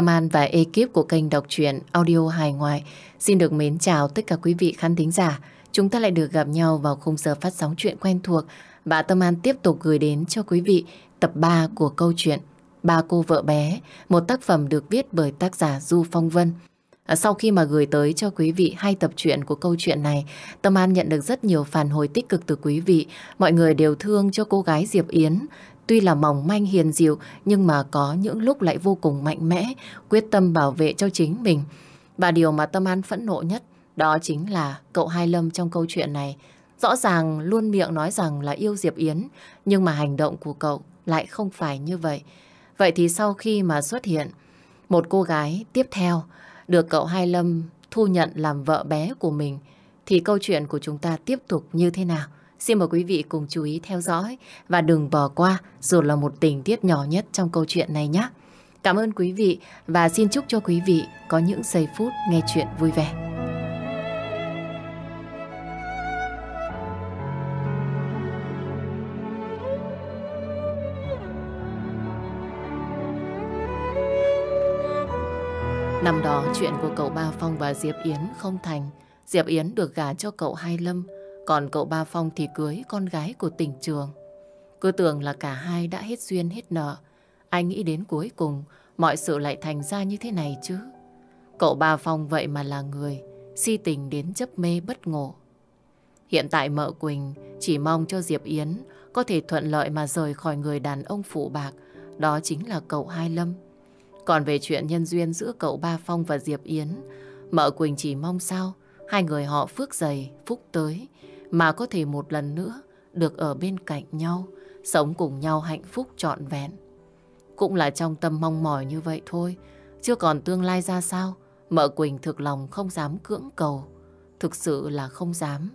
Tâm An và ekip của kênh đọc truyện audio hài ngoại xin được mến chào tất cả quý vị khán thính giả. Chúng ta lại được gặp nhau vào khung giờ phát sóng truyện quen thuộc và Tâm An tiếp tục gửi đến cho quý vị tập 3 của câu chuyện Ba cô vợ bé, một tác phẩm được viết bởi tác giả Du Phong Vân. À, sau khi mà gửi tới cho quý vị hai tập truyện của câu chuyện này, Tâm An nhận được rất nhiều phản hồi tích cực từ quý vị. Mọi người đều thương cho cô gái Diệp Yến Tuy là mỏng manh hiền dịu nhưng mà có những lúc lại vô cùng mạnh mẽ, quyết tâm bảo vệ cho chính mình. Và điều mà Tâm An phẫn nộ nhất đó chính là cậu Hai Lâm trong câu chuyện này. Rõ ràng luôn miệng nói rằng là yêu Diệp Yến nhưng mà hành động của cậu lại không phải như vậy. Vậy thì sau khi mà xuất hiện một cô gái tiếp theo được cậu Hai Lâm thu nhận làm vợ bé của mình thì câu chuyện của chúng ta tiếp tục như thế nào? Xin mời quý vị cùng chú ý theo dõi và đừng bỏ qua dù là một tình tiết nhỏ nhất trong câu chuyện này nhé. Cảm ơn quý vị và xin chúc cho quý vị có những giây phút nghe chuyện vui vẻ. Năm đó chuyện của cậu Ba Phong và Diệp Yến không thành. Diệp Yến được gả cho cậu Hai Lâm. Còn cậu Ba Phong thì cưới con gái của tỉnh trường. Cứ tưởng là cả hai đã hết duyên hết nợ. Anh nghĩ đến cuối cùng mọi sự lại thành ra như thế này chứ. Cậu Ba Phong vậy mà là người si tình đến chấp mê bất ngộ. Hiện tại mợ Quỳnh chỉ mong cho Diệp Yến có thể thuận lợi mà rời khỏi người đàn ông phụ bạc, đó chính là cậu Hai Lâm. Còn về chuyện nhân duyên giữa cậu Ba Phong và Diệp Yến, mợ Quỳnh chỉ mong sao hai người họ phước dày, phúc tới, mà có thể một lần nữa được ở bên cạnh nhau, sống cùng nhau hạnh phúc trọn vẹn. Cũng là trong tâm mong mỏi như vậy thôi, chưa còn tương lai ra sao, mợ Quỳnh thực lòng không dám cưỡng cầu, thực sự là không dám.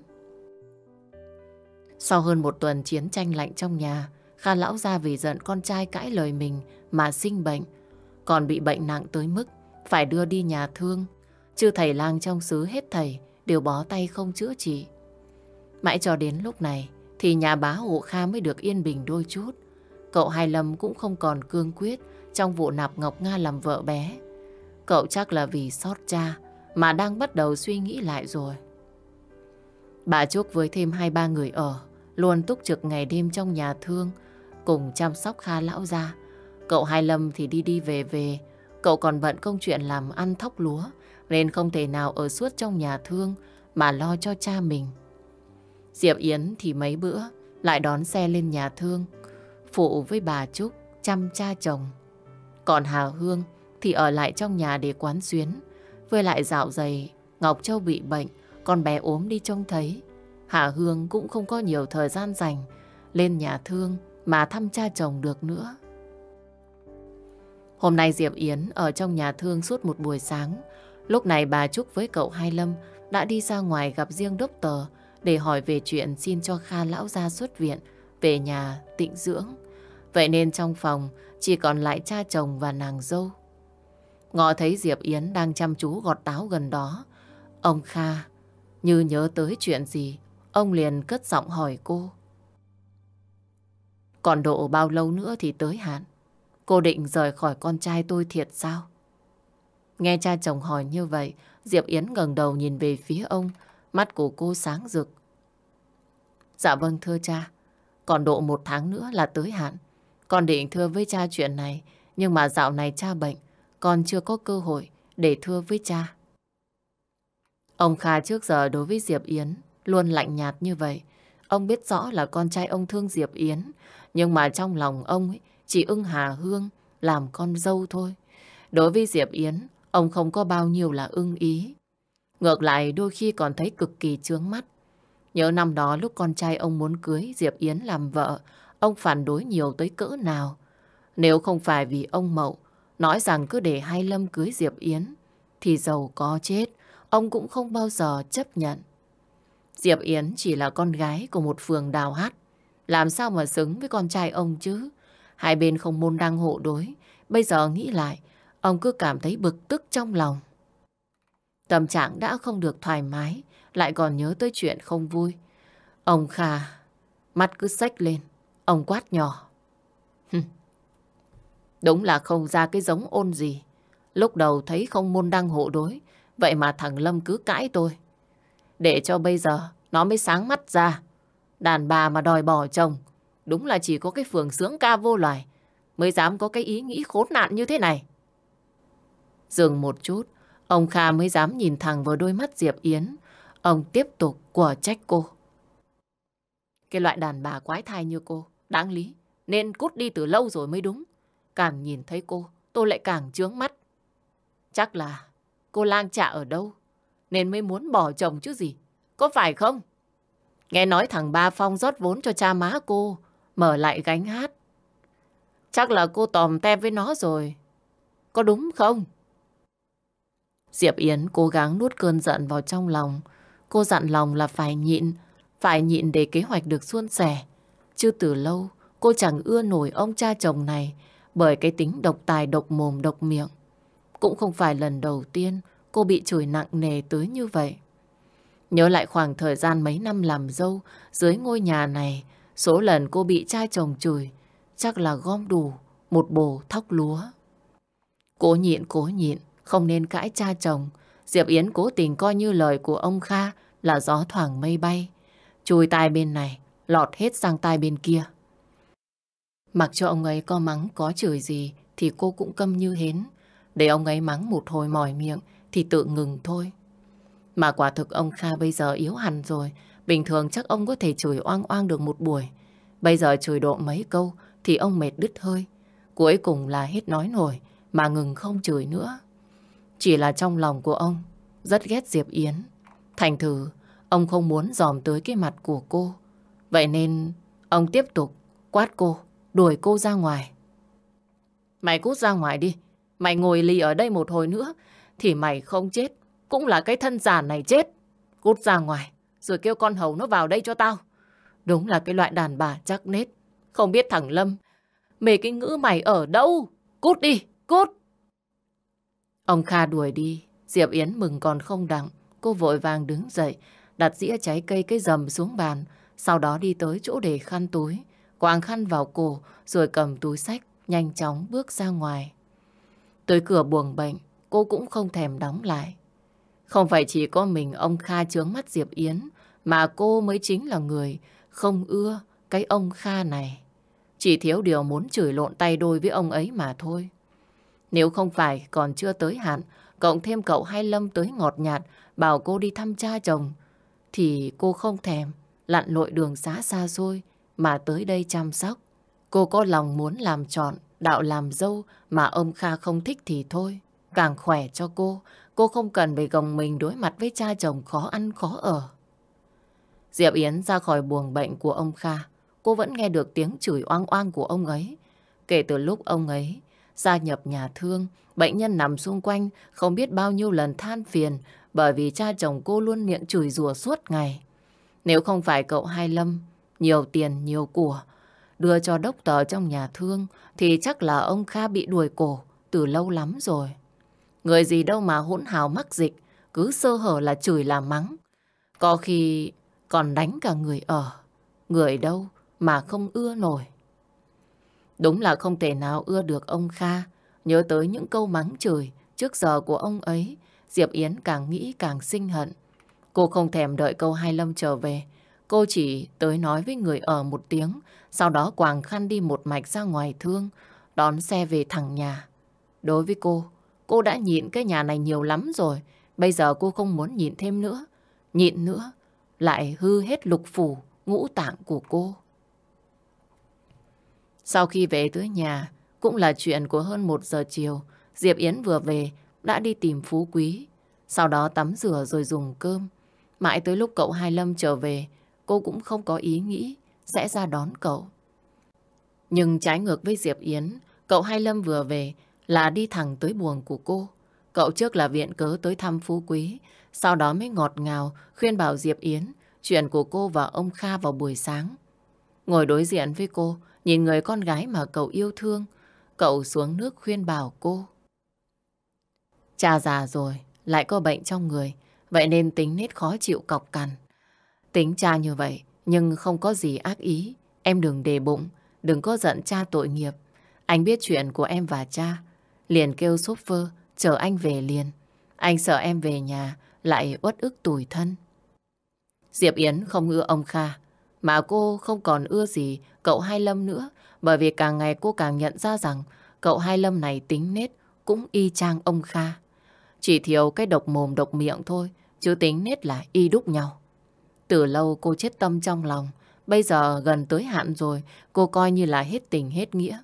Sau hơn một tuần chiến tranh lạnh trong nhà, Kha lão ra vì giận con trai cãi lời mình mà sinh bệnh, còn bị bệnh nặng tới mức phải đưa đi nhà thương. Chư thầy lang trong xứ hết thầy đều bó tay không chữa trị. Mãi cho đến lúc này thì nhà bá hộ Kha mới được yên bình đôi chút. Cậu Hai Lâm cũng không còn cương quyết trong vụ nạp Ngọc Nga làm vợ bé. Cậu chắc là vì xót cha mà đang bắt đầu suy nghĩ lại rồi. Bà Trúc với thêm hai ba người ở, luôn túc trực ngày đêm trong nhà thương, cùng chăm sóc Kha lão gia. Cậu Hai Lâm thì đi đi về về, cậu còn bận công chuyện làm ăn thóc lúa, nên không thể nào ở suốt trong nhà thương mà lo cho cha mình. Diệp Yến thì mấy bữa lại đón xe lên nhà thương, phụ với bà Trúc chăm cha chồng. Còn Hà Hương thì ở lại trong nhà để quán xuyến, với lại dạo dày, Ngọc Châu bị bệnh, con bé ốm đi trông thấy. Hà Hương cũng không có nhiều thời gian dành lên nhà thương mà thăm cha chồng được nữa. Hôm nay Diệp Yến ở trong nhà thương suốt một buổi sáng. Lúc này bà Trúc với cậu Hai Lâm đã đi ra ngoài gặp riêng đốc tờ để hỏi về chuyện xin cho Kha lão ra xuất viện, về nhà tịnh dưỡng. Vậy nên trong phòng chỉ còn lại cha chồng và nàng dâu. Ngọ thấy Diệp Yến đang chăm chú gọt táo gần đó. Ông Kha như nhớ tới chuyện gì, ông liền cất giọng hỏi cô. Còn độ bao lâu nữa thì tới hạn? Cô định rời khỏi con trai tôi thiệt sao? Nghe cha chồng hỏi như vậy, Diệp Yến ngẩng đầu nhìn về phía ông, Mắt của cô sáng rực. Dạ vâng thưa cha, còn độ một tháng nữa là tới hạn. Con định thưa với cha chuyện này, nhưng mà dạo này cha bệnh, con chưa có cơ hội để thưa với cha. Ông Kha trước giờ đối với Diệp Yến luôn lạnh nhạt như vậy. Ông biết rõ là con trai ông thương Diệp Yến, nhưng mà trong lòng ông ấy chỉ ưng Hà Hương làm con dâu thôi. Đối với Diệp Yến, ông không có bao nhiêu là ưng ý. Ngược lại đôi khi còn thấy cực kỳ chướng mắt. Nhớ năm đó lúc con trai ông muốn cưới Diệp Yến làm vợ, ông phản đối nhiều tới cỡ nào. Nếu không phải vì ông Mậu nói rằng cứ để Hai Lâm cưới Diệp Yến, thì giàu có chết, ông cũng không bao giờ chấp nhận. Diệp Yến chỉ là con gái của một phường đào hát, làm sao mà xứng với con trai ông chứ? Hai bên không môn đăng hộ đối, bây giờ nghĩ lại, ông cứ cảm thấy bực tức trong lòng. Tâm trạng đã không được thoải mái, lại còn nhớ tới chuyện không vui. Ông Kha, mắt cứ xách lên, ông quát nhỏ. Đúng là không ra cái giống ôn gì. Lúc đầu thấy không môn đăng hộ đối, vậy mà thằng Lâm cứ cãi tôi. Để cho bây giờ nó mới sáng mắt ra. Đàn bà mà đòi bỏ chồng, đúng là chỉ có cái phường sướng ca vô loài mới dám có cái ý nghĩ khốn nạn như thế này. Dừng một chút, Ông Kha mới dám nhìn thẳng vào đôi mắt Diệp Yến. Ông tiếp tục quả trách cô. Cái loại đàn bà quái thai như cô, đáng lý, nên cút đi từ lâu rồi mới đúng. Càng nhìn thấy cô, tôi lại càng chướng mắt. Chắc là cô lang trạ ở đâu, nên mới muốn bỏ chồng chứ gì. Có phải không? Nghe nói thằng Ba Phong rót vốn cho cha má cô, mở lại gánh hát. Chắc là cô tòm tem với nó rồi. Có đúng không? Diệp Yến cố gắng nuốt cơn giận vào trong lòng. Cô dặn lòng là phải nhịn, phải nhịn để kế hoạch được suôn sẻ. Chứ từ lâu, cô chẳng ưa nổi ông cha chồng này bởi cái tính độc tài độc mồm độc miệng. Cũng không phải lần đầu tiên cô bị chửi nặng nề tới như vậy. Nhớ lại khoảng thời gian mấy năm làm dâu dưới ngôi nhà này, số lần cô bị cha chồng chửi chắc là gom đủ một bồ thóc lúa. Cố nhịn, cố nhịn, không nên cãi cha chồng. Diệp Yến cố tình coi như lời của ông Kha là gió thoảng mây bay. Chui tai bên này, lọt hết sang tai bên kia. Mặc cho ông ấy có mắng, có chửi gì thì cô cũng câm như hến. Để ông ấy mắng một hồi mỏi miệng thì tự ngừng thôi. Mà quả thực ông Kha bây giờ yếu hẳn rồi. Bình thường chắc ông có thể chửi oang oang được một buổi. Bây giờ chửi độ mấy câu thì ông mệt đứt hơi. Cuối cùng là hết nói nổi mà ngừng không chửi nữa. Chỉ là trong lòng của ông rất ghét Diệp Yến. Thành thử, ông không muốn dòm tới cái mặt của cô. Vậy nên, ông tiếp tục quát cô, đuổi cô ra ngoài. Mày cút ra ngoài đi. Mày ngồi lì ở đây một hồi nữa, thì mày không chết. Cũng là cái thân giả này chết. Cút ra ngoài, rồi kêu con hầu nó vào đây cho tao. Đúng là cái loại đàn bà chắc nết. Không biết thằng Lâm, mề cái ngữ mày ở đâu? Cút đi, cút! Ông Kha đuổi đi, Diệp Yến mừng còn không đặng. Cô vội vàng đứng dậy, đặt dĩa trái cây cái dầm xuống bàn, sau đó đi tới chỗ để khăn túi, quàng khăn vào cổ rồi cầm túi sách, nhanh chóng bước ra ngoài. Tới cửa buồng bệnh, cô cũng không thèm đóng lại. Không phải chỉ có mình ông Kha chướng mắt Diệp Yến, mà cô mới chính là người không ưa cái ông Kha này. Chỉ thiếu điều muốn chửi lộn tay đôi với ông ấy mà thôi. Nếu không phải còn chưa tới hạn, cộng thêm cậu hay Lâm tới ngọt nhạt, bảo cô đi thăm cha chồng, thì cô không thèm lặn lội đường xá xa xôi mà tới đây chăm sóc. Cô có lòng muốn làm chọn đạo làm dâu mà ông Kha không thích thì thôi. Càng khỏe cho cô, cô không cần phải gồng mình đối mặt với cha chồng khó ăn khó ở. Diệp Yến ra khỏi buồng bệnh của ông Kha, cô vẫn nghe được tiếng chửi oang oang của ông ấy. Kể từ lúc ông ấy gia nhập nhà thương, bệnh nhân nằm xung quanh không biết bao nhiêu lần than phiền bởi vì cha chồng cô luôn miệng chửi rủa suốt ngày. Nếu không phải cậu Hai Lâm, nhiều tiền nhiều của, đưa cho đốc tờ trong nhà thương thì chắc là ông Kha bị đuổi cổ từ lâu lắm rồi. Người gì đâu mà hỗn hào mắc dịch, cứ sơ hở là chửi là mắng. Có khi còn đánh cả người ở, người đâu mà không ưa nổi. Đúng là không thể nào ưa được ông Kha. Nhớ tới những câu mắng chửi trước giờ của ông ấy, Diệp Yến càng nghĩ càng sinh hận. Cô không thèm đợi câu Hai Lâm trở về. Cô chỉ tới nói với người ở một tiếng, sau đó quàng khăn đi một mạch ra ngoài thương, đón xe về thẳng nhà. Đối với cô, cô đã nhịn cái nhà này nhiều lắm rồi, bây giờ cô không muốn nhịn thêm nữa. Nhịn nữa, lại hư hết lục phủ, ngũ tạng của cô. Sau khi về tới nhà, cũng là chuyện của hơn một giờ chiều, Diệp Yến vừa về đã đi tìm Phú Quý. Sau đó tắm rửa rồi dùng cơm. Mãi tới lúc cậu Hai Lâm trở về, cô cũng không có ý nghĩ sẽ ra đón cậu. Nhưng trái ngược với Diệp Yến, cậu Hai Lâm vừa về là đi thẳng tới buồng của cô. Cậu trước là viện cớ tới thăm Phú Quý, sau đó mới ngọt ngào khuyên bảo Diệp Yến chuyện của cô và ông Kha vào buổi sáng. Ngồi đối diện với cô Nhìn người con gái mà cậu yêu thương, cậu xuống nước khuyên bảo cô. Cha già rồi, lại có bệnh trong người, vậy nên tính nết khó chịu cọc cằn. Tính cha như vậy, nhưng không có gì ác ý. Em đừng đề bụng, đừng có giận cha tội nghiệp. Anh biết chuyện của em và cha. Liền kêu shopper, chờ anh về liền. Anh sợ em về nhà, lại uất ức tủi thân. Diệp Yến không ưa ông Kha, mà cô không còn ưa gì cậu Hai Lâm nữa, bởi vì càng ngày cô càng nhận ra rằng cậu Hai Lâm này tính nết cũng y chang ông Kha. Chỉ thiếu cái độc mồm độc miệng thôi, chứ tính nết là y đúc nhau. Từ lâu cô chết tâm trong lòng, bây giờ gần tới hạn rồi, cô coi như là hết tình hết nghĩa.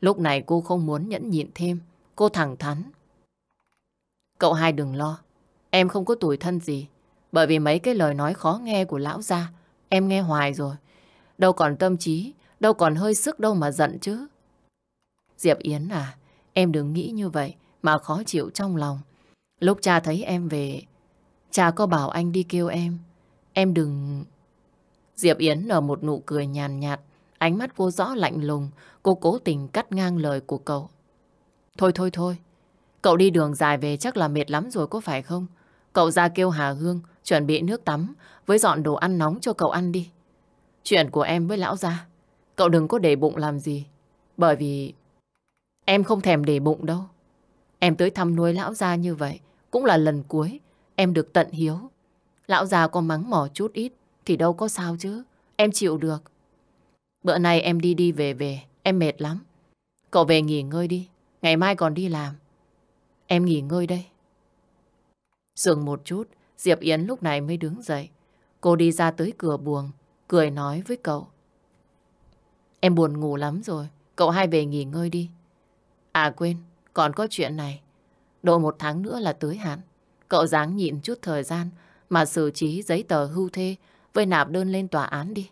Lúc này cô không muốn nhẫn nhịn thêm, cô thẳng thắn. Cậu hai đừng lo, em không có tuổi thân gì, bởi vì mấy cái lời nói khó nghe của lão gia, em nghe hoài rồi. Đâu còn tâm trí Đâu còn hơi sức đâu mà giận chứ. Diệp Yến à, em đừng nghĩ như vậy mà khó chịu trong lòng. Lúc cha thấy em về, cha có bảo anh đi kêu em. Em đừng... Diệp Yến nở một nụ cười nhàn nhạt, ánh mắt cô rõ lạnh lùng, cô cố tình cắt ngang lời của cậu. Thôi thôi thôi, cậu đi đường dài về chắc là mệt lắm rồi có phải không? Cậu ra kêu Hà Hương chuẩn bị nước tắm với dọn đồ ăn nóng cho cậu ăn đi. Chuyện của em với lão gia Cậu đừng có để bụng làm gì. Bởi vì em không thèm để bụng đâu. Em tới thăm nuôi lão gia như vậy cũng là lần cuối em được tận hiếu. Lão già có mắng mỏ chút ít thì đâu có sao chứ. Em chịu được. Bữa nay em đi đi về về. Em mệt lắm. Cậu về nghỉ ngơi đi. Ngày mai còn đi làm. Em nghỉ ngơi đây. Dừng một chút, Diệp Yến lúc này mới đứng dậy. Cô đi ra tới cửa buồng, cười nói với cậu. Em buồn ngủ lắm rồi, cậu hai về nghỉ ngơi đi. À quên, còn có chuyện này. Độ một tháng nữa là tới hạn. Cậu dáng nhịn chút thời gian mà xử trí giấy tờ hưu thê với nạp đơn lên tòa án đi.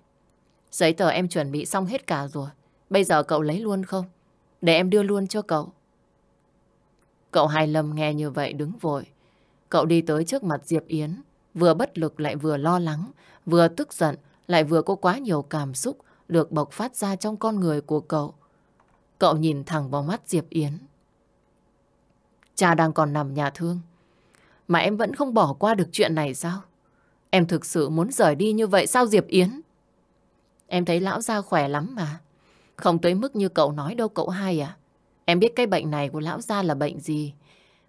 Giấy tờ em chuẩn bị xong hết cả rồi. Bây giờ cậu lấy luôn không? Để em đưa luôn cho cậu. Cậu Hai Lâm nghe như vậy đứng vội. Cậu đi tới trước mặt Diệp Yến, vừa bất lực lại vừa lo lắng, vừa tức giận, lại vừa có quá nhiều cảm xúc được bộc phát ra trong con người của cậu. Cậu nhìn thẳng vào mắt Diệp Yến. Cha đang còn nằm nhà thương. Mà em vẫn không bỏ qua được chuyện này sao? Em thực sự muốn rời đi như vậy sao Diệp Yến? Em thấy lão gia khỏe lắm mà. Không tới mức như cậu nói đâu cậu hai à. Em biết cái bệnh này của lão gia là bệnh gì.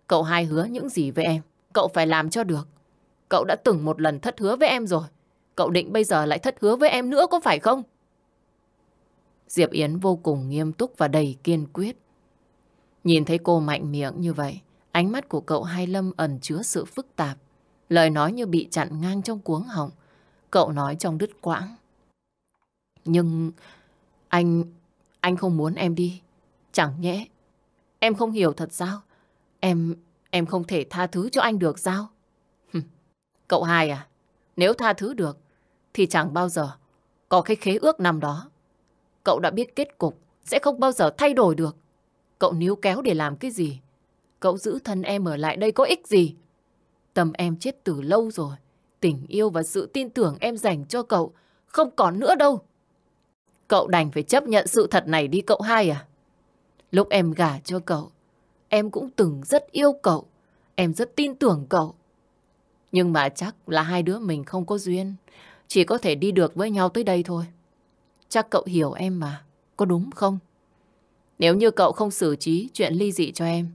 Cậu hai hứa những gì với em. Cậu phải làm cho được. Cậu đã từng một lần thất hứa với em rồi. Cậu định bây giờ lại thất hứa với em nữa có phải không? Diệp Yến vô cùng nghiêm túc và đầy kiên quyết. Nhìn thấy cô mạnh miệng như vậy, ánh mắt của cậu Hai Lâm ẩn chứa sự phức tạp. Lời nói như bị chặn ngang trong cuống họng. Cậu nói trong đứt quãng. Nhưng anh... anh không muốn em đi. Chẳng nhẽ. Em không hiểu thật sao? Em... em không thể tha thứ cho anh được sao? cậu hai à? Nếu tha thứ được, thì chẳng bao giờ có cái khế ước năm đó Cậu đã biết kết cục sẽ không bao giờ thay đổi được. Cậu níu kéo để làm cái gì? Cậu giữ thân em ở lại đây có ích gì? Tâm em chết từ lâu rồi. Tình yêu và sự tin tưởng em dành cho cậu không còn nữa đâu. Cậu đành phải chấp nhận sự thật này đi cậu hai à? Lúc em gả cho cậu, em cũng từng rất yêu cậu. Em rất tin tưởng cậu. Nhưng mà chắc là hai đứa mình không có duyên. Chỉ có thể đi được với nhau tới đây thôi. Chắc cậu hiểu em mà, có đúng không? Nếu như cậu không xử trí chuyện ly dị cho em,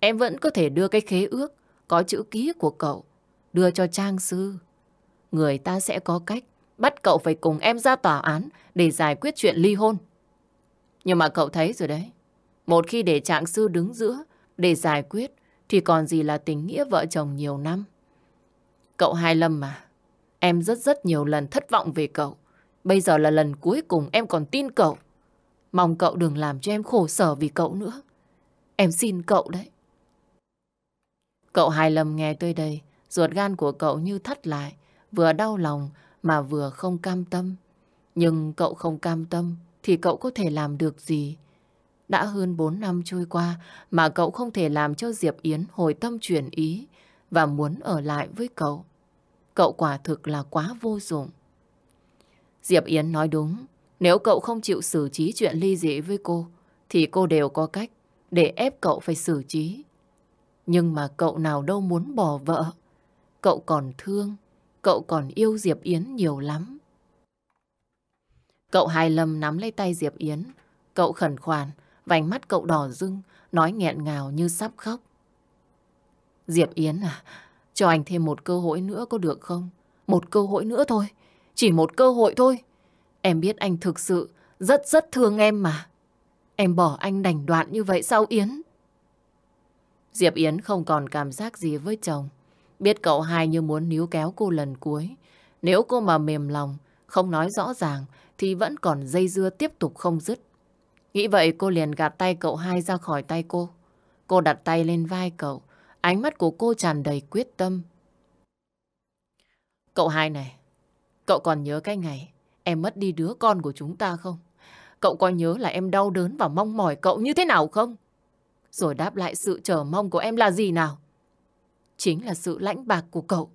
em vẫn có thể đưa cái khế ước có chữ ký của cậu, đưa cho Trang Sư. Người ta sẽ có cách bắt cậu phải cùng em ra tòa án để giải quyết chuyện ly hôn. Nhưng mà cậu thấy rồi đấy, một khi để Trạng Sư đứng giữa để giải quyết thì còn gì là tình nghĩa vợ chồng nhiều năm. Cậu hai lâm mà, em rất rất nhiều lần thất vọng về cậu. Bây giờ là lần cuối cùng em còn tin cậu. Mong cậu đừng làm cho em khổ sở vì cậu nữa. Em xin cậu đấy. Cậu hài lầm nghe tôi đây, ruột gan của cậu như thắt lại, vừa đau lòng mà vừa không cam tâm. Nhưng cậu không cam tâm thì cậu có thể làm được gì? Đã hơn 4 năm trôi qua mà cậu không thể làm cho Diệp Yến hồi tâm chuyển ý và muốn ở lại với cậu. Cậu quả thực là quá vô dụng. Diệp Yến nói đúng. Nếu cậu không chịu xử trí chuyện ly dị với cô, thì cô đều có cách để ép cậu phải xử trí. Nhưng mà cậu nào đâu muốn bỏ vợ. Cậu còn thương, cậu còn yêu Diệp Yến nhiều lắm. Cậu hài lầm nắm lấy tay Diệp Yến. Cậu khẩn khoản, vành mắt cậu đỏ rưng, nói nghẹn ngào như sắp khóc. Diệp Yến à, cho anh thêm một cơ hội nữa có được không? Một cơ hội nữa thôi. Chỉ một cơ hội thôi. Em biết anh thực sự rất rất thương em mà. Em bỏ anh đành đoạn như vậy sao Yến? Diệp Yến không còn cảm giác gì với chồng. Biết cậu hai như muốn níu kéo cô lần cuối. Nếu cô mà mềm lòng, không nói rõ ràng thì vẫn còn dây dưa tiếp tục không dứt. Nghĩ vậy cô liền gạt tay cậu hai ra khỏi tay cô. Cô đặt tay lên vai cậu, ánh mắt của cô tràn đầy quyết tâm. Cậu hai này, Cậu còn nhớ cái ngày em mất đi đứa con của chúng ta không? Cậu có nhớ là em đau đớn và mong mỏi cậu như thế nào không? Rồi đáp lại sự chờ mong của em là gì nào? Chính là sự lãnh bạc của cậu.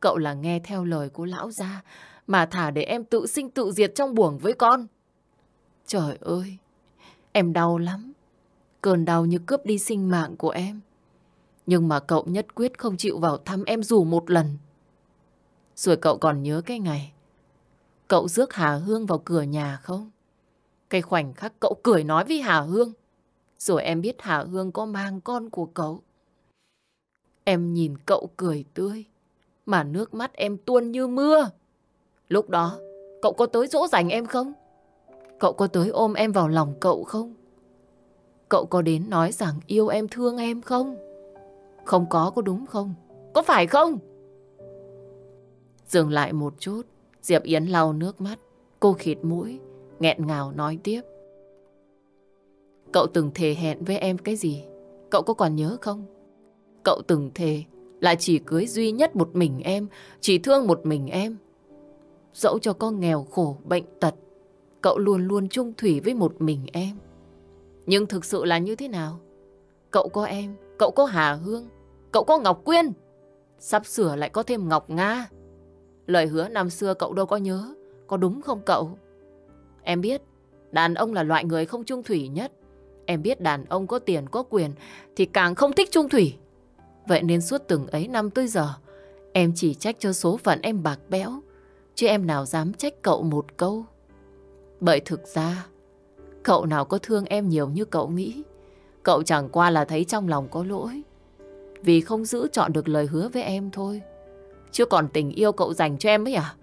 Cậu là nghe theo lời của lão gia mà thả để em tự sinh tự diệt trong buồng với con. Trời ơi, em đau lắm. Cơn đau như cướp đi sinh mạng của em. Nhưng mà cậu nhất quyết không chịu vào thăm em dù một lần. Rồi cậu còn nhớ cái ngày Cậu rước Hà Hương vào cửa nhà không? Cái khoảnh khắc cậu cười nói với Hà Hương Rồi em biết Hà Hương có mang con của cậu Em nhìn cậu cười tươi Mà nước mắt em tuôn như mưa Lúc đó Cậu có tới dỗ dành em không? Cậu có tới ôm em vào lòng cậu không? Cậu có đến nói rằng yêu em thương em không? Không có có đúng không? Có phải không? Dừng lại một chút, Diệp Yến lau nước mắt, cô khịt mũi, nghẹn ngào nói tiếp. Cậu từng thề hẹn với em cái gì? Cậu có còn nhớ không? Cậu từng thề là chỉ cưới duy nhất một mình em, chỉ thương một mình em. Dẫu cho con nghèo khổ, bệnh tật, cậu luôn luôn chung thủy với một mình em. Nhưng thực sự là như thế nào? Cậu có em, cậu có Hà Hương, cậu có Ngọc Quyên. Sắp sửa lại có thêm Ngọc Nga. Lời hứa năm xưa cậu đâu có nhớ, có đúng không cậu? Em biết, đàn ông là loại người không trung thủy nhất. Em biết đàn ông có tiền có quyền thì càng không thích trung thủy. Vậy nên suốt từng ấy năm tới giờ, em chỉ trách cho số phận em bạc bẽo, chứ em nào dám trách cậu một câu. Bởi thực ra, cậu nào có thương em nhiều như cậu nghĩ. Cậu chẳng qua là thấy trong lòng có lỗi. Vì không giữ chọn được lời hứa với em thôi. Chứ còn tình yêu cậu dành cho em ấy à?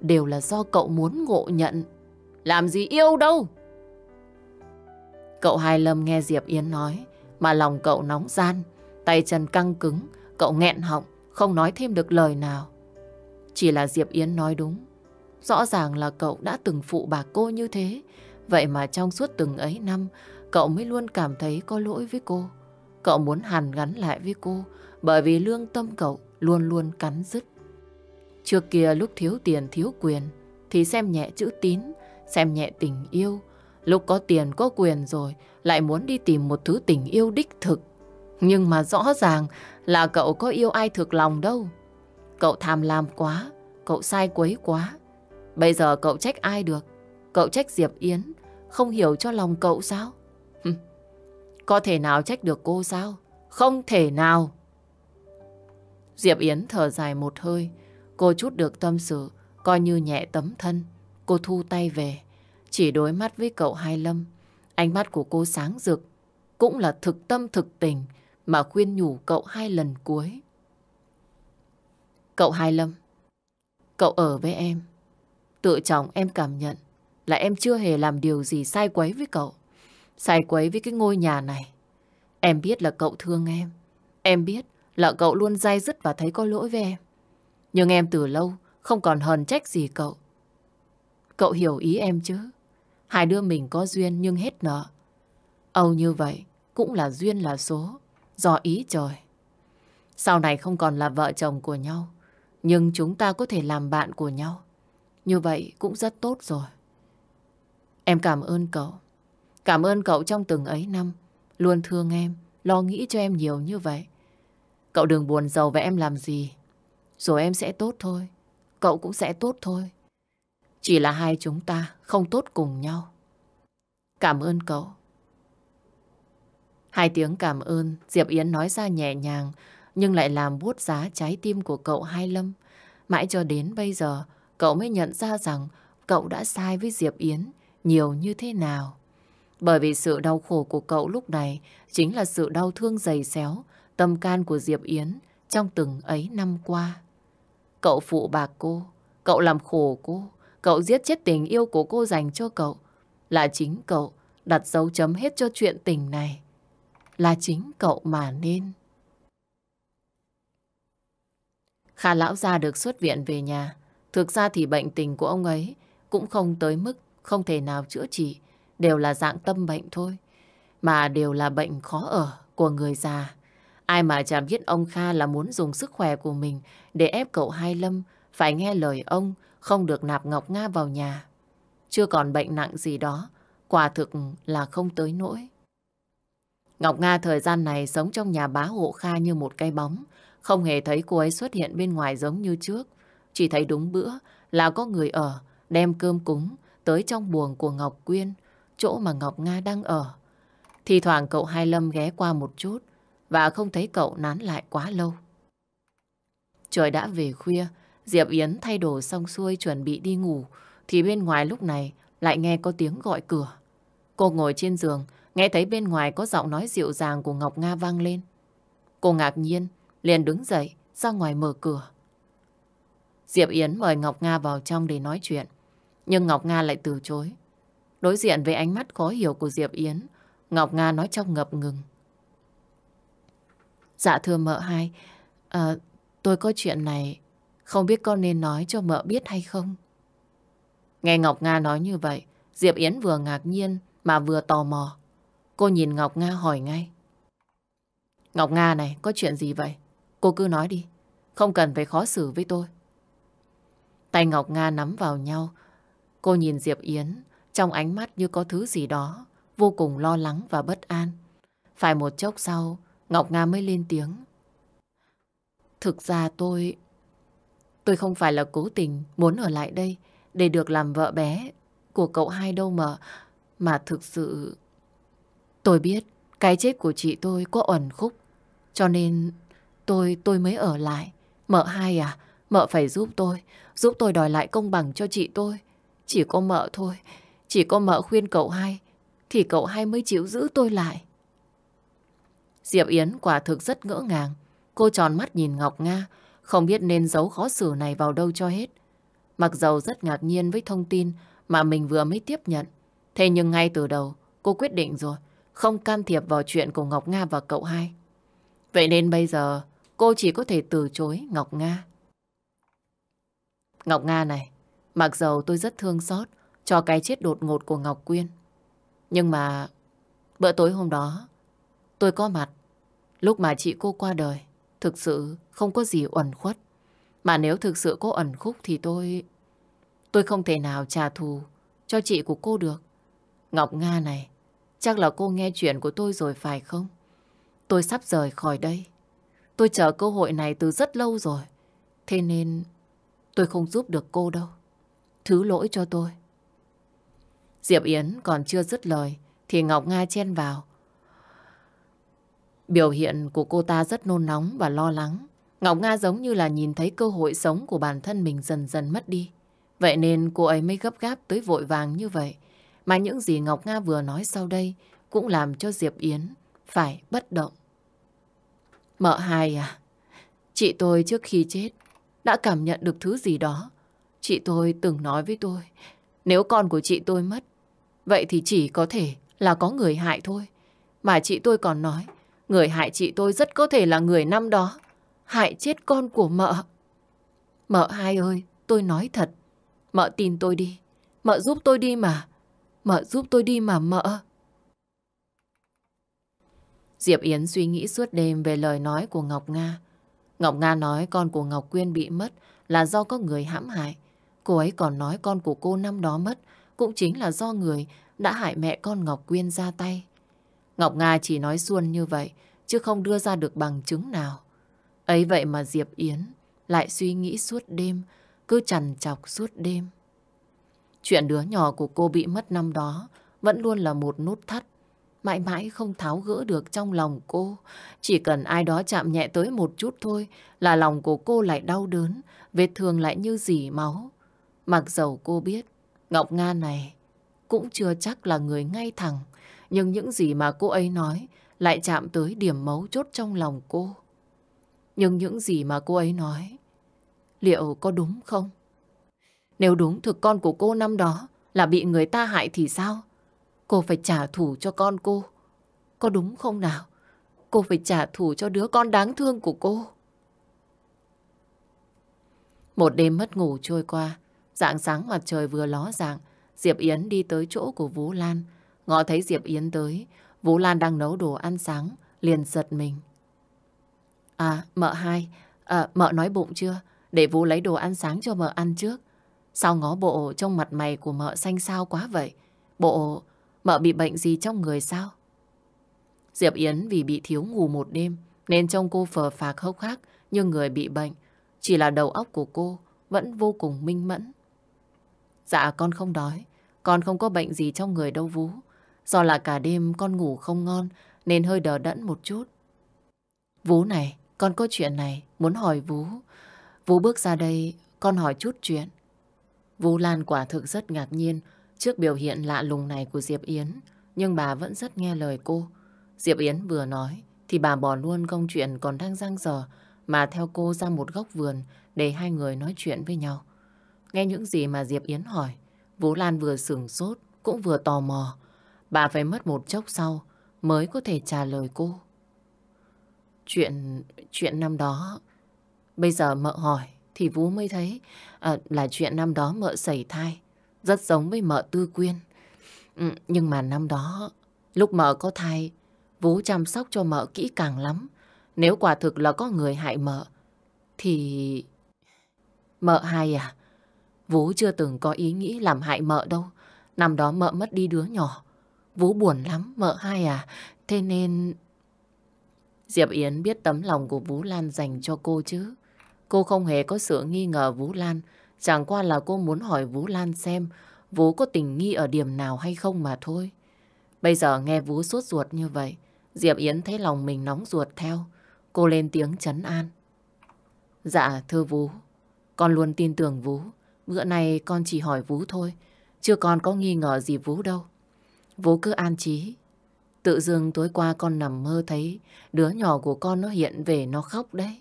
Đều là do cậu muốn ngộ nhận. Làm gì yêu đâu. Cậu Hai Lâm nghe Diệp Yến nói mà lòng cậu nóng gian, tay chân căng cứng, cậu nghẹn họng, không nói thêm được lời nào. Chỉ là Diệp Yến nói đúng. Rõ ràng là cậu đã từng phụ bà cô như thế, vậy mà trong suốt từng ấy năm, cậu mới luôn cảm thấy có lỗi với cô. Cậu muốn hàn gắn lại với cô, bởi vì lương tâm cậu luôn luôn cắn rứt. Trước kia lúc thiếu tiền thiếu quyền thì xem nhẹ chữ tín, xem nhẹ tình yêu. Lúc có tiền có quyền rồi lại muốn đi tìm một thứ tình yêu đích thực. Nhưng mà rõ ràng là cậu có yêu ai thực lòng đâu. Cậu tham lam quá, cậu sai quấy quá. Bây giờ cậu trách ai được? Cậu trách Diệp Yến, không hiểu cho lòng cậu sao? có thể nào trách được cô sao? Không thể nào! Diệp Yến thở dài một hơi. Cô chút được tâm sự, coi như nhẹ tấm thân. Cô thu tay về, chỉ đối mắt với cậu Hai Lâm. Ánh mắt của cô sáng rực, cũng là thực tâm thực tình mà khuyên nhủ cậu hai lần cuối. Cậu Hai Lâm, cậu ở với em. Tự trọng em cảm nhận là em chưa hề làm điều gì sai quấy với cậu. Sai quấy với cái ngôi nhà này. Em biết là cậu thương em. Em biết là cậu luôn dai dứt và thấy có lỗi với em. Nhưng em từ lâu không còn hờn trách gì cậu. Cậu hiểu ý em chứ? Hai đứa mình có duyên nhưng hết nợ. Âu như vậy cũng là duyên là số, do ý trời. Sau này không còn là vợ chồng của nhau, nhưng chúng ta có thể làm bạn của nhau. Như vậy cũng rất tốt rồi. Em cảm ơn cậu. Cảm ơn cậu trong từng ấy năm, luôn thương em, lo nghĩ cho em nhiều như vậy. Cậu đừng buồn giàu với em làm gì. Rồi em sẽ tốt thôi. Cậu cũng sẽ tốt thôi. Chỉ là hai chúng ta không tốt cùng nhau. Cảm ơn cậu. Hai tiếng cảm ơn, Diệp Yến nói ra nhẹ nhàng, nhưng lại làm buốt giá trái tim của cậu Hai Lâm. Mãi cho đến bây giờ, cậu mới nhận ra rằng cậu đã sai với Diệp Yến nhiều như thế nào. Bởi vì sự đau khổ của cậu lúc này chính là sự đau thương dày xéo tâm can của Diệp Yến trong từng ấy năm qua. Cậu phụ bạc cô, cậu làm khổ cô, cậu giết chết tình yêu của cô dành cho cậu. Là chính cậu đặt dấu chấm hết cho chuyện tình này. Là chính cậu mà nên. Khả lão gia được xuất viện về nhà. Thực ra thì bệnh tình của ông ấy cũng không tới mức không thể nào chữa trị. Đều là dạng tâm bệnh thôi. Mà đều là bệnh khó ở của người già. Ai mà chả biết ông Kha là muốn dùng sức khỏe của mình để ép cậu Hai Lâm phải nghe lời ông không được nạp Ngọc Nga vào nhà. Chưa còn bệnh nặng gì đó, quả thực là không tới nỗi. Ngọc Nga thời gian này sống trong nhà bá hộ Kha như một cây bóng, không hề thấy cô ấy xuất hiện bên ngoài giống như trước. Chỉ thấy đúng bữa là có người ở, đem cơm cúng tới trong buồng của Ngọc Quyên, chỗ mà Ngọc Nga đang ở. Thì thoảng cậu Hai Lâm ghé qua một chút, và không thấy cậu nán lại quá lâu. Trời đã về khuya, Diệp Yến thay đồ xong xuôi chuẩn bị đi ngủ, thì bên ngoài lúc này lại nghe có tiếng gọi cửa. Cô ngồi trên giường, nghe thấy bên ngoài có giọng nói dịu dàng của Ngọc Nga vang lên. Cô ngạc nhiên, liền đứng dậy, ra ngoài mở cửa. Diệp Yến mời Ngọc Nga vào trong để nói chuyện, nhưng Ngọc Nga lại từ chối. Đối diện với ánh mắt khó hiểu của Diệp Yến, Ngọc Nga nói trong ngập ngừng. Dạ thưa mợ hai, à, tôi có chuyện này, không biết con nên nói cho mợ biết hay không? Nghe Ngọc Nga nói như vậy, Diệp Yến vừa ngạc nhiên mà vừa tò mò. Cô nhìn Ngọc Nga hỏi ngay. Ngọc Nga này, có chuyện gì vậy? Cô cứ nói đi, không cần phải khó xử với tôi. Tay Ngọc Nga nắm vào nhau, cô nhìn Diệp Yến trong ánh mắt như có thứ gì đó vô cùng lo lắng và bất an. Phải một chốc sau, Ngọc Nga mới lên tiếng. Thực ra tôi... Tôi không phải là cố tình muốn ở lại đây để được làm vợ bé của cậu hai đâu mà. Mà thực sự... Tôi biết cái chết của chị tôi có ẩn khúc. Cho nên tôi tôi mới ở lại. Mợ hai à, mợ phải giúp tôi. Giúp tôi đòi lại công bằng cho chị tôi. Chỉ có mợ thôi. Chỉ có mợ khuyên cậu hai. Thì cậu hai mới chịu giữ tôi lại. Diệp Yến quả thực rất ngỡ ngàng. Cô tròn mắt nhìn Ngọc Nga, không biết nên giấu khó xử này vào đâu cho hết. Mặc dầu rất ngạc nhiên với thông tin mà mình vừa mới tiếp nhận. Thế nhưng ngay từ đầu, cô quyết định rồi, không can thiệp vào chuyện của Ngọc Nga và cậu hai. Vậy nên bây giờ, cô chỉ có thể từ chối Ngọc Nga. Ngọc Nga này, mặc dầu tôi rất thương xót cho cái chết đột ngột của Ngọc Quyên. Nhưng mà, bữa tối hôm đó, Tôi có mặt lúc mà chị cô qua đời. Thực sự không có gì uẩn khuất. Mà nếu thực sự có ẩn khúc thì tôi... Tôi không thể nào trả thù cho chị của cô được. Ngọc Nga này, chắc là cô nghe chuyện của tôi rồi phải không? Tôi sắp rời khỏi đây. Tôi chờ cơ hội này từ rất lâu rồi. Thế nên tôi không giúp được cô đâu. Thứ lỗi cho tôi. Diệp Yến còn chưa dứt lời thì Ngọc Nga chen vào Biểu hiện của cô ta rất nôn nóng và lo lắng. Ngọc Nga giống như là nhìn thấy cơ hội sống của bản thân mình dần dần mất đi. Vậy nên cô ấy mới gấp gáp tới vội vàng như vậy. Mà những gì Ngọc Nga vừa nói sau đây cũng làm cho Diệp Yến phải bất động. Mợ hai à, chị tôi trước khi chết đã cảm nhận được thứ gì đó. Chị tôi từng nói với tôi, nếu con của chị tôi mất, vậy thì chỉ có thể là có người hại thôi. Mà chị tôi còn nói, Người hại chị tôi rất có thể là người năm đó. Hại chết con của mợ. Mợ hai ơi, tôi nói thật. Mợ tin tôi đi. Mợ giúp tôi đi mà. Mợ giúp tôi đi mà mợ. Diệp Yến suy nghĩ suốt đêm về lời nói của Ngọc Nga. Ngọc Nga nói con của Ngọc Quyên bị mất là do có người hãm hại. Cô ấy còn nói con của cô năm đó mất cũng chính là do người đã hại mẹ con Ngọc Quyên ra tay. Ngọc Nga chỉ nói suôn như vậy, chứ không đưa ra được bằng chứng nào. Ấy vậy mà Diệp Yến lại suy nghĩ suốt đêm, cứ chằn chọc suốt đêm. Chuyện đứa nhỏ của cô bị mất năm đó vẫn luôn là một nút thắt, mãi mãi không tháo gỡ được trong lòng cô. Chỉ cần ai đó chạm nhẹ tới một chút thôi là lòng của cô lại đau đớn, vết thương lại như dỉ máu. Mặc dầu cô biết, Ngọc Nga này cũng chưa chắc là người ngay thẳng, nhưng những gì mà cô ấy nói lại chạm tới điểm mấu chốt trong lòng cô. Nhưng những gì mà cô ấy nói liệu có đúng không? Nếu đúng thực con của cô năm đó là bị người ta hại thì sao? Cô phải trả thù cho con cô. Có đúng không nào? Cô phải trả thù cho đứa con đáng thương của cô. Một đêm mất ngủ trôi qua, dạng sáng mặt trời vừa ló dạng, Diệp Yến đi tới chỗ của Vũ Lan, Ngọ thấy Diệp Yến tới, Vũ Lan đang nấu đồ ăn sáng, liền giật mình. À, mợ hai, à, mợ nói bụng chưa? Để Vũ lấy đồ ăn sáng cho mợ ăn trước. Sao ngó bộ trong mặt mày của mợ xanh xao quá vậy? Bộ, mợ bị bệnh gì trong người sao? Diệp Yến vì bị thiếu ngủ một đêm, nên trông cô phờ phạc hốc hác như người bị bệnh. Chỉ là đầu óc của cô vẫn vô cùng minh mẫn. Dạ con không đói, con không có bệnh gì trong người đâu Vũ. Do là cả đêm con ngủ không ngon nên hơi đờ đẫn một chút. Vú này, con có chuyện này, muốn hỏi Vú. Vú bước ra đây, con hỏi chút chuyện. Vú Lan quả thực rất ngạc nhiên trước biểu hiện lạ lùng này của Diệp Yến, nhưng bà vẫn rất nghe lời cô. Diệp Yến vừa nói thì bà bỏ luôn công chuyện còn đang giang dở mà theo cô ra một góc vườn để hai người nói chuyện với nhau. Nghe những gì mà Diệp Yến hỏi, Vũ Lan vừa sửng sốt cũng vừa tò mò Bà phải mất một chốc sau mới có thể trả lời cô. Chuyện chuyện năm đó, bây giờ mợ hỏi thì Vũ mới thấy à, là chuyện năm đó mợ sẩy thai, rất giống với mợ Tư Quyên. Ừ, nhưng mà năm đó, lúc mợ có thai, Vũ chăm sóc cho mợ kỹ càng lắm. Nếu quả thực là có người hại mợ, thì... Mợ hai à? Vũ chưa từng có ý nghĩ làm hại mợ đâu. Năm đó mợ mất đi đứa nhỏ. Vũ buồn lắm, mợ hai à. Thế nên... Diệp Yến biết tấm lòng của Vũ Lan dành cho cô chứ. Cô không hề có sự nghi ngờ Vũ Lan. Chẳng qua là cô muốn hỏi Vũ Lan xem Vũ có tình nghi ở điểm nào hay không mà thôi. Bây giờ nghe Vũ suốt ruột như vậy, Diệp Yến thấy lòng mình nóng ruột theo. Cô lên tiếng chấn an. Dạ, thưa Vũ, con luôn tin tưởng Vũ. Bữa nay con chỉ hỏi Vũ thôi, chưa con có nghi ngờ gì Vũ đâu. Vũ cứ an trí. Tự dưng tối qua con nằm mơ thấy đứa nhỏ của con nó hiện về nó khóc đấy.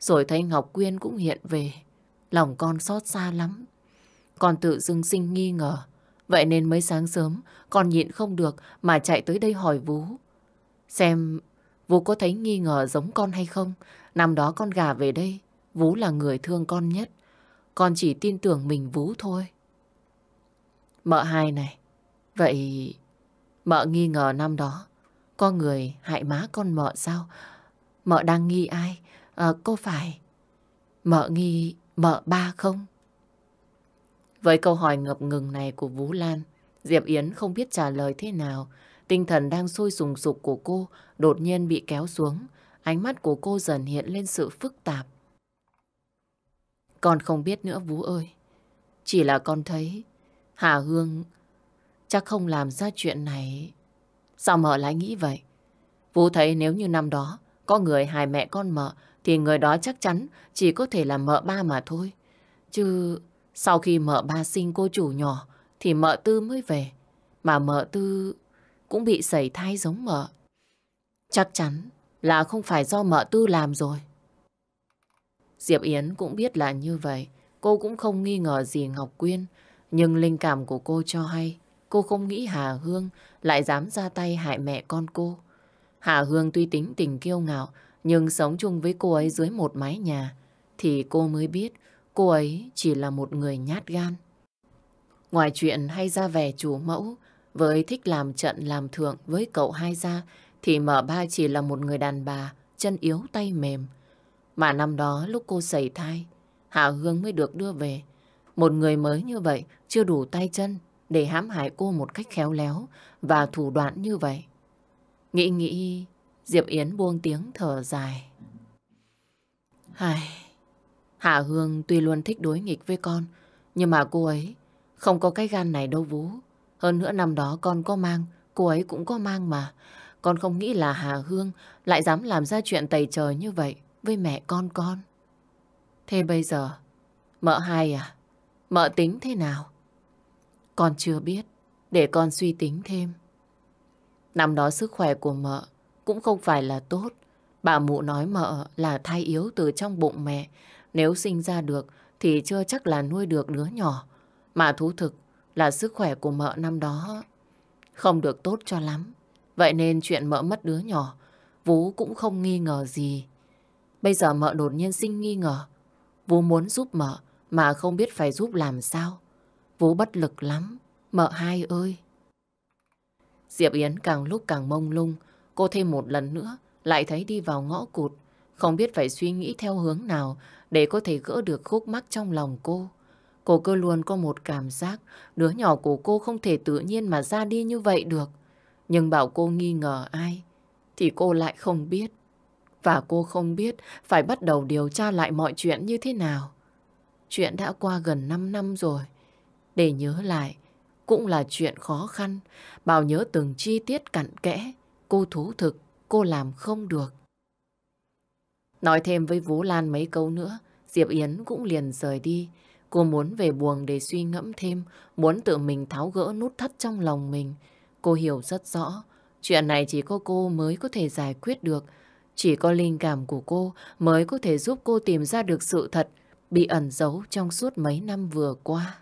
Rồi thấy Ngọc Quyên cũng hiện về. Lòng con xót xa lắm. Con tự dưng sinh nghi ngờ. Vậy nên mới sáng sớm con nhịn không được mà chạy tới đây hỏi Vũ. Xem Vũ có thấy nghi ngờ giống con hay không? Năm đó con gà về đây. Vũ là người thương con nhất. Con chỉ tin tưởng mình Vũ thôi. Mợ hai này, Vậy mợ nghi ngờ năm đó có người hại má con mợ sao? Mợ đang nghi ai? À, cô phải mợ nghi mợ ba không? Với câu hỏi ngập ngừng này của Vũ Lan, Diệp Yến không biết trả lời thế nào. Tinh thần đang sôi sùng sục của cô đột nhiên bị kéo xuống. Ánh mắt của cô dần hiện lên sự phức tạp. Con không biết nữa Vũ ơi. Chỉ là con thấy Hà Hương chắc không làm ra chuyện này. Sao mợ lại nghĩ vậy? Vũ thấy nếu như năm đó có người hài mẹ con mợ thì người đó chắc chắn chỉ có thể là mợ ba mà thôi. Chứ sau khi mợ ba sinh cô chủ nhỏ thì mợ tư mới về. Mà mợ tư cũng bị sẩy thai giống mợ. Chắc chắn là không phải do mợ tư làm rồi. Diệp Yến cũng biết là như vậy. Cô cũng không nghi ngờ gì Ngọc Quyên. Nhưng linh cảm của cô cho hay Cô không nghĩ Hà Hương lại dám ra tay hại mẹ con cô. Hà Hương tuy tính tình kiêu ngạo, nhưng sống chung với cô ấy dưới một mái nhà, thì cô mới biết cô ấy chỉ là một người nhát gan. Ngoài chuyện hay ra vẻ chủ mẫu, với thích làm trận làm thượng với cậu hai gia, thì mở ba chỉ là một người đàn bà, chân yếu tay mềm. Mà năm đó lúc cô xảy thai, Hà Hương mới được đưa về. Một người mới như vậy chưa đủ tay chân để hãm hại cô một cách khéo léo và thủ đoạn như vậy. Nghĩ nghĩ, Diệp Yến buông tiếng thở dài. Ai... Hạ Hương tuy luôn thích đối nghịch với con, nhưng mà cô ấy không có cái gan này đâu vú. Hơn nữa năm đó con có mang, cô ấy cũng có mang mà. Con không nghĩ là Hà Hương lại dám làm ra chuyện tày trời như vậy với mẹ con con. Thế bây giờ, mợ hai à? Mợ tính thế nào? Con chưa biết, để con suy tính thêm. Năm đó sức khỏe của mợ cũng không phải là tốt. Bà mụ nói mợ là thai yếu từ trong bụng mẹ. Nếu sinh ra được thì chưa chắc là nuôi được đứa nhỏ. Mà thú thực là sức khỏe của mợ năm đó không được tốt cho lắm. Vậy nên chuyện mợ mất đứa nhỏ, Vú cũng không nghi ngờ gì. Bây giờ mợ đột nhiên sinh nghi ngờ. Vú muốn giúp mợ mà không biết phải giúp làm sao. Vũ bất lực lắm. Mợ hai ơi! Diệp Yến càng lúc càng mông lung. Cô thêm một lần nữa, lại thấy đi vào ngõ cụt. Không biết phải suy nghĩ theo hướng nào để có thể gỡ được khúc mắc trong lòng cô. Cô cứ luôn có một cảm giác đứa nhỏ của cô không thể tự nhiên mà ra đi như vậy được. Nhưng bảo cô nghi ngờ ai thì cô lại không biết. Và cô không biết phải bắt đầu điều tra lại mọi chuyện như thế nào. Chuyện đã qua gần 5 năm rồi. Để nhớ lại, cũng là chuyện khó khăn. Bảo nhớ từng chi tiết cặn kẽ, cô thú thực, cô làm không được. Nói thêm với Vũ Lan mấy câu nữa, Diệp Yến cũng liền rời đi. Cô muốn về buồng để suy ngẫm thêm, muốn tự mình tháo gỡ nút thắt trong lòng mình. Cô hiểu rất rõ, chuyện này chỉ có cô mới có thể giải quyết được. Chỉ có linh cảm của cô mới có thể giúp cô tìm ra được sự thật bị ẩn giấu trong suốt mấy năm vừa qua.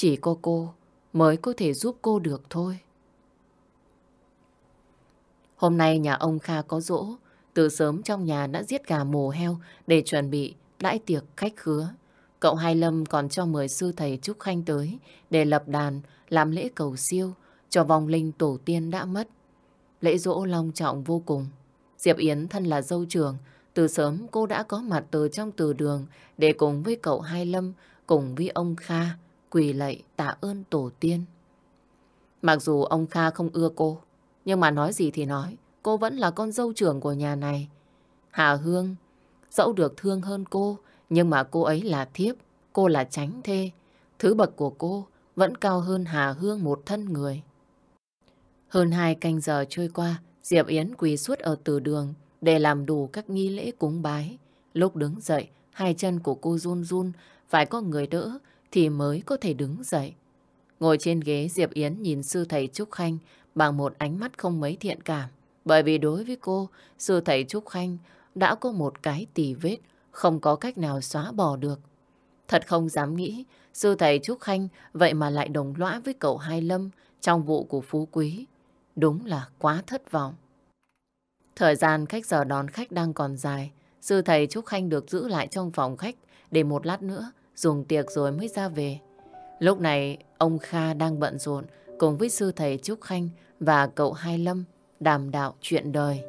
Chỉ cô cô mới có thể giúp cô được thôi. Hôm nay nhà ông Kha có rỗ từ sớm trong nhà đã giết gà mổ heo để chuẩn bị đãi tiệc khách khứa. Cậu Hai Lâm còn cho mời sư thầy Trúc Khanh tới để lập đàn, làm lễ cầu siêu cho vong linh tổ tiên đã mất. Lễ rỗ long trọng vô cùng. Diệp Yến thân là dâu trường, từ sớm cô đã có mặt từ trong từ đường để cùng với cậu Hai Lâm, cùng với ông Kha quỳ lạy tạ ơn tổ tiên. Mặc dù ông Kha không ưa cô, nhưng mà nói gì thì nói, cô vẫn là con dâu trưởng của nhà này. Hà Hương, dẫu được thương hơn cô, nhưng mà cô ấy là thiếp, cô là tránh thê. Thứ bậc của cô vẫn cao hơn Hà Hương một thân người. Hơn hai canh giờ trôi qua, Diệp Yến quỳ suốt ở từ đường để làm đủ các nghi lễ cúng bái. Lúc đứng dậy, hai chân của cô run run, phải có người đỡ thì mới có thể đứng dậy. Ngồi trên ghế Diệp Yến nhìn sư thầy Trúc Khanh bằng một ánh mắt không mấy thiện cảm. Bởi vì đối với cô, sư thầy Trúc Khanh đã có một cái tì vết không có cách nào xóa bỏ được. Thật không dám nghĩ, sư thầy Trúc Khanh vậy mà lại đồng lõa với cậu Hai Lâm trong vụ của Phú Quý. Đúng là quá thất vọng. Thời gian khách giờ đón khách đang còn dài, sư thầy Trúc Khanh được giữ lại trong phòng khách để một lát nữa dùng tiệc rồi mới ra về. Lúc này, ông Kha đang bận rộn cùng với sư thầy Trúc Khanh và cậu Hai Lâm đàm đạo chuyện đời.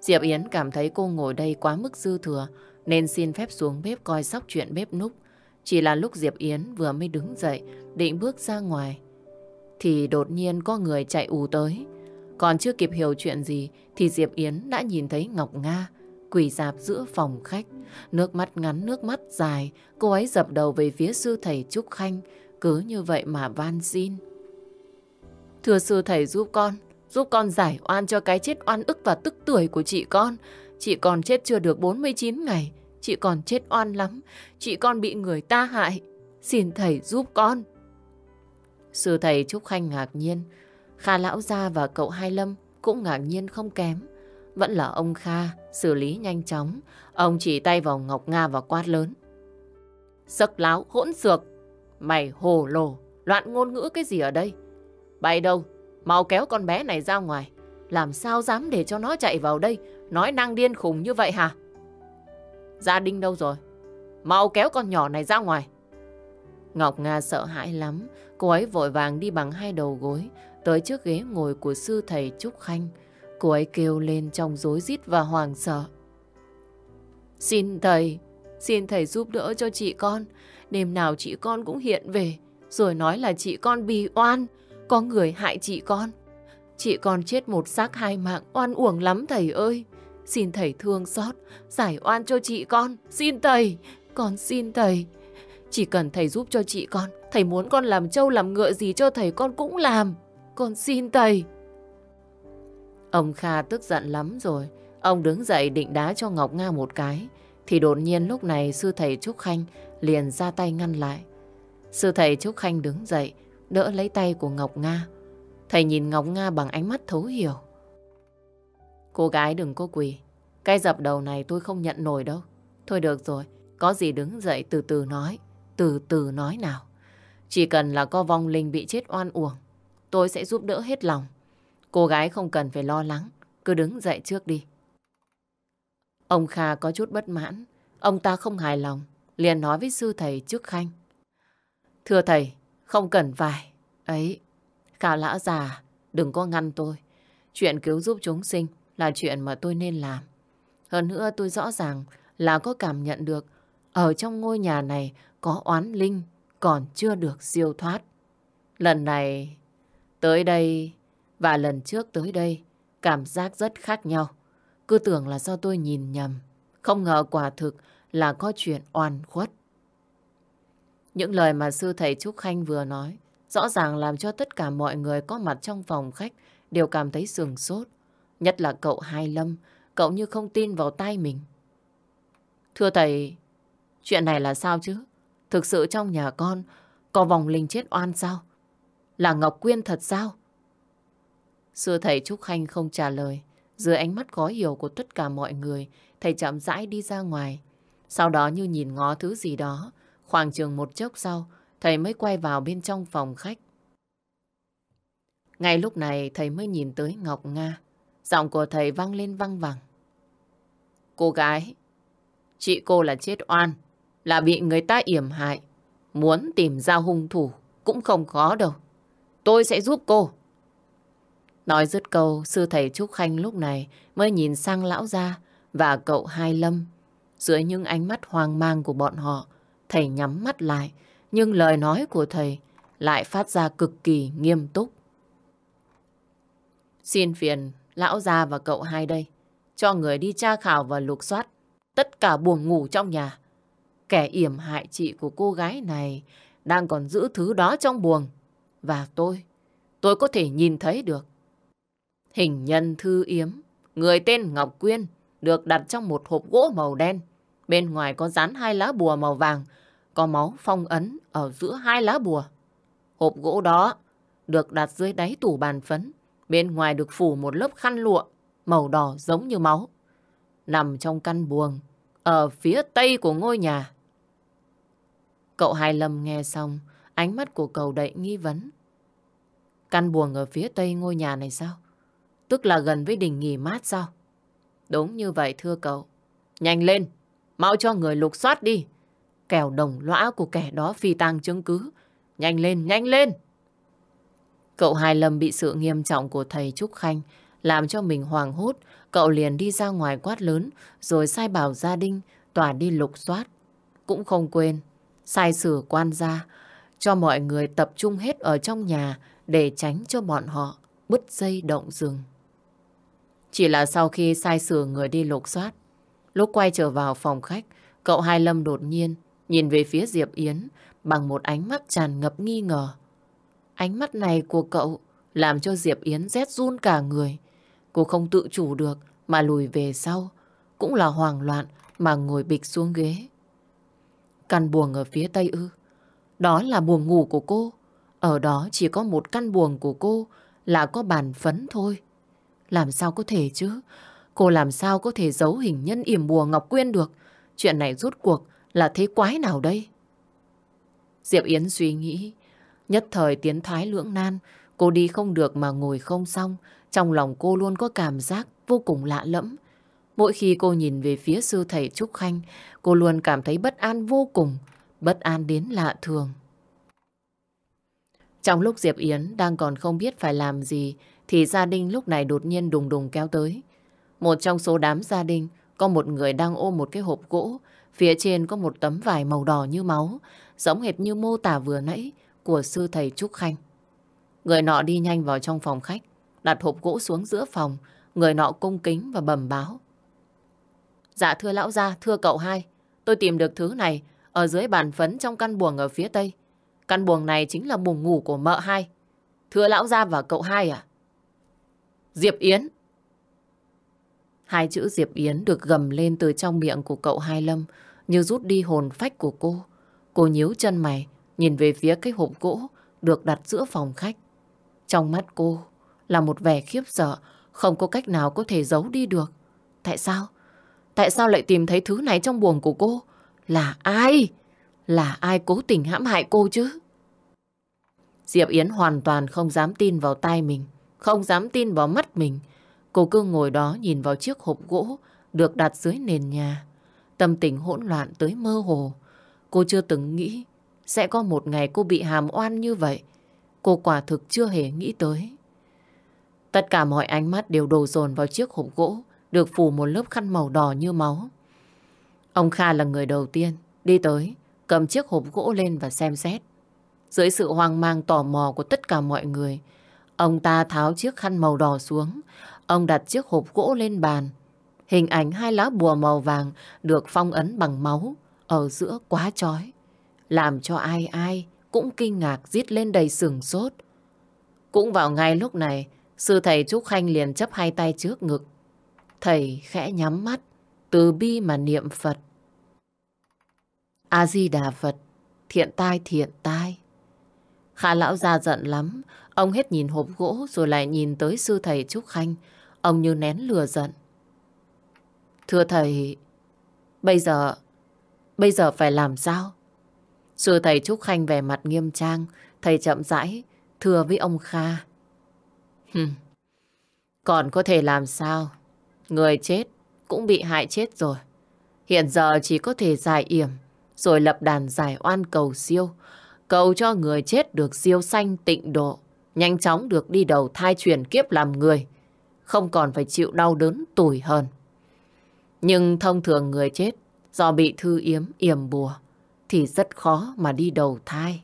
Diệp Yến cảm thấy cô ngồi đây quá mức dư thừa nên xin phép xuống bếp coi sóc chuyện bếp núc. Chỉ là lúc Diệp Yến vừa mới đứng dậy định bước ra ngoài thì đột nhiên có người chạy ù tới. Còn chưa kịp hiểu chuyện gì thì Diệp Yến đã nhìn thấy Ngọc Nga quỳ dạp giữa phòng khách. Nước mắt ngắn nước mắt dài, cô ấy dập đầu về phía sư thầy Trúc Khanh, cứ như vậy mà van xin. Thưa sư thầy giúp con, giúp con giải oan cho cái chết oan ức và tức tuổi của chị con. Chị con chết chưa được 49 ngày, chị con chết oan lắm, chị con bị người ta hại. Xin thầy giúp con. Sư thầy Trúc Khanh ngạc nhiên, Kha Lão Gia và cậu Hai Lâm cũng ngạc nhiên không kém. Vẫn là ông Kha xử lý nhanh chóng. Ông chỉ tay vào Ngọc Nga và quát lớn. Sấc láo hỗn xược. Mày hồ lồ, loạn ngôn ngữ cái gì ở đây? Bay đâu? Mau kéo con bé này ra ngoài. Làm sao dám để cho nó chạy vào đây? Nói năng điên khùng như vậy hả? Gia đình đâu rồi? Mau kéo con nhỏ này ra ngoài. Ngọc Nga sợ hãi lắm. Cô ấy vội vàng đi bằng hai đầu gối tới trước ghế ngồi của sư thầy Trúc Khanh. Cô ấy kêu lên trong rối rít và hoàng sợ. Xin thầy, xin thầy giúp đỡ cho chị con. Đêm nào chị con cũng hiện về, rồi nói là chị con bị oan, có người hại chị con. Chị con chết một xác hai mạng, oan uổng lắm thầy ơi. Xin thầy thương xót, giải oan cho chị con. Xin thầy, con xin thầy. Chỉ cần thầy giúp cho chị con, thầy muốn con làm trâu làm ngựa gì cho thầy con cũng làm. Con xin thầy. Ông Kha tức giận lắm rồi. Ông đứng dậy định đá cho Ngọc Nga một cái. Thì đột nhiên lúc này sư thầy Trúc Khanh liền ra tay ngăn lại. Sư thầy Trúc Khanh đứng dậy, đỡ lấy tay của Ngọc Nga. Thầy nhìn Ngọc Nga bằng ánh mắt thấu hiểu. Cô gái đừng có quỳ. Cái dập đầu này tôi không nhận nổi đâu. Thôi được rồi, có gì đứng dậy từ từ nói. Từ từ nói nào. Chỉ cần là có vong linh bị chết oan uổng, tôi sẽ giúp đỡ hết lòng. Cô gái không cần phải lo lắng, cứ đứng dậy trước đi. Ông Kha có chút bất mãn, ông ta không hài lòng, liền nói với sư thầy trước khanh. Thưa thầy, không cần phải. Ấy, Kha lão già, đừng có ngăn tôi. Chuyện cứu giúp chúng sinh là chuyện mà tôi nên làm. Hơn nữa tôi rõ ràng là có cảm nhận được ở trong ngôi nhà này có oán linh còn chưa được siêu thoát. Lần này tới đây và lần trước tới đây, cảm giác rất khác nhau. Cứ tưởng là do tôi nhìn nhầm, không ngờ quả thực là có chuyện oan khuất. Những lời mà sư thầy Trúc Khanh vừa nói, rõ ràng làm cho tất cả mọi người có mặt trong phòng khách đều cảm thấy sườn sốt. Nhất là cậu Hai Lâm, cậu như không tin vào tay mình. Thưa thầy, chuyện này là sao chứ? Thực sự trong nhà con có vòng linh chết oan sao? Là Ngọc Quyên thật sao? Xưa thầy Trúc Khanh không trả lời. Dưới ánh mắt khó hiểu của tất cả mọi người, thầy chậm rãi đi ra ngoài. Sau đó như nhìn ngó thứ gì đó. Khoảng trường một chốc sau, thầy mới quay vào bên trong phòng khách. Ngay lúc này thầy mới nhìn tới Ngọc Nga. Giọng của thầy vang lên văng vẳng. Cô gái, chị cô là chết oan, là bị người ta yểm hại. Muốn tìm ra hung thủ cũng không khó đâu. Tôi sẽ giúp cô. Nói dứt câu, sư thầy Trúc Khanh lúc này mới nhìn sang lão gia và cậu Hai Lâm. Dưới những ánh mắt hoang mang của bọn họ, thầy nhắm mắt lại, nhưng lời nói của thầy lại phát ra cực kỳ nghiêm túc. Xin phiền lão gia và cậu hai đây, cho người đi tra khảo và lục soát tất cả buồng ngủ trong nhà. Kẻ yểm hại chị của cô gái này đang còn giữ thứ đó trong buồng. Và tôi, tôi có thể nhìn thấy được. Hình nhân thư yếm, người tên Ngọc Quyên, được đặt trong một hộp gỗ màu đen. Bên ngoài có dán hai lá bùa màu vàng, có máu phong ấn ở giữa hai lá bùa. Hộp gỗ đó được đặt dưới đáy tủ bàn phấn, bên ngoài được phủ một lớp khăn lụa màu đỏ giống như máu. Nằm trong căn buồng, ở phía tây của ngôi nhà. Cậu Hai Lâm nghe xong, ánh mắt của cậu đầy nghi vấn. Căn buồng ở phía tây ngôi nhà này sao? Tức là gần với đỉnh nghỉ mát sao? Đúng như vậy thưa cậu. Nhanh lên, mau cho người lục soát đi. Kẻo đồng lõa của kẻ đó phi tang chứng cứ. Nhanh lên, nhanh lên. Cậu Hai lầm bị sự nghiêm trọng của thầy Trúc Khanh làm cho mình hoàng hốt. Cậu liền đi ra ngoài quát lớn rồi sai bảo gia đình tỏa đi lục soát. Cũng không quên, sai sử quan gia cho mọi người tập trung hết ở trong nhà để tránh cho bọn họ bứt dây động rừng. Chỉ là sau khi sai sửa người đi lục soát, lúc quay trở vào phòng khách, cậu Hai Lâm đột nhiên nhìn về phía Diệp Yến bằng một ánh mắt tràn ngập nghi ngờ. Ánh mắt này của cậu làm cho Diệp Yến rét run cả người. Cô không tự chủ được mà lùi về sau, cũng là hoảng loạn mà ngồi bịch xuống ghế. Căn buồng ở phía tây ư? Đó là buồng ngủ của cô. Ở đó chỉ có một căn buồng của cô là có bàn phấn thôi. Làm sao có thể chứ? Cô làm sao có thể giấu hình nhân yểm bùa Ngọc Quyên được? Chuyện này rút cuộc là thế quái nào đây? Diệp Yến suy nghĩ, nhất thời tiến thoái lưỡng nan, cô đi không được mà ngồi không xong, trong lòng cô luôn có cảm giác vô cùng lạ lẫm. Mỗi khi cô nhìn về phía sư thầy Trúc Khanh, cô luôn cảm thấy bất an vô cùng, bất an đến lạ thường. Trong lúc Diệp Yến đang còn không biết phải làm gì, thì gia đình lúc này đột nhiên đùng đùng kéo tới. Một trong số đám gia đình có một người đang ôm một cái hộp gỗ, phía trên có một tấm vải màu đỏ như máu, giống hệt như mô tả vừa nãy của sư thầy Trúc Khanh. Người nọ đi nhanh vào trong phòng khách, đặt hộp gỗ xuống giữa phòng, người nọ cung kính và bẩm báo. Dạ thưa lão gia, thưa cậu hai, tôi tìm được thứ này ở dưới bàn phấn trong căn buồng ở phía tây. Căn buồng này chính là buồng ngủ của mợ hai. Thưa lão gia và cậu hai à? Diệp Yến. Hai chữ Diệp Yến được gầm lên từ trong miệng của cậu Hai Lâm như rút đi hồn phách của cô. Cô nhíu chân mày, nhìn về phía cái hộp gỗ được đặt giữa phòng khách. Trong mắt cô là một vẻ khiếp sợ, không có cách nào có thể giấu đi được. Tại sao? Tại sao lại tìm thấy thứ này trong buồng của cô? Là ai? Là ai cố tình hãm hại cô chứ? Diệp Yến hoàn toàn không dám tin vào tai mình. Không dám tin vào mắt mình, cô cứ ngồi đó nhìn vào chiếc hộp gỗ được đặt dưới nền nhà. Tâm tình hỗn loạn tới mơ hồ. Cô chưa từng nghĩ sẽ có một ngày cô bị hàm oan như vậy. Cô quả thực chưa hề nghĩ tới. Tất cả mọi ánh mắt đều đổ dồn vào chiếc hộp gỗ được phủ một lớp khăn màu đỏ như máu. Ông Kha là người đầu tiên đi tới, cầm chiếc hộp gỗ lên và xem xét. Dưới sự hoang mang tò mò của tất cả mọi người, Ông ta tháo chiếc khăn màu đỏ xuống. Ông đặt chiếc hộp gỗ lên bàn. Hình ảnh hai lá bùa màu vàng được phong ấn bằng máu ở giữa quá trói. Làm cho ai ai cũng kinh ngạc rít lên đầy sừng sốt. Cũng vào ngay lúc này, sư thầy Trúc Khanh liền chấp hai tay trước ngực. Thầy khẽ nhắm mắt, từ bi mà niệm Phật. A-di-đà Phật, thiện tai thiện tai. Khả lão ra giận lắm, Ông hết nhìn hộp gỗ rồi lại nhìn tới sư thầy Trúc Khanh. Ông như nén lừa giận. Thưa thầy, bây giờ, bây giờ phải làm sao? Sư thầy Trúc Khanh vẻ mặt nghiêm trang, thầy chậm rãi, thưa với ông Kha. còn có thể làm sao? Người chết cũng bị hại chết rồi. Hiện giờ chỉ có thể giải yểm, rồi lập đàn giải oan cầu siêu, cầu cho người chết được siêu sanh tịnh độ nhanh chóng được đi đầu thai chuyển kiếp làm người, không còn phải chịu đau đớn tủi hơn. Nhưng thông thường người chết do bị thư yếm yểm bùa thì rất khó mà đi đầu thai,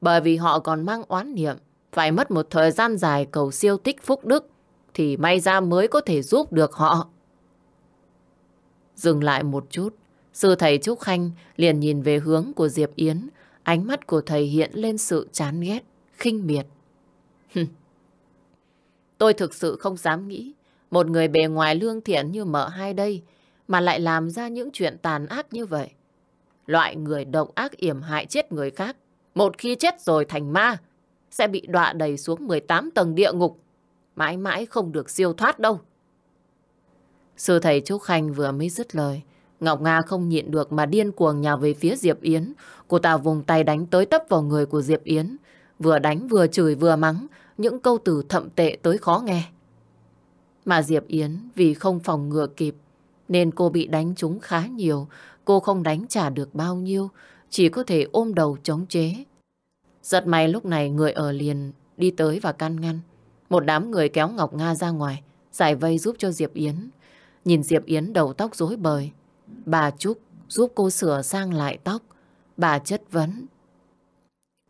bởi vì họ còn mang oán niệm, phải mất một thời gian dài cầu siêu tích phúc đức thì may ra mới có thể giúp được họ. Dừng lại một chút, sư thầy Trúc Khanh liền nhìn về hướng của Diệp Yến, ánh mắt của thầy hiện lên sự chán ghét, khinh miệt. Tôi thực sự không dám nghĩ một người bề ngoài lương thiện như mợ hai đây mà lại làm ra những chuyện tàn ác như vậy. Loại người độc ác yểm hại chết người khác một khi chết rồi thành ma sẽ bị đọa đầy xuống 18 tầng địa ngục mãi mãi không được siêu thoát đâu. Sư thầy Trúc Khanh vừa mới dứt lời Ngọc Nga không nhịn được mà điên cuồng nhào về phía Diệp Yến. Cô ta vùng tay đánh tới tấp vào người của Diệp Yến. Vừa đánh vừa chửi vừa mắng những câu từ thậm tệ tới khó nghe. Mà Diệp Yến vì không phòng ngừa kịp nên cô bị đánh trúng khá nhiều, cô không đánh trả được bao nhiêu, chỉ có thể ôm đầu chống chế. Giật may lúc này người ở liền đi tới và can ngăn. Một đám người kéo Ngọc Nga ra ngoài, giải vây giúp cho Diệp Yến. Nhìn Diệp Yến đầu tóc rối bời, bà Trúc giúp cô sửa sang lại tóc. Bà chất vấn.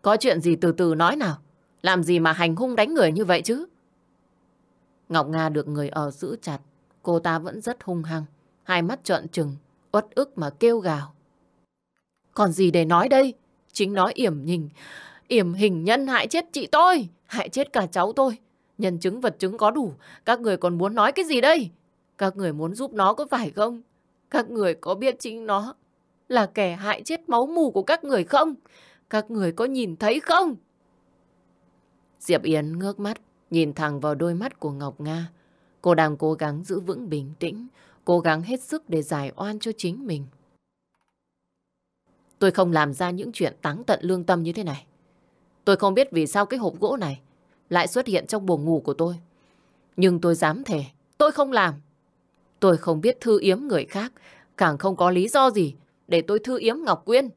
Có chuyện gì từ từ nói nào? Làm gì mà hành hung đánh người như vậy chứ? Ngọc Nga được người ở giữ chặt. Cô ta vẫn rất hung hăng. Hai mắt trợn trừng, uất ức mà kêu gào. Còn gì để nói đây? Chính nói yểm nhìn, yểm hình nhân hại chết chị tôi, hại chết cả cháu tôi. Nhân chứng vật chứng có đủ, các người còn muốn nói cái gì đây? Các người muốn giúp nó có phải không? Các người có biết chính nó là kẻ hại chết máu mù của các người không? Các người có nhìn thấy không? Diệp Yến ngước mắt, nhìn thẳng vào đôi mắt của Ngọc Nga. Cô đang cố gắng giữ vững bình tĩnh, cố gắng hết sức để giải oan cho chính mình. Tôi không làm ra những chuyện táng tận lương tâm như thế này. Tôi không biết vì sao cái hộp gỗ này lại xuất hiện trong buồng ngủ của tôi. Nhưng tôi dám thề, tôi không làm. Tôi không biết thư yếm người khác, càng không có lý do gì để tôi thư yếm Ngọc Quyên.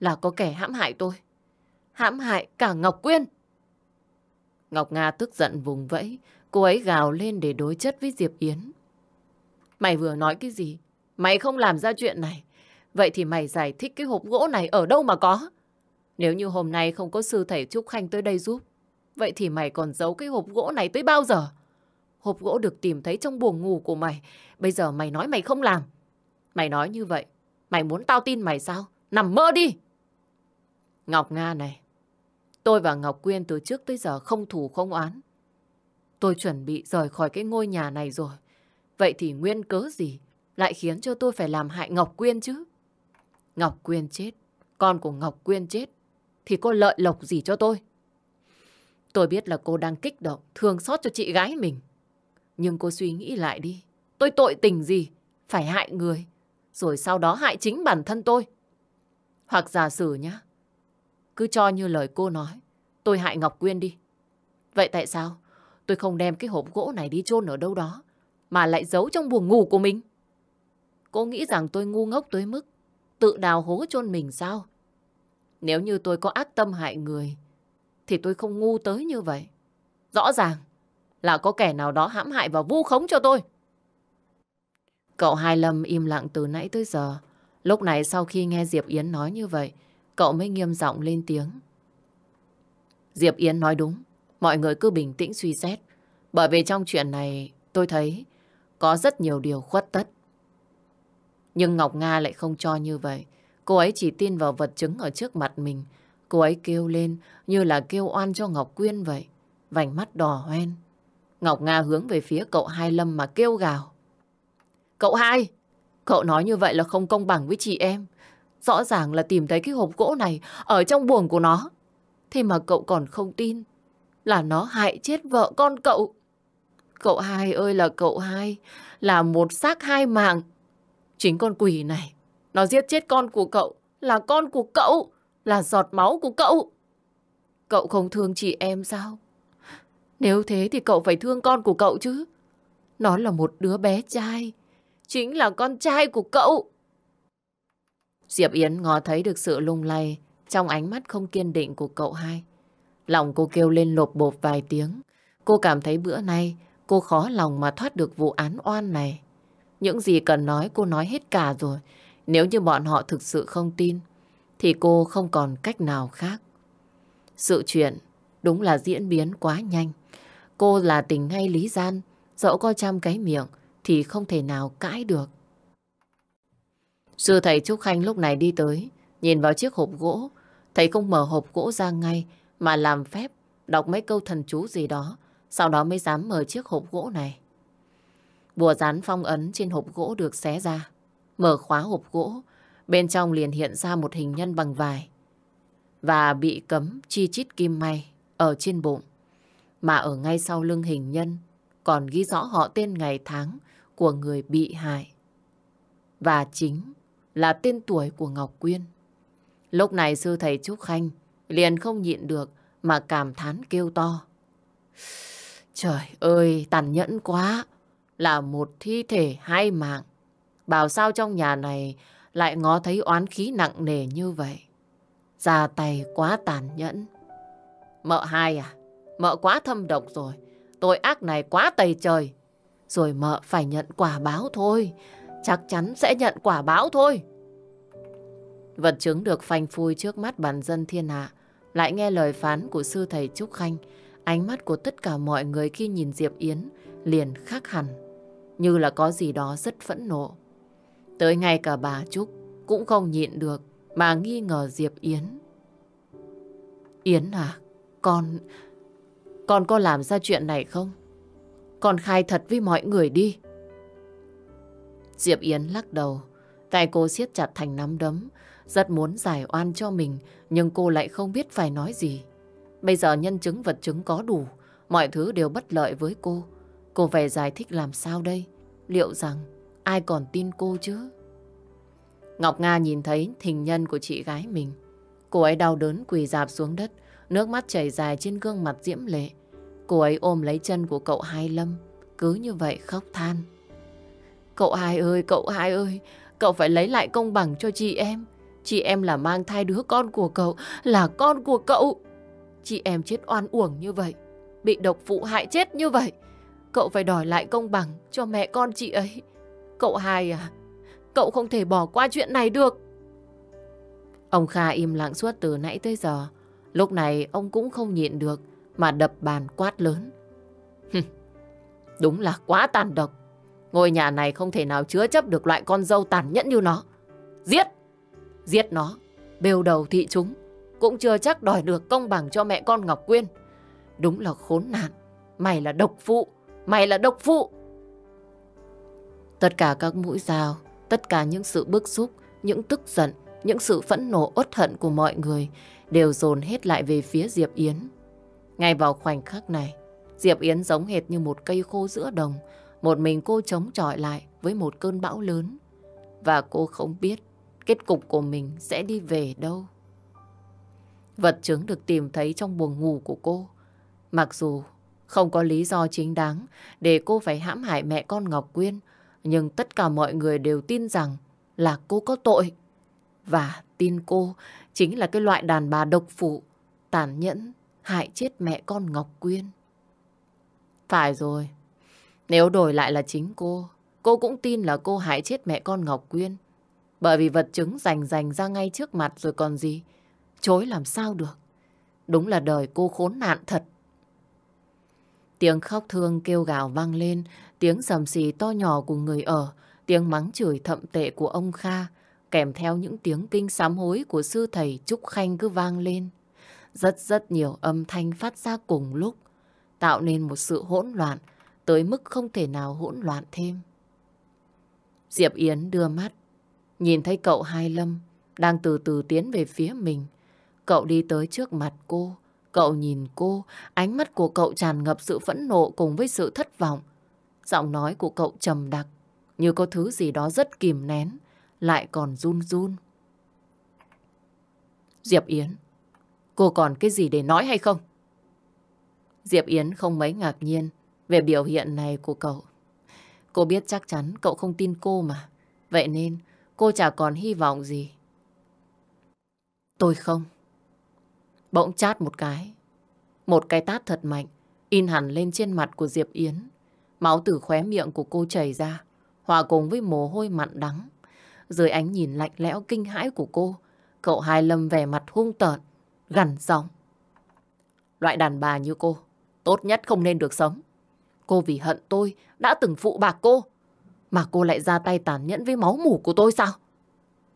Là có kẻ hãm hại tôi. Hãm hại cả Ngọc Quyên. Ngọc Nga tức giận vùng vẫy, cô ấy gào lên để đối chất với Diệp Yến. Mày vừa nói cái gì? Mày không làm ra chuyện này. Vậy thì mày giải thích cái hộp gỗ này ở đâu mà có? Nếu như hôm nay không có sư thầy Trúc Khanh tới đây giúp, vậy thì mày còn giấu cái hộp gỗ này tới bao giờ? Hộp gỗ được tìm thấy trong buồng ngủ của mày. Bây giờ mày nói mày không làm. Mày nói như vậy, mày muốn tao tin mày sao? Nằm mơ đi! Ngọc Nga này, Tôi và Ngọc Quyên từ trước tới giờ không thủ không oán. Tôi chuẩn bị rời khỏi cái ngôi nhà này rồi. Vậy thì nguyên cớ gì lại khiến cho tôi phải làm hại Ngọc Quyên chứ? Ngọc Quyên chết, con của Ngọc Quyên chết, thì cô lợi lộc gì cho tôi? Tôi biết là cô đang kích động, thương xót cho chị gái mình. Nhưng cô suy nghĩ lại đi, tôi tội tình gì, phải hại người, rồi sau đó hại chính bản thân tôi. Hoặc giả sử nhá, cứ cho như lời cô nói, tôi hại Ngọc Quyên đi. Vậy tại sao tôi không đem cái hộp gỗ này đi chôn ở đâu đó, mà lại giấu trong buồng ngủ của mình? Cô nghĩ rằng tôi ngu ngốc tới mức tự đào hố chôn mình sao? Nếu như tôi có ác tâm hại người, thì tôi không ngu tới như vậy. Rõ ràng là có kẻ nào đó hãm hại và vu khống cho tôi. Cậu Hai Lâm im lặng từ nãy tới giờ. Lúc này sau khi nghe Diệp Yến nói như vậy, cậu mới nghiêm giọng lên tiếng. Diệp Yến nói đúng, mọi người cứ bình tĩnh suy xét. Bởi vì trong chuyện này tôi thấy có rất nhiều điều khuất tất. Nhưng Ngọc Nga lại không cho như vậy. Cô ấy chỉ tin vào vật chứng ở trước mặt mình. Cô ấy kêu lên như là kêu oan cho Ngọc Quyên vậy. Vành mắt đỏ hoen. Ngọc Nga hướng về phía cậu Hai Lâm mà kêu gào. Cậu Hai! Cậu nói như vậy là không công bằng với chị em. Rõ ràng là tìm thấy cái hộp gỗ này ở trong buồng của nó. Thế mà cậu còn không tin là nó hại chết vợ con cậu. Cậu hai ơi là cậu hai, là một xác hai mạng. Chính con quỷ này, nó giết chết con của cậu, là con của cậu, là giọt máu của cậu. Cậu không thương chị em sao? Nếu thế thì cậu phải thương con của cậu chứ. Nó là một đứa bé trai, chính là con trai của cậu. Diệp Yến ngó thấy được sự lung lay trong ánh mắt không kiên định của cậu hai. Lòng cô kêu lên lột bột vài tiếng. Cô cảm thấy bữa nay cô khó lòng mà thoát được vụ án oan này. Những gì cần nói cô nói hết cả rồi. Nếu như bọn họ thực sự không tin thì cô không còn cách nào khác. Sự chuyện đúng là diễn biến quá nhanh. Cô là tình ngay lý gian, dẫu có trăm cái miệng thì không thể nào cãi được. Sư thầy Trúc Khanh lúc này đi tới, nhìn vào chiếc hộp gỗ. Thầy không mở hộp gỗ ra ngay, mà làm phép, đọc mấy câu thần chú gì đó, sau đó mới dám mở chiếc hộp gỗ này. Bùa dán phong ấn trên hộp gỗ được xé ra. Mở khóa hộp gỗ, bên trong liền hiện ra một hình nhân bằng vải. Và bị cấm chi chít kim may ở trên bụng. Mà ở ngay sau lưng hình nhân còn ghi rõ họ tên ngày tháng của người bị hại. Và chính là tên tuổi của Ngọc Quyên. Lúc này sư thầy Trúc Khanh liền không nhịn được mà cảm thán kêu to. Trời ơi, tàn nhẫn quá, là một thi thể hai mạng. Bảo sao trong nhà này lại ngó thấy oán khí nặng nề như vậy. Ra tay quá tàn nhẫn. Mợ hai à, mợ quá thâm độc rồi, tội ác này quá tày trời. Rồi mợ phải nhận quả báo thôi, chắc chắn sẽ nhận quả báo thôi. Vật chứng được phanh phui trước mắt bản dân thiên hạ, lại nghe lời phán của sư thầy Trúc Khanh, ánh mắt của tất cả mọi người khi nhìn Diệp Yến liền khác hẳn, như là có gì đó rất phẫn nộ. Tới ngay cả bà Trúc cũng không nhịn được mà nghi ngờ Diệp Yến. Yến à, con... con có làm ra chuyện này không? Con khai thật với mọi người đi. Diệp Yến lắc đầu, tay cô siết chặt thành nắm đấm, rất muốn giải oan cho mình nhưng cô lại không biết phải nói gì. Bây giờ nhân chứng vật chứng có đủ, mọi thứ đều bất lợi với cô. Cô phải giải thích làm sao đây? Liệu rằng ai còn tin cô chứ? Ngọc Nga nhìn thấy thình nhân của chị gái mình. Cô ấy đau đớn quỳ dạp xuống đất, nước mắt chảy dài trên gương mặt diễm lệ. Cô ấy ôm lấy chân của cậu Hai Lâm, cứ như vậy khóc than. Cậu hai ơi, cậu hai ơi, cậu phải lấy lại công bằng cho chị em. Chị em là mang thai đứa con của cậu, là con của cậu. Chị em chết oan uổng như vậy, bị độc phụ hại chết như vậy. Cậu phải đòi lại công bằng cho mẹ con chị ấy. Cậu hai à, cậu không thể bỏ qua chuyện này được. Ông Kha im lặng suốt từ nãy tới giờ. Lúc này ông cũng không nhịn được mà đập bàn quát lớn. Đúng là quá tàn độc. Ngôi nhà này không thể nào chứa chấp được loại con dâu tàn nhẫn như nó. Giết! Giết nó, bêu đầu thị chúng, cũng chưa chắc đòi được công bằng cho mẹ con Ngọc Quyên. Đúng là khốn nạn, mày là độc phụ, mày là độc phụ. Tất cả các mũi dao, tất cả những sự bức xúc, những tức giận, những sự phẫn nộ uất hận của mọi người đều dồn hết lại về phía Diệp Yến. Ngay vào khoảnh khắc này, Diệp Yến giống hệt như một cây khô giữa đồng, một mình cô chống chọi lại với một cơn bão lớn. Và cô không biết kết cục của mình sẽ đi về đâu. Vật chứng được tìm thấy trong buồng ngủ của cô. Mặc dù không có lý do chính đáng để cô phải hãm hại mẹ con Ngọc Quyên, nhưng tất cả mọi người đều tin rằng là cô có tội. Và tin cô chính là cái loại đàn bà độc phụ, tàn nhẫn, hại chết mẹ con Ngọc Quyên. Phải rồi, nếu đổi lại là chính cô, cô cũng tin là cô hại chết mẹ con Ngọc Quyên. Bởi vì vật chứng rành rành ra ngay trước mặt rồi còn gì. Chối làm sao được. Đúng là đời cô khốn nạn thật. Tiếng khóc thương kêu gào vang lên, tiếng sầm xì to nhỏ của người ở, tiếng mắng chửi thậm tệ của ông Kha, kèm theo những tiếng kinh sám hối của sư thầy Trúc Khanh cứ vang lên. Rất rất nhiều âm thanh phát ra cùng lúc, tạo nên một sự hỗn loạn, tới mức không thể nào hỗn loạn thêm. Diệp Yến đưa mắt, nhìn thấy cậu Hai Lâm đang từ từ tiến về phía mình. Cậu đi tới trước mặt cô, cậu nhìn cô, ánh mắt của cậu tràn ngập sự phẫn nộ cùng với sự thất vọng. Giọng nói của cậu trầm đặc, như có thứ gì đó rất kìm nén, lại còn run run. Diệp Yến, cô còn cái gì để nói hay không? Diệp Yến không mấy ngạc nhiên về biểu hiện này của cậu, cô biết chắc chắn cậu không tin cô mà. Vậy nên cô chả còn hy vọng gì. Tôi không. Bỗng chát một cái. Một cái tát thật mạnh, in hẳn lên trên mặt của Diệp Yến. Máu từ khóe miệng của cô chảy ra, hòa cùng với mồ hôi mặn đắng. Dưới ánh nhìn lạnh lẽo kinh hãi của cô, cậu hai lâm vẻ mặt hung tợn, gằn giọng. Loại đàn bà như cô, tốt nhất không nên được sống. Cô vì hận tôi đã từng phụ bạc cô. Mà cô lại ra tay tàn nhẫn với máu mủ của tôi sao?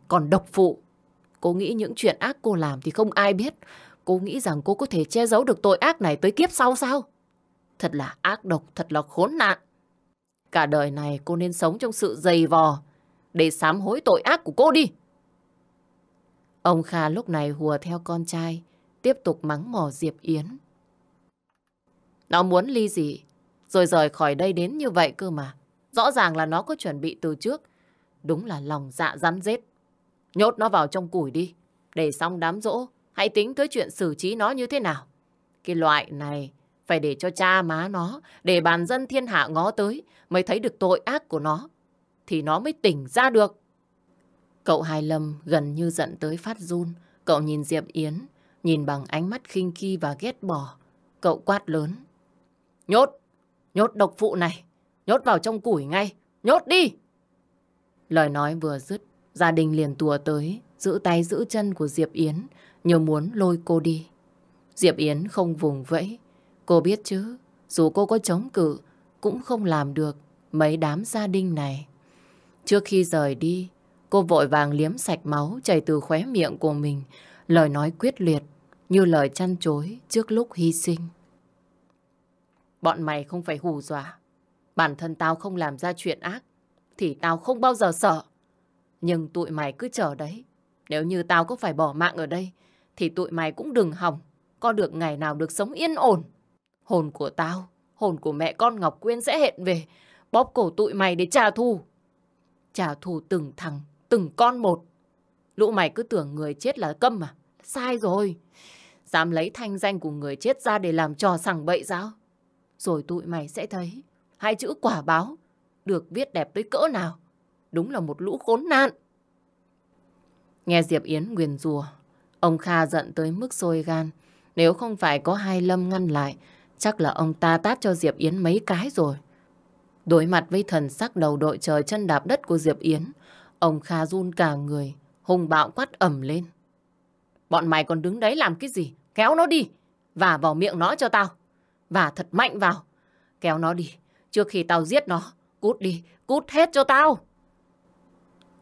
Còn độc phụ. Cô nghĩ những chuyện ác cô làm thì không ai biết. Cô nghĩ rằng cô có thể che giấu được tội ác này tới kiếp sau sao? Thật là ác độc, thật là khốn nạn. Cả đời này cô nên sống trong sự dày vò để sám hối tội ác của cô đi. Ông Kha lúc này hùa theo con trai, tiếp tục mắng mỏ Diệp Yến. Nó muốn ly gì? rồi rời khỏi đây đến như vậy cơ mà. Rõ ràng là nó có chuẩn bị từ trước. Đúng là lòng dạ rắn rết. Nhốt nó vào trong củi đi. Để xong đám rỗ, hãy tính tới chuyện xử trí nó như thế nào. Cái loại này phải để cho cha má nó, để bàn dân thiên hạ ngó tới mới thấy được tội ác của nó. Thì nó mới tỉnh ra được. Cậu Hai Lâm gần như giận tới phát run. Cậu nhìn Diệp Yến, nhìn bằng ánh mắt khinh khi và ghét bỏ. Cậu quát lớn. Nhốt Nhốt độc phụ này, nhốt vào trong củi ngay, nhốt đi! Lời nói vừa dứt, gia đình liền tùa tới, giữ tay giữ chân của Diệp Yến, như muốn lôi cô đi. Diệp Yến không vùng vẫy, cô biết chứ, dù cô có chống cự, cũng không làm được mấy đám gia đình này. Trước khi rời đi, cô vội vàng liếm sạch máu chảy từ khóe miệng của mình, lời nói quyết liệt, như lời chăn chối trước lúc hy sinh. Bọn mày không phải hù dọa. Bản thân tao không làm ra chuyện ác, thì tao không bao giờ sợ. Nhưng tụi mày cứ chờ đấy. Nếu như tao có phải bỏ mạng ở đây, thì tụi mày cũng đừng hỏng. Có được ngày nào được sống yên ổn. Hồn của tao, hồn của mẹ con Ngọc Quyên sẽ hẹn về, bóp cổ tụi mày để trả thù. Trả thù từng thằng, từng con một. Lũ mày cứ tưởng người chết là câm à? Sai rồi. Dám lấy thanh danh của người chết ra để làm trò sằng bậy sao? Rồi tụi mày sẽ thấy hai chữ quả báo được viết đẹp tới cỡ nào. Đúng là một lũ khốn nạn. Nghe Diệp Yến nguyền rùa, ông Kha giận tới mức sôi gan. Nếu không phải có hai lâm ngăn lại, chắc là ông ta tát cho Diệp Yến mấy cái rồi. Đối mặt với thần sắc đầu đội trời chân đạp đất của Diệp Yến, ông Kha run cả người, hùng bạo quát ẩm lên. Bọn mày còn đứng đấy làm cái gì? Kéo nó đi, và vào miệng nó cho tao và thật mạnh vào. Kéo nó đi, trước khi tao giết nó, cút đi, cút hết cho tao.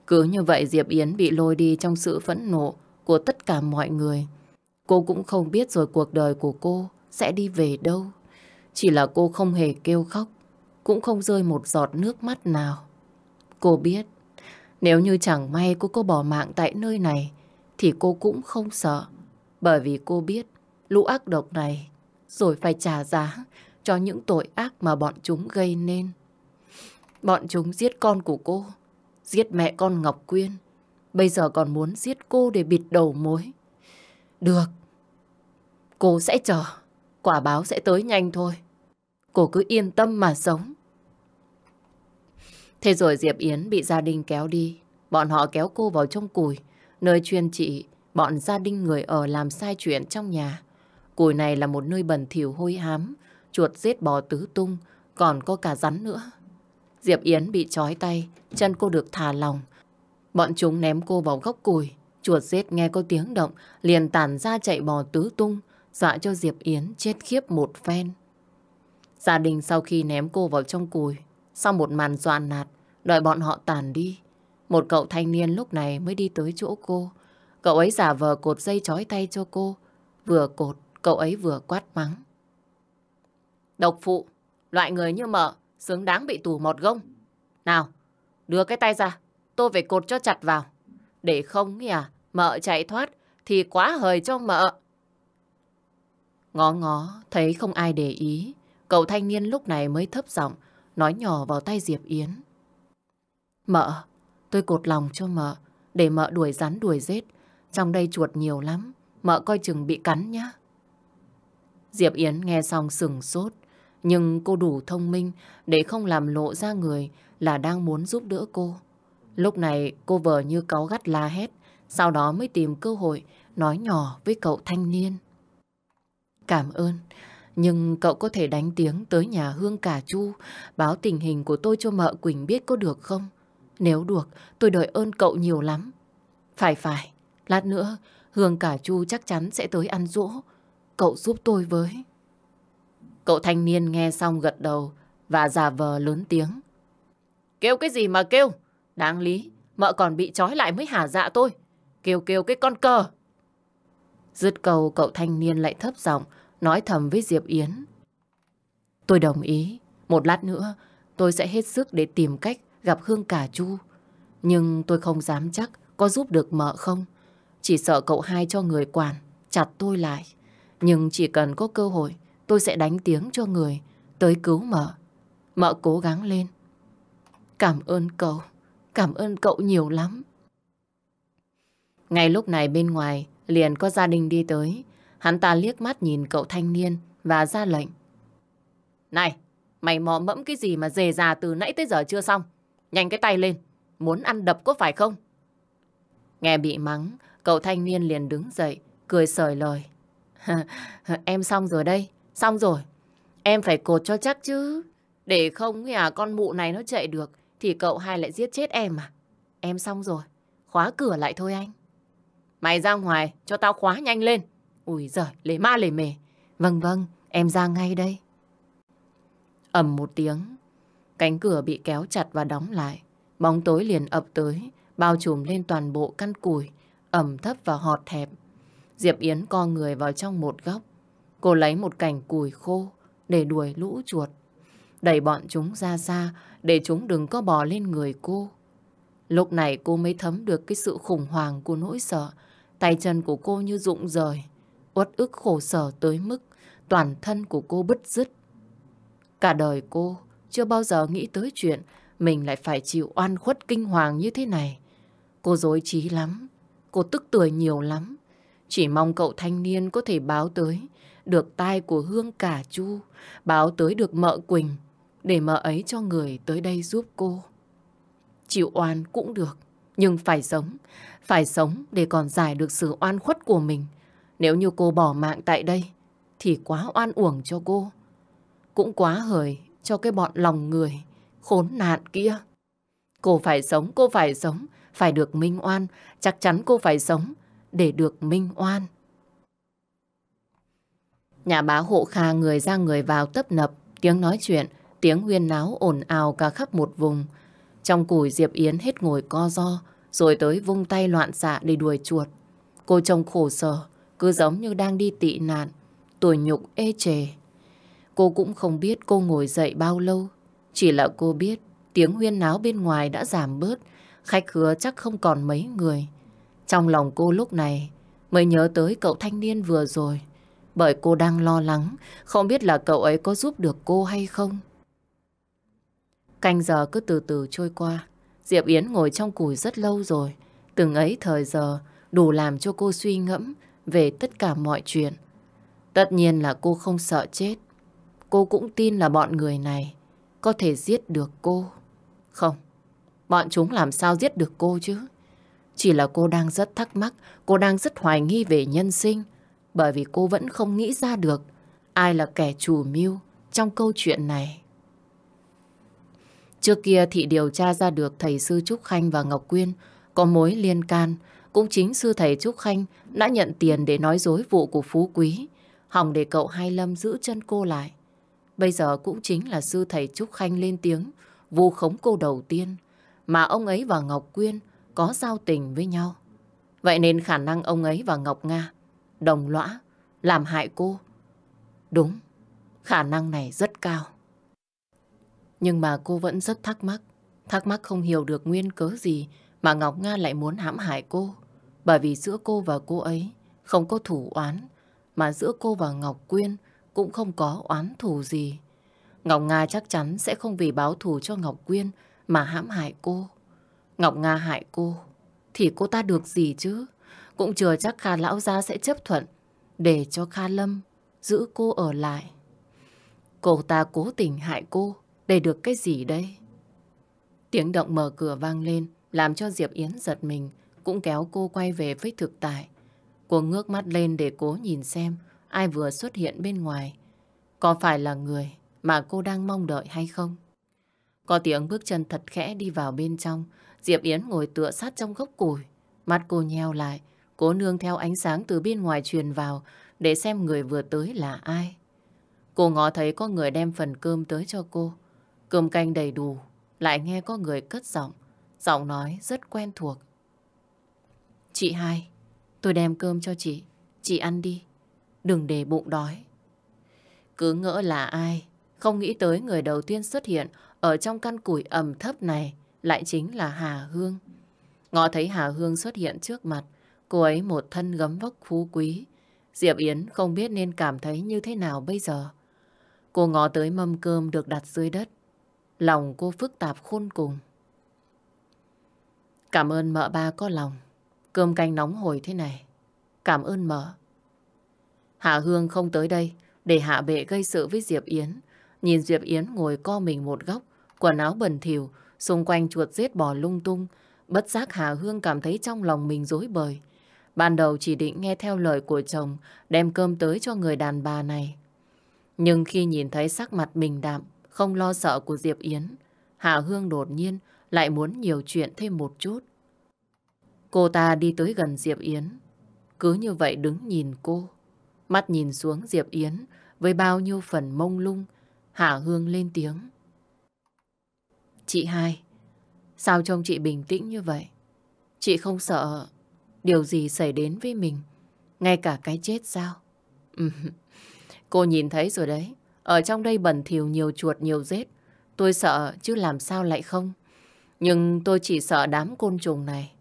Cứ như vậy Diệp Yến bị lôi đi trong sự phẫn nộ của tất cả mọi người. Cô cũng không biết rồi cuộc đời của cô sẽ đi về đâu. Chỉ là cô không hề kêu khóc, cũng không rơi một giọt nước mắt nào. Cô biết, nếu như chẳng may cô có bỏ mạng tại nơi này, thì cô cũng không sợ. Bởi vì cô biết, lũ ác độc này rồi phải trả giá cho những tội ác mà bọn chúng gây nên. Bọn chúng giết con của cô, giết mẹ con Ngọc Quyên, bây giờ còn muốn giết cô để bịt đầu mối. Được, cô sẽ chờ, quả báo sẽ tới nhanh thôi. Cô cứ yên tâm mà sống. Thế rồi Diệp Yến bị gia đình kéo đi, bọn họ kéo cô vào trong củi, nơi chuyên trị bọn gia đình người ở làm sai chuyện trong nhà. Cùi này là một nơi bẩn thỉu hôi hám, chuột giết bò tứ tung, còn có cả rắn nữa. Diệp Yến bị trói tay, chân cô được thả lòng. Bọn chúng ném cô vào góc cùi, chuột giết nghe có tiếng động, liền tản ra chạy bò tứ tung, dọa cho Diệp Yến chết khiếp một phen. Gia đình sau khi ném cô vào trong cùi, sau một màn dọa nạt, đợi bọn họ tàn đi. Một cậu thanh niên lúc này mới đi tới chỗ cô. Cậu ấy giả vờ cột dây trói tay cho cô, vừa cột Cậu ấy vừa quát mắng. Độc phụ, loại người như mợ, xứng đáng bị tù một gông. Nào, đưa cái tay ra, tôi phải cột cho chặt vào. Để không nhỉ, à, mợ chạy thoát thì quá hời cho mợ. Ngó ngó, thấy không ai để ý. Cậu thanh niên lúc này mới thấp giọng, nói nhỏ vào tay Diệp Yến. Mợ, tôi cột lòng cho mợ, để mợ đuổi rắn đuổi rết. Trong đây chuột nhiều lắm, mợ coi chừng bị cắn nhá. Diệp Yến nghe xong sừng sốt. Nhưng cô đủ thông minh để không làm lộ ra người là đang muốn giúp đỡ cô. Lúc này cô vờ như cáu gắt la hét, sau đó mới tìm cơ hội nói nhỏ với cậu thanh niên. Cảm ơn, nhưng cậu có thể đánh tiếng tới nhà Hương Cả Chu, báo tình hình của tôi cho mợ Quỳnh biết có được không? Nếu được, tôi đợi ơn cậu nhiều lắm. Phải phải, lát nữa Hương Cả Chu chắc chắn sẽ tới ăn rỗ. Cậu giúp tôi với. Cậu thanh niên nghe xong gật đầu và giả vờ lớn tiếng. Kêu cái gì mà kêu? Đáng lý, mợ còn bị trói lại mới hả dạ tôi. Kêu kêu cái con cờ. Dứt cầu cậu thanh niên lại thấp giọng nói thầm với Diệp Yến. Tôi đồng ý, một lát nữa tôi sẽ hết sức để tìm cách gặp Hương Cả Chu. Nhưng tôi không dám chắc có giúp được mợ không. Chỉ sợ cậu hai cho người quản chặt tôi lại. Nhưng chỉ cần có cơ hội, tôi sẽ đánh tiếng cho người tới cứu mợ. Mợ cố gắng lên. Cảm ơn cậu, cảm ơn cậu nhiều lắm. Ngay lúc này bên ngoài, liền có gia đình đi tới. Hắn ta liếc mắt nhìn cậu thanh niên và ra lệnh. Này, mày mò mẫm cái gì mà dề già từ nãy tới giờ chưa xong? Nhanh cái tay lên, muốn ăn đập có phải không? Nghe bị mắng, cậu thanh niên liền đứng dậy, cười sời lời. em xong rồi đây, xong rồi. Em phải cột cho chắc chứ. Để không à, con mụ này nó chạy được thì cậu hai lại giết chết em à Em xong rồi, khóa cửa lại thôi anh. Mày ra ngoài, cho tao khóa nhanh lên. Ui giời, lề ma lề mề. Vâng vâng, em ra ngay đây. ầm một tiếng, cánh cửa bị kéo chặt và đóng lại. Bóng tối liền ập tới, bao trùm lên toàn bộ căn củi, ẩm thấp và họt hẹp. Diệp Yến co người vào trong một góc. Cô lấy một cành cùi khô để đuổi lũ chuột. Đẩy bọn chúng ra xa để chúng đừng có bò lên người cô. Lúc này cô mới thấm được cái sự khủng hoảng của nỗi sợ. Tay chân của cô như rụng rời. Uất ức khổ sở tới mức toàn thân của cô bứt rứt. Cả đời cô chưa bao giờ nghĩ tới chuyện mình lại phải chịu oan khuất kinh hoàng như thế này. Cô dối trí lắm, cô tức tuổi nhiều lắm. Chỉ mong cậu thanh niên có thể báo tới được tai của Hương Cả Chu, báo tới được mợ Quỳnh, để mợ ấy cho người tới đây giúp cô. Chịu oan cũng được, nhưng phải sống, phải sống để còn giải được sự oan khuất của mình. Nếu như cô bỏ mạng tại đây, thì quá oan uổng cho cô. Cũng quá hời cho cái bọn lòng người, khốn nạn kia. Cô phải sống, cô phải sống, phải được minh oan, chắc chắn cô phải sống, để được minh oan. Nhà bá hộ kha người ra người vào tấp nập, tiếng nói chuyện, tiếng huyên náo ồn ào cả khắp một vùng. Trong củi Diệp Yến hết ngồi co do, rồi tới vung tay loạn xạ để đuổi chuột. Cô trông khổ sở, cứ giống như đang đi tị nạn, tuổi nhục ê chề. Cô cũng không biết cô ngồi dậy bao lâu, chỉ là cô biết tiếng huyên náo bên ngoài đã giảm bớt, khách hứa chắc không còn mấy người. Trong lòng cô lúc này mới nhớ tới cậu thanh niên vừa rồi. Bởi cô đang lo lắng, không biết là cậu ấy có giúp được cô hay không. Canh giờ cứ từ từ trôi qua. Diệp Yến ngồi trong củi rất lâu rồi. Từng ấy thời giờ đủ làm cho cô suy ngẫm về tất cả mọi chuyện. Tất nhiên là cô không sợ chết. Cô cũng tin là bọn người này có thể giết được cô. Không, bọn chúng làm sao giết được cô chứ? Chỉ là cô đang rất thắc mắc, cô đang rất hoài nghi về nhân sinh, bởi vì cô vẫn không nghĩ ra được ai là kẻ chủ mưu trong câu chuyện này. Trước kia thị điều tra ra được thầy sư Trúc Khanh và Ngọc Quyên có mối liên can, cũng chính sư thầy Trúc Khanh đã nhận tiền để nói dối vụ của Phú Quý, hòng để cậu Hai Lâm giữ chân cô lại. Bây giờ cũng chính là sư thầy Trúc Khanh lên tiếng, vu khống cô đầu tiên, mà ông ấy và Ngọc Quyên có giao tình với nhau. Vậy nên khả năng ông ấy và Ngọc Nga đồng lõa, làm hại cô. Đúng, khả năng này rất cao. Nhưng mà cô vẫn rất thắc mắc. Thắc mắc không hiểu được nguyên cớ gì mà Ngọc Nga lại muốn hãm hại cô. Bởi vì giữa cô và cô ấy không có thủ oán, mà giữa cô và Ngọc Quyên cũng không có oán thù gì. Ngọc Nga chắc chắn sẽ không vì báo thù cho Ngọc Quyên mà hãm hại cô. Ngọc Nga hại cô, thì cô ta được gì chứ? Cũng chưa chắc Kha Lão Gia sẽ chấp thuận để cho Kha Lâm giữ cô ở lại. Cô ta cố tình hại cô để được cái gì đây? Tiếng động mở cửa vang lên làm cho Diệp Yến giật mình cũng kéo cô quay về với thực tại. Cô ngước mắt lên để cố nhìn xem ai vừa xuất hiện bên ngoài. Có phải là người mà cô đang mong đợi hay không? Có tiếng bước chân thật khẽ đi vào bên trong Diệp Yến ngồi tựa sát trong gốc củi. Mắt cô nheo lại, cố nương theo ánh sáng từ bên ngoài truyền vào để xem người vừa tới là ai. Cô ngó thấy có người đem phần cơm tới cho cô. Cơm canh đầy đủ, lại nghe có người cất giọng. Giọng nói rất quen thuộc. Chị hai, tôi đem cơm cho chị. Chị ăn đi, đừng để bụng đói. Cứ ngỡ là ai, không nghĩ tới người đầu tiên xuất hiện ở trong căn củi ẩm thấp này lại chính là Hà Hương. Ngọ thấy Hà Hương xuất hiện trước mặt, cô ấy một thân gấm vóc phú quý. Diệp Yến không biết nên cảm thấy như thế nào bây giờ. Cô ngó tới mâm cơm được đặt dưới đất. Lòng cô phức tạp khôn cùng. Cảm ơn mợ ba có lòng. Cơm canh nóng hổi thế này. Cảm ơn mợ. Hạ Hương không tới đây để hạ bệ gây sự với Diệp Yến. Nhìn Diệp Yến ngồi co mình một góc, quần áo bẩn thỉu Xung quanh chuột giết bò lung tung, bất giác Hà Hương cảm thấy trong lòng mình rối bời. Ban đầu chỉ định nghe theo lời của chồng, đem cơm tới cho người đàn bà này. Nhưng khi nhìn thấy sắc mặt bình đạm, không lo sợ của Diệp Yến, Hà Hương đột nhiên lại muốn nhiều chuyện thêm một chút. Cô ta đi tới gần Diệp Yến, cứ như vậy đứng nhìn cô. Mắt nhìn xuống Diệp Yến với bao nhiêu phần mông lung, Hạ Hương lên tiếng. Chị hai, sao trông chị bình tĩnh như vậy? Chị không sợ điều gì xảy đến với mình, ngay cả cái chết sao? Ừ, cô nhìn thấy rồi đấy, ở trong đây bẩn thỉu nhiều chuột nhiều rết, tôi sợ chứ làm sao lại không? Nhưng tôi chỉ sợ đám côn trùng này.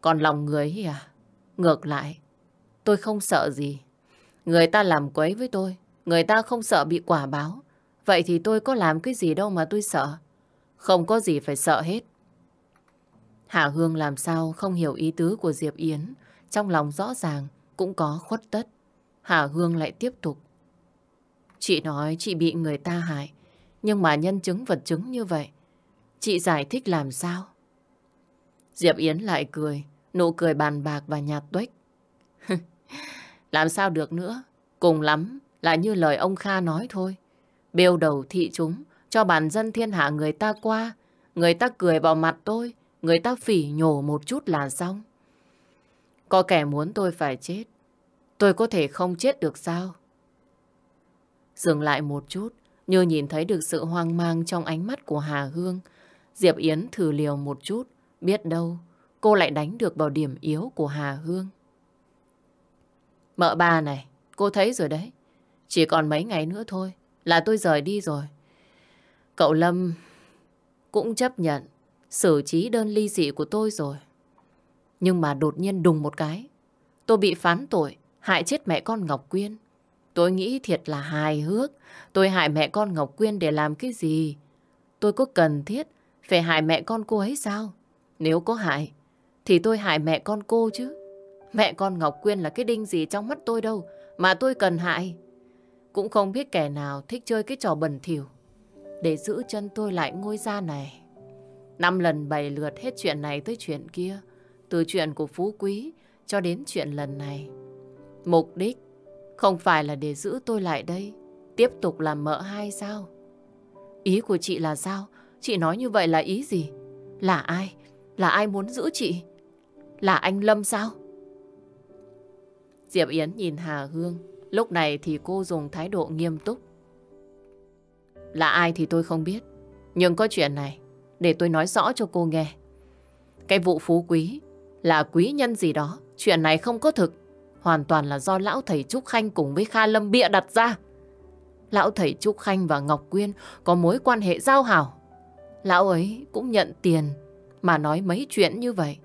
Còn lòng người ấy à? Ngược lại, tôi không sợ gì. Người ta làm quấy với tôi, người ta không sợ bị quả báo. Vậy thì tôi có làm cái gì đâu mà tôi sợ. Không có gì phải sợ hết. Hạ Hương làm sao không hiểu ý tứ của Diệp Yến. Trong lòng rõ ràng cũng có khuất tất. Hạ Hương lại tiếp tục. Chị nói chị bị người ta hại. Nhưng mà nhân chứng vật chứng như vậy. Chị giải thích làm sao? Diệp Yến lại cười. Nụ cười bàn bạc và nhạt tuếch. làm sao được nữa? Cùng lắm là như lời ông Kha nói thôi. Bêu đầu thị chúng cho bản dân thiên hạ người ta qua, người ta cười vào mặt tôi, người ta phỉ nhổ một chút là xong. Có kẻ muốn tôi phải chết, tôi có thể không chết được sao? Dừng lại một chút, như nhìn thấy được sự hoang mang trong ánh mắt của Hà Hương, Diệp Yến thử liều một chút, biết đâu cô lại đánh được vào điểm yếu của Hà Hương. Mợ ba này, cô thấy rồi đấy. Chỉ còn mấy ngày nữa thôi là tôi rời đi rồi. Cậu Lâm cũng chấp nhận xử trí đơn ly dị của tôi rồi. Nhưng mà đột nhiên đùng một cái, tôi bị phán tội hại chết mẹ con Ngọc Quyên. Tôi nghĩ thiệt là hài hước, tôi hại mẹ con Ngọc Quyên để làm cái gì? Tôi có cần thiết phải hại mẹ con cô ấy sao? Nếu có hại, thì tôi hại mẹ con cô chứ. Mẹ con Ngọc Quyên là cái đinh gì trong mắt tôi đâu mà tôi cần hại. Cũng không biết kẻ nào thích chơi cái trò bẩn thỉu để giữ chân tôi lại ngôi gia này. Năm lần bày lượt hết chuyện này tới chuyện kia, từ chuyện của Phú Quý cho đến chuyện lần này. Mục đích không phải là để giữ tôi lại đây, tiếp tục làm mợ hai sao? Ý của chị là sao? Chị nói như vậy là ý gì? Là ai? Là ai muốn giữ chị? Là anh Lâm sao? Diệp Yến nhìn Hà Hương, lúc này thì cô dùng thái độ nghiêm túc là ai thì tôi không biết. Nhưng có chuyện này, để tôi nói rõ cho cô nghe. Cái vụ phú quý là quý nhân gì đó. Chuyện này không có thực. Hoàn toàn là do lão thầy Trúc Khanh cùng với Kha Lâm bịa đặt ra. Lão thầy Trúc Khanh và Ngọc Quyên có mối quan hệ giao hảo. Lão ấy cũng nhận tiền mà nói mấy chuyện như vậy.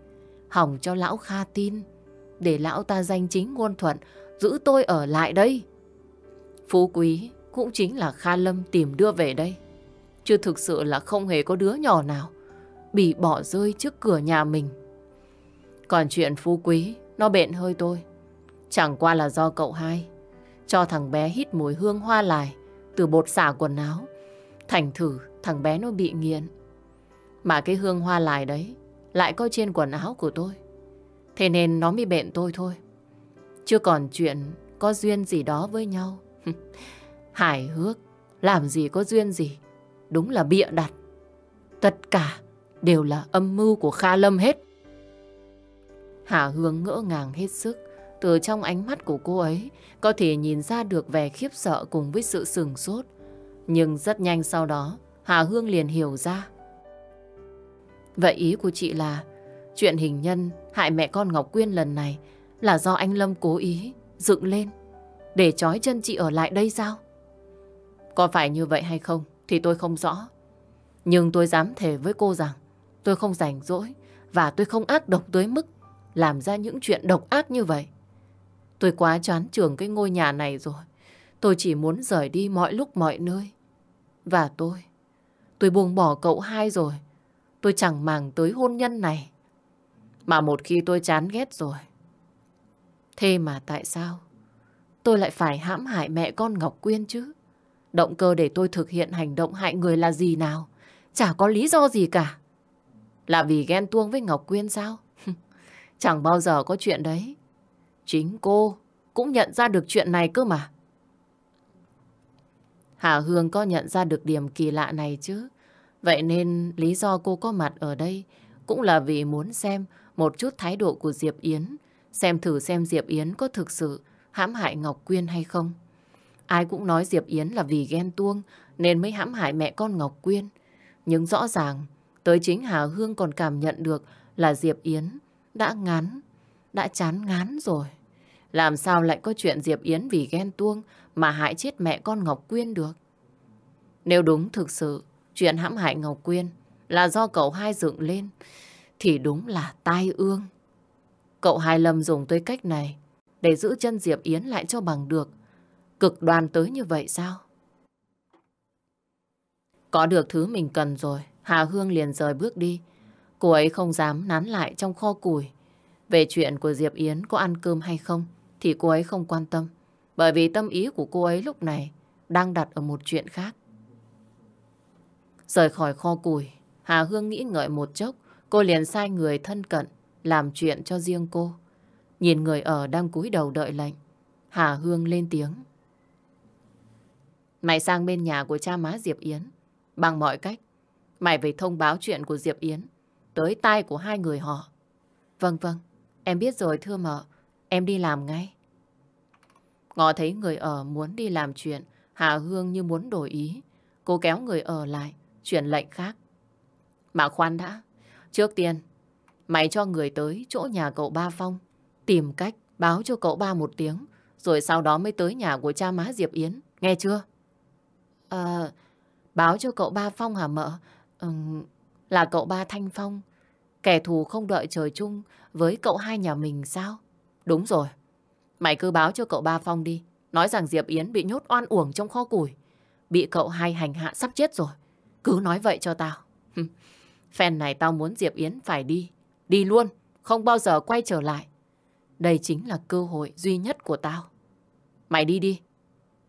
Hỏng cho lão Kha tin. Để lão ta danh chính ngôn thuận giữ tôi ở lại đây. Phú quý cũng chính là Kha Lâm tìm đưa về đây. Chứ thực sự là không hề có đứa nhỏ nào bị bỏ rơi trước cửa nhà mình. Còn chuyện phú quý, nó bệnh hơi tôi. Chẳng qua là do cậu hai cho thằng bé hít mùi hương hoa lại từ bột xả quần áo. Thành thử thằng bé nó bị nghiện. Mà cái hương hoa lại đấy lại có trên quần áo của tôi. Thế nên nó mới bệnh tôi thôi. Chưa còn chuyện có duyên gì đó với nhau. hài hước, làm gì có duyên gì. Đúng là bịa đặt. Tất cả đều là âm mưu của Kha Lâm hết. Hà Hương ngỡ ngàng hết sức. Từ trong ánh mắt của cô ấy có thể nhìn ra được vẻ khiếp sợ cùng với sự sừng sốt. Nhưng rất nhanh sau đó, Hà Hương liền hiểu ra. Vậy ý của chị là chuyện hình nhân hại mẹ con Ngọc Quyên lần này là do anh Lâm cố ý dựng lên để trói chân chị ở lại đây sao? Có phải như vậy hay không thì tôi không rõ. Nhưng tôi dám thề với cô rằng tôi không rảnh rỗi và tôi không ác độc tới mức làm ra những chuyện độc ác như vậy. Tôi quá chán trường cái ngôi nhà này rồi. Tôi chỉ muốn rời đi mọi lúc mọi nơi. Và tôi, tôi buông bỏ cậu hai rồi. Tôi chẳng màng tới hôn nhân này. Mà một khi tôi chán ghét rồi. Thế mà tại sao tôi lại phải hãm hại mẹ con Ngọc Quyên chứ? Động cơ để tôi thực hiện hành động hại người là gì nào? Chả có lý do gì cả. Là vì ghen tuông với Ngọc Quyên sao? Chẳng bao giờ có chuyện đấy. Chính cô cũng nhận ra được chuyện này cơ mà. Hà Hương có nhận ra được điểm kỳ lạ này chứ. Vậy nên lý do cô có mặt ở đây cũng là vì muốn xem một chút thái độ của Diệp Yến, xem thử xem Diệp Yến có thực sự hãm hại Ngọc Quyên hay không. Ai cũng nói Diệp Yến là vì ghen tuông nên mới hãm hại mẹ con Ngọc Quyên. Nhưng rõ ràng, tới chính Hà Hương còn cảm nhận được là Diệp Yến đã ngán, đã chán ngán rồi. Làm sao lại có chuyện Diệp Yến vì ghen tuông mà hại chết mẹ con Ngọc Quyên được? Nếu đúng thực sự chuyện hãm hại Ngọc Quyên là do cậu hai dựng lên thì đúng là tai ương. Cậu hai lầm dùng tới cách này để giữ chân Diệp Yến lại cho bằng được cực đoan tới như vậy sao? Có được thứ mình cần rồi, Hà Hương liền rời bước đi. Cô ấy không dám nán lại trong kho củi. Về chuyện của Diệp Yến có ăn cơm hay không thì cô ấy không quan tâm. Bởi vì tâm ý của cô ấy lúc này đang đặt ở một chuyện khác. Rời khỏi kho củi, Hà Hương nghĩ ngợi một chốc, cô liền sai người thân cận, làm chuyện cho riêng cô. Nhìn người ở đang cúi đầu đợi lệnh, Hà Hương lên tiếng. Mày sang bên nhà của cha má Diệp Yến. Bằng mọi cách, mày về thông báo chuyện của Diệp Yến tới tai của hai người họ. Vâng vâng, em biết rồi thưa mợ, em đi làm ngay. Ngọ thấy người ở muốn đi làm chuyện, Hà Hương như muốn đổi ý. Cô kéo người ở lại, chuyển lệnh khác. Mà khoan đã, trước tiên, mày cho người tới chỗ nhà cậu ba Phong, tìm cách báo cho cậu ba một tiếng, rồi sau đó mới tới nhà của cha má Diệp Yến, nghe chưa? Ờ, báo cho cậu ba Phong hả mợ? Ừ, là cậu ba Thanh Phong. Kẻ thù không đợi trời chung với cậu hai nhà mình sao? Đúng rồi. Mày cứ báo cho cậu ba Phong đi. Nói rằng Diệp Yến bị nhốt oan uổng trong kho củi. Bị cậu hai hành hạ sắp chết rồi. Cứ nói vậy cho tao. Phen này tao muốn Diệp Yến phải đi. Đi luôn, không bao giờ quay trở lại. Đây chính là cơ hội duy nhất của tao. Mày đi đi.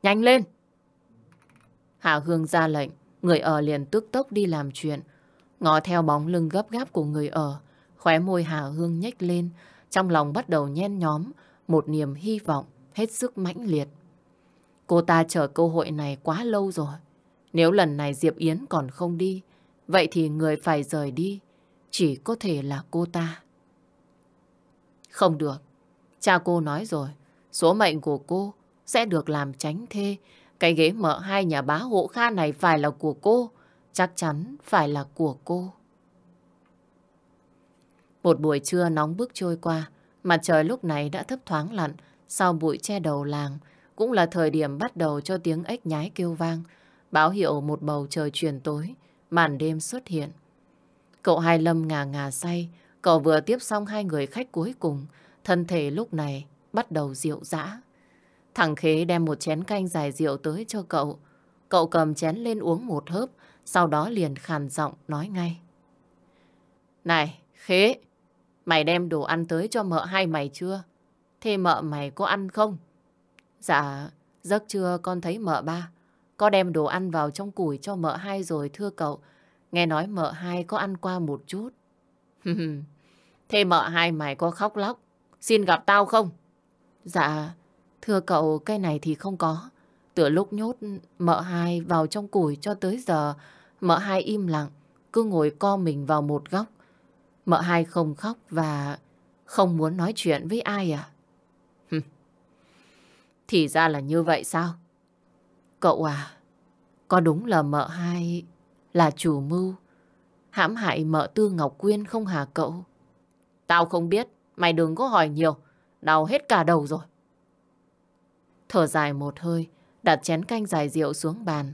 Nhanh lên! Hạ Hương ra lệnh, người ở liền tức tốc đi làm chuyện. Ngó theo bóng lưng gấp gáp của người ở, khóe môi Hà Hương nhếch lên, trong lòng bắt đầu nhen nhóm, một niềm hy vọng hết sức mãnh liệt. Cô ta chờ cơ hội này quá lâu rồi. Nếu lần này Diệp Yến còn không đi, vậy thì người phải rời đi, chỉ có thể là cô ta. Không được, cha cô nói rồi, số mệnh của cô sẽ được làm tránh thê, cái ghế mở hai nhà bá hộ kha này phải là của cô. Chắc chắn phải là của cô. Một buổi trưa nóng bức trôi qua, mặt trời lúc này đã thấp thoáng lặn sau bụi che đầu làng. Cũng là thời điểm bắt đầu cho tiếng ếch nhái kêu vang, báo hiệu một bầu trời chuyển tối, màn đêm xuất hiện. Cậu Hai Lâm ngà ngà say, cậu vừa tiếp xong hai người khách cuối cùng, thân thể lúc này bắt đầu rượu dã. Thằng Khế đem một chén canh dài rượu tới cho cậu. Cậu cầm chén lên uống một hớp, sau đó liền khàn giọng nói ngay. Này, Khế, mày đem đồ ăn tới cho mợ hai mày chưa? Thế mợ mày có ăn không? Dạ, giấc trưa con thấy mợ ba. Có đem đồ ăn vào trong củi cho mợ hai rồi thưa cậu. Nghe nói mợ hai có ăn qua một chút. Thế mợ hai mày có khóc lóc? Xin gặp tao không? Dạ, Thưa cậu, cây này thì không có. Từ lúc nhốt mợ hai vào trong củi cho tới giờ, mợ hai im lặng, cứ ngồi co mình vào một góc. Mợ hai không khóc và không muốn nói chuyện với ai à? thì ra là như vậy sao? Cậu à, có đúng là mợ hai là chủ mưu hãm hại mợ Tư Ngọc Quyên không hả cậu? Tao không biết, mày đừng có hỏi nhiều, đau hết cả đầu rồi thở dài một hơi, đặt chén canh dài rượu xuống bàn.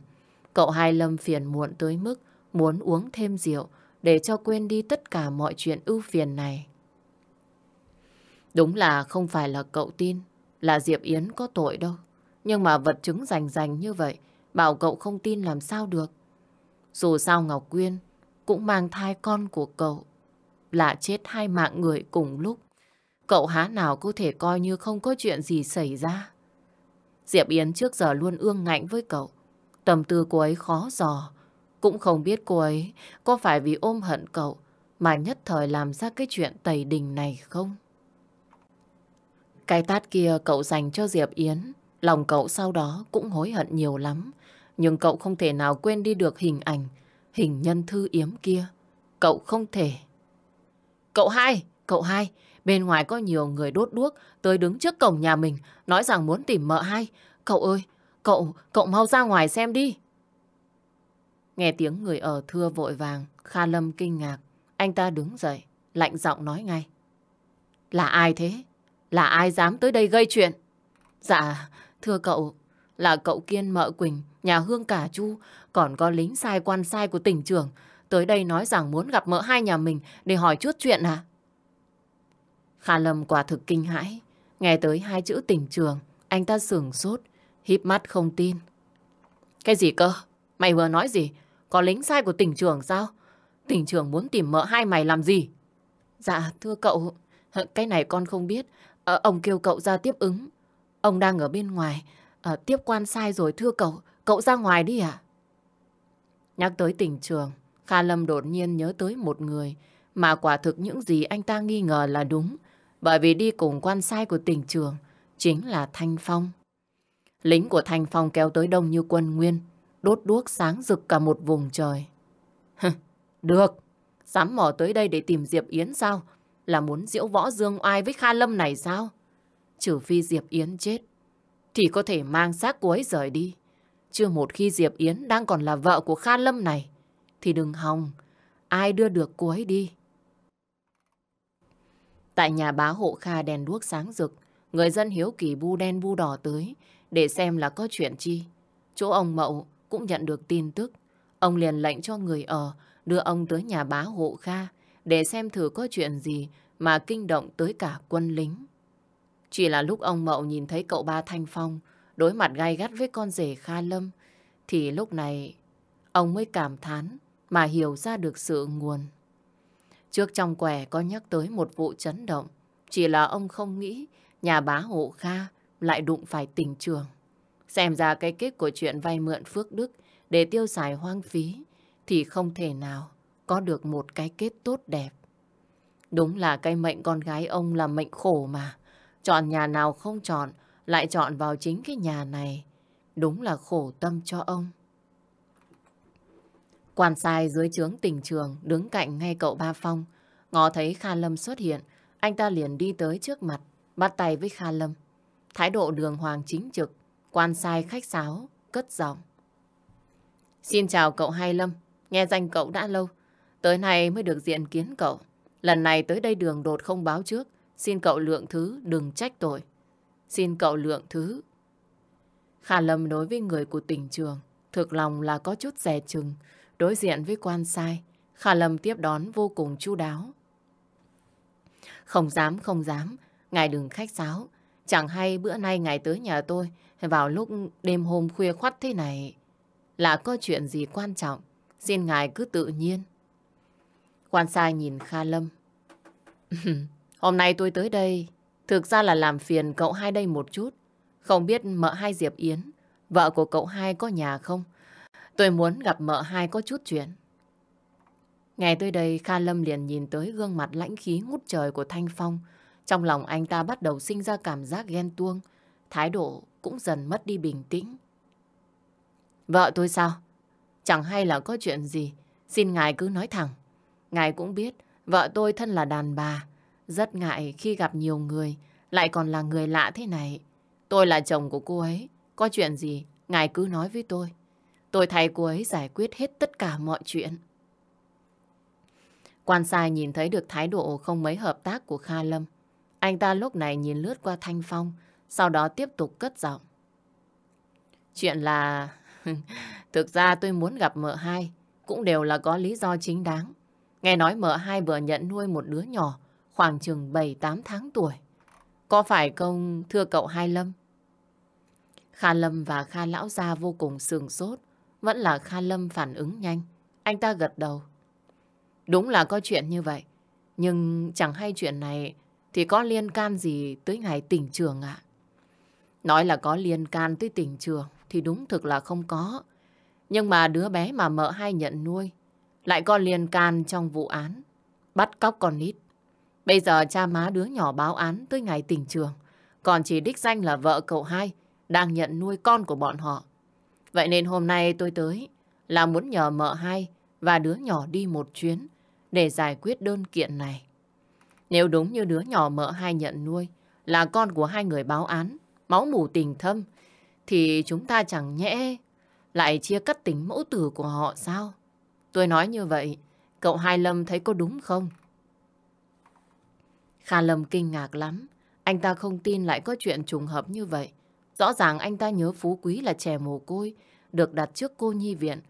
Cậu hai Lâm phiền muộn tới mức muốn uống thêm rượu để cho quên đi tất cả mọi chuyện ưu phiền này. Đúng là không phải là cậu tin là Diệp Yến có tội đâu. Nhưng mà vật chứng rành rành như vậy, bảo cậu không tin làm sao được. Dù sao Ngọc Quyên cũng mang thai con của cậu, là chết hai mạng người cùng lúc. Cậu há nào có thể coi như không có chuyện gì xảy ra. Diệp Yến trước giờ luôn ương ngạnh với cậu. Tâm tư cô ấy khó dò. Cũng không biết cô ấy có phải vì ôm hận cậu mà nhất thời làm ra cái chuyện tẩy đình này không? Cái tát kia cậu dành cho Diệp Yến, lòng cậu sau đó cũng hối hận nhiều lắm. Nhưng cậu không thể nào quên đi được hình ảnh, hình nhân thư yếm kia. Cậu không thể. Cậu hai, cậu hai, Bên ngoài có nhiều người đốt đuốc tới đứng trước cổng nhà mình, nói rằng muốn tìm mợ hai. Cậu ơi, cậu, cậu mau ra ngoài xem đi. Nghe tiếng người ở thưa vội vàng, Kha Lâm kinh ngạc. Anh ta đứng dậy, lạnh giọng nói ngay. Là ai thế? Là ai dám tới đây gây chuyện? Dạ, thưa cậu, là cậu Kiên Mợ Quỳnh, nhà Hương Cả Chu, còn có lính sai quan sai của tỉnh trưởng, tới đây nói rằng muốn gặp mợ hai nhà mình để hỏi chút chuyện à? Khả Lâm quả thực kinh hãi. Nghe tới hai chữ tình trường, anh ta sửng sốt, híp mắt không tin. Cái gì cơ? Mày vừa nói gì? Có lính sai của tỉnh trường sao? Tỉnh trường muốn tìm mợ hai mày làm gì? Dạ, thưa cậu, cái này con không biết. À, ông kêu cậu ra tiếp ứng. Ông đang ở bên ngoài. À, tiếp quan sai rồi thưa cậu, cậu ra ngoài đi ạ. Nhắc tới tỉnh trường, Kha Lâm đột nhiên nhớ tới một người mà quả thực những gì anh ta nghi ngờ là đúng bởi vì đi cùng quan sai của tỉnh trường chính là Thanh Phong. Lính của Thanh Phong kéo tới đông như quân nguyên, đốt đuốc sáng rực cả một vùng trời. Được, dám mò tới đây để tìm Diệp Yến sao? Là muốn diễu võ dương oai với Kha Lâm này sao? Trừ phi Diệp Yến chết, thì có thể mang xác của ấy rời đi. Chưa một khi Diệp Yến đang còn là vợ của Kha Lâm này, thì đừng hòng, ai đưa được cô ấy đi Tại nhà bá hộ Kha đèn đuốc sáng rực, người dân hiếu kỳ bu đen bu đỏ tới để xem là có chuyện chi. Chỗ ông Mậu cũng nhận được tin tức. Ông liền lệnh cho người ở đưa ông tới nhà bá hộ Kha để xem thử có chuyện gì mà kinh động tới cả quân lính. Chỉ là lúc ông Mậu nhìn thấy cậu ba Thanh Phong đối mặt gai gắt với con rể Kha Lâm thì lúc này ông mới cảm thán mà hiểu ra được sự nguồn Trước trong quẻ có nhắc tới một vụ chấn động. Chỉ là ông không nghĩ nhà bá hộ Kha lại đụng phải tình trường. Xem ra cái kết của chuyện vay mượn Phước Đức để tiêu xài hoang phí thì không thể nào có được một cái kết tốt đẹp. Đúng là cái mệnh con gái ông là mệnh khổ mà. Chọn nhà nào không chọn, lại chọn vào chính cái nhà này. Đúng là khổ tâm cho ông. Quan sai dưới trướng Tỉnh trường đứng cạnh ngay cậu Ba Phong. Ngó thấy Kha Lâm xuất hiện, anh ta liền đi tới trước mặt, bắt tay với Kha Lâm. Thái độ đường hoàng chính trực, quan sai khách sáo, cất giọng. Xin chào cậu Hai Lâm, nghe danh cậu đã lâu. Tới nay mới được diện kiến cậu. Lần này tới đây đường đột không báo trước. Xin cậu lượng thứ, đừng trách tội. Xin cậu lượng thứ. Kha Lâm đối với người của tỉnh trường, thực lòng là có chút rẻ chừng, Đối diện với quan sai, Khả Lâm tiếp đón vô cùng chu đáo. Không dám, không dám, ngài đừng khách sáo. Chẳng hay bữa nay ngài tới nhà tôi, vào lúc đêm hôm khuya khoắt thế này, là có chuyện gì quan trọng, xin ngài cứ tự nhiên. Quan sai nhìn Kha Lâm. Hôm nay tôi tới đây, thực ra là làm phiền cậu hai đây một chút. Không biết mợ hai Diệp Yến, vợ của cậu hai có nhà không? Tôi muốn gặp mợ hai có chút chuyện. Ngày tới đây, Kha Lâm liền nhìn tới gương mặt lãnh khí ngút trời của Thanh Phong. Trong lòng anh ta bắt đầu sinh ra cảm giác ghen tuông. Thái độ cũng dần mất đi bình tĩnh. Vợ tôi sao? Chẳng hay là có chuyện gì. Xin ngài cứ nói thẳng. Ngài cũng biết, vợ tôi thân là đàn bà. Rất ngại khi gặp nhiều người, lại còn là người lạ thế này. Tôi là chồng của cô ấy. Có chuyện gì, ngài cứ nói với tôi. Tôi thay cô ấy giải quyết hết tất cả mọi chuyện. Quan sai nhìn thấy được thái độ không mấy hợp tác của Kha Lâm. Anh ta lúc này nhìn lướt qua Thanh Phong, sau đó tiếp tục cất giọng. Chuyện là... Thực ra tôi muốn gặp mợ hai, cũng đều là có lý do chính đáng. Nghe nói mợ hai vừa nhận nuôi một đứa nhỏ, khoảng chừng 7-8 tháng tuổi. Có phải công thưa cậu Hai Lâm? Kha Lâm và Kha Lão Gia vô cùng sườn sốt vẫn là Kha Lâm phản ứng nhanh. Anh ta gật đầu. Đúng là có chuyện như vậy. Nhưng chẳng hay chuyện này thì có liên can gì tới ngày tỉnh trường ạ. À? Nói là có liên can tới tỉnh trường thì đúng thực là không có. Nhưng mà đứa bé mà mợ hai nhận nuôi lại có liên can trong vụ án bắt cóc con nít. Bây giờ cha má đứa nhỏ báo án tới ngày tỉnh trường còn chỉ đích danh là vợ cậu hai đang nhận nuôi con của bọn họ. Vậy nên hôm nay tôi tới là muốn nhờ mợ hai và đứa nhỏ đi một chuyến để giải quyết đơn kiện này. Nếu đúng như đứa nhỏ mợ hai nhận nuôi là con của hai người báo án, máu mù tình thâm, thì chúng ta chẳng nhẽ lại chia cắt tính mẫu tử của họ sao? Tôi nói như vậy, cậu Hai Lâm thấy có đúng không? Kha Lâm kinh ngạc lắm, anh ta không tin lại có chuyện trùng hợp như vậy. Rõ ràng anh ta nhớ Phú Quý là trẻ mồ côi, được đặt trước cô nhi viện.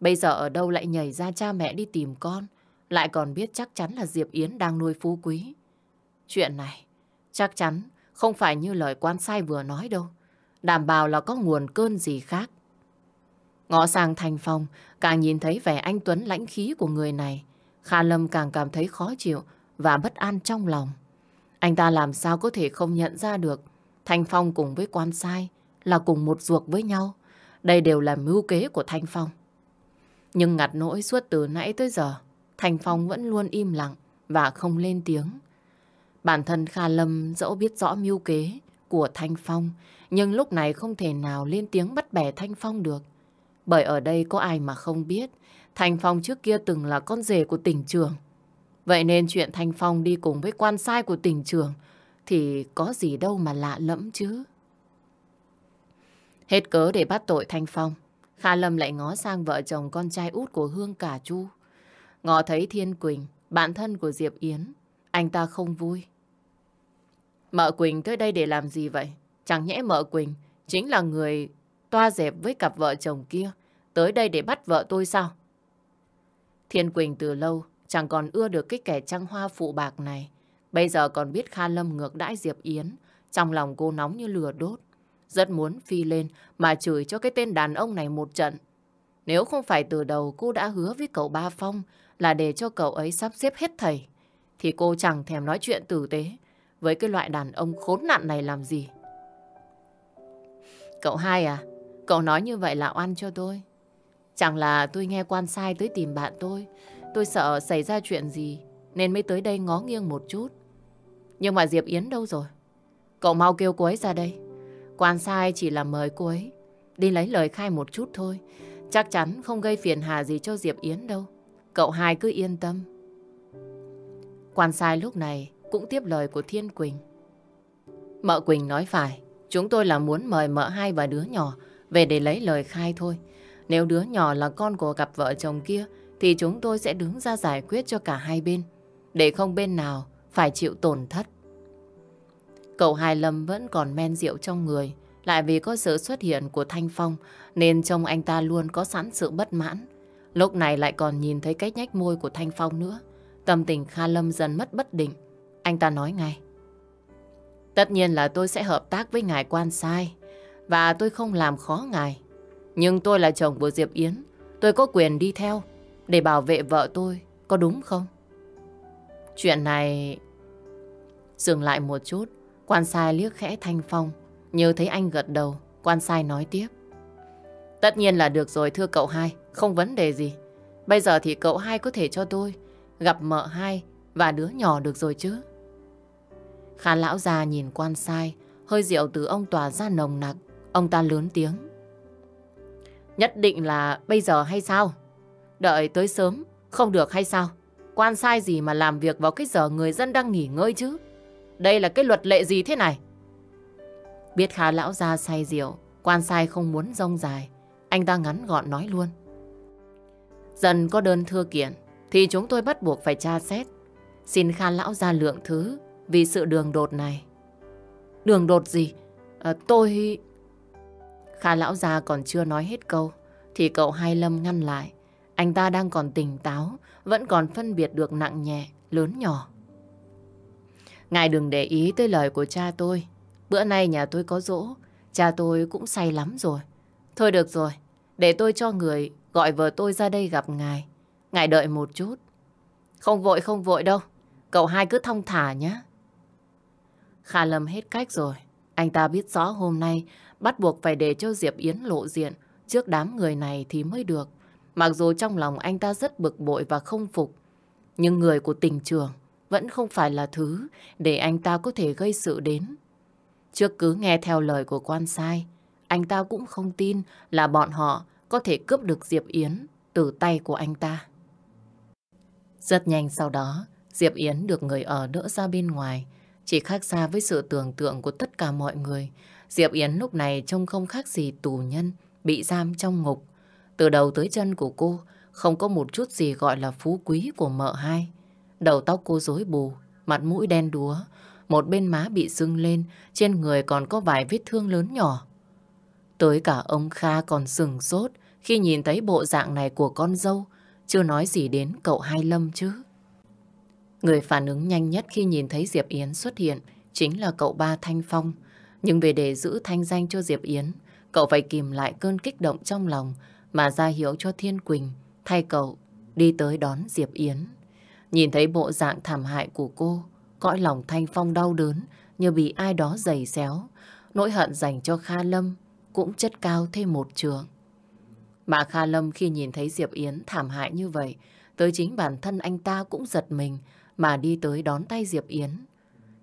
Bây giờ ở đâu lại nhảy ra cha mẹ đi tìm con, lại còn biết chắc chắn là Diệp Yến đang nuôi Phú Quý. Chuyện này chắc chắn không phải như lời quan sai vừa nói đâu, đảm bảo là có nguồn cơn gì khác. Ngõ sang thành phong càng nhìn thấy vẻ anh Tuấn lãnh khí của người này, Kha Lâm càng cảm thấy khó chịu và bất an trong lòng. Anh ta làm sao có thể không nhận ra được Thanh Phong cùng với quan sai là cùng một ruột với nhau. Đây đều là mưu kế của Thanh Phong. Nhưng ngặt nỗi suốt từ nãy tới giờ, Thanh Phong vẫn luôn im lặng và không lên tiếng. Bản thân Kha Lâm dẫu biết rõ mưu kế của Thanh Phong, nhưng lúc này không thể nào lên tiếng bắt bẻ Thanh Phong được. Bởi ở đây có ai mà không biết, Thanh Phong trước kia từng là con rể của tỉnh trường. Vậy nên chuyện Thanh Phong đi cùng với quan sai của tỉnh trường thì có gì đâu mà lạ lẫm chứ. Hết cớ để bắt tội Thanh Phong, Kha Lâm lại ngó sang vợ chồng con trai út của Hương Cả Chu. Ngọ thấy Thiên Quỳnh, bạn thân của Diệp Yến, anh ta không vui. Mợ Quỳnh tới đây để làm gì vậy? Chẳng nhẽ mợ Quỳnh chính là người toa dẹp với cặp vợ chồng kia, tới đây để bắt vợ tôi sao? Thiên Quỳnh từ lâu chẳng còn ưa được cái kẻ trăng hoa phụ bạc này. Bây giờ còn biết Kha Lâm ngược đãi Diệp Yến, trong lòng cô nóng như lửa đốt. Rất muốn phi lên mà chửi cho cái tên đàn ông này một trận. Nếu không phải từ đầu cô đã hứa với cậu Ba Phong là để cho cậu ấy sắp xếp hết thầy, thì cô chẳng thèm nói chuyện tử tế với cái loại đàn ông khốn nạn này làm gì. Cậu hai à, cậu nói như vậy là oan cho tôi. Chẳng là tôi nghe quan sai tới tìm bạn tôi, tôi sợ xảy ra chuyện gì nên mới tới đây ngó nghiêng một chút. Nhưng mà Diệp Yến đâu rồi? Cậu mau kêu cô ấy ra đây. Quan sai chỉ là mời cô ấy đi lấy lời khai một chút thôi. Chắc chắn không gây phiền hà gì cho Diệp Yến đâu. Cậu hai cứ yên tâm. Quan sai lúc này cũng tiếp lời của Thiên Quỳnh. Mợ Quỳnh nói phải, chúng tôi là muốn mời mợ hai và đứa nhỏ về để lấy lời khai thôi. Nếu đứa nhỏ là con của cặp vợ chồng kia thì chúng tôi sẽ đứng ra giải quyết cho cả hai bên để không bên nào phải chịu tổn thất. Cậu Hai Lâm vẫn còn men rượu trong người, lại vì có sự xuất hiện của Thanh Phong nên trong anh ta luôn có sẵn sự bất mãn. Lúc này lại còn nhìn thấy cái nhách môi của Thanh Phong nữa. Tâm tình Kha Lâm dần mất bất định. Anh ta nói ngay. Tất nhiên là tôi sẽ hợp tác với ngài quan sai và tôi không làm khó ngài. Nhưng tôi là chồng của Diệp Yến. Tôi có quyền đi theo để bảo vệ vợ tôi. Có đúng không? Chuyện này... Dừng lại một chút, quan sai liếc khẽ Thanh Phong. Nhớ thấy anh gật đầu, quan sai nói tiếp. Tất nhiên là được rồi thưa cậu hai, không vấn đề gì. Bây giờ thì cậu hai có thể cho tôi gặp mợ hai và đứa nhỏ được rồi chứ. Khán lão già nhìn quan sai, hơi rượu từ ông tòa ra nồng nặc, ông ta lớn tiếng. Nhất định là bây giờ hay sao? Đợi tới sớm, không được hay sao? Quan sai gì mà làm việc vào cái giờ người dân đang nghỉ ngơi chứ? Đây là cái luật lệ gì thế này? Biết khá lão ra say rượu, quan sai không muốn rông dài. Anh ta ngắn gọn nói luôn. Dần có đơn thư kiện, thì chúng tôi bắt buộc phải tra xét. Xin kha lão ra lượng thứ vì sự đường đột này. Đường đột gì? À, tôi... Kha lão già còn chưa nói hết câu, thì cậu Hai Lâm ngăn lại. Anh ta đang còn tỉnh táo, vẫn còn phân biệt được nặng nhẹ, lớn nhỏ. Ngài đừng để ý tới lời của cha tôi. Bữa nay nhà tôi có dỗ, cha tôi cũng say lắm rồi. Thôi được rồi, để tôi cho người gọi vợ tôi ra đây gặp ngài. Ngài đợi một chút. Không vội không vội đâu, cậu hai cứ thông thả nhé. Kha lầm hết cách rồi. Anh ta biết rõ hôm nay bắt buộc phải để cho Diệp Yến lộ diện trước đám người này thì mới được. Mặc dù trong lòng anh ta rất bực bội và không phục, nhưng người của tình trường vẫn không phải là thứ để anh ta có thể gây sự đến. Trước cứ nghe theo lời của quan sai, anh ta cũng không tin là bọn họ có thể cướp được Diệp Yến từ tay của anh ta. Rất nhanh sau đó, Diệp Yến được người ở đỡ ra bên ngoài, chỉ khác xa với sự tưởng tượng của tất cả mọi người. Diệp Yến lúc này trông không khác gì tù nhân, bị giam trong ngục. Từ đầu tới chân của cô không có một chút gì gọi là phú quý của mợ hai. Đầu tóc cô rối bù, mặt mũi đen đúa, một bên má bị sưng lên, trên người còn có vài vết thương lớn nhỏ. Tới cả ông Kha còn sừng sốt khi nhìn thấy bộ dạng này của con dâu, chưa nói gì đến cậu Hai Lâm chứ. Người phản ứng nhanh nhất khi nhìn thấy Diệp Yến xuất hiện chính là cậu ba Thanh Phong. Nhưng về để giữ thanh danh cho Diệp Yến, cậu phải kìm lại cơn kích động trong lòng, mà ra hiệu cho Thiên Quỳnh thay cậu đi tới đón Diệp Yến. Nhìn thấy bộ dạng thảm hại của cô, cõi lòng Thanh Phong đau đớn như bị ai đó giày xéo. Nỗi hận dành cho Kha Lâm cũng chất cao thêm một trường. Mà Kha Lâm khi nhìn thấy Diệp Yến thảm hại như vậy, tới chính bản thân anh ta cũng giật mình mà đi tới đón tay Diệp Yến.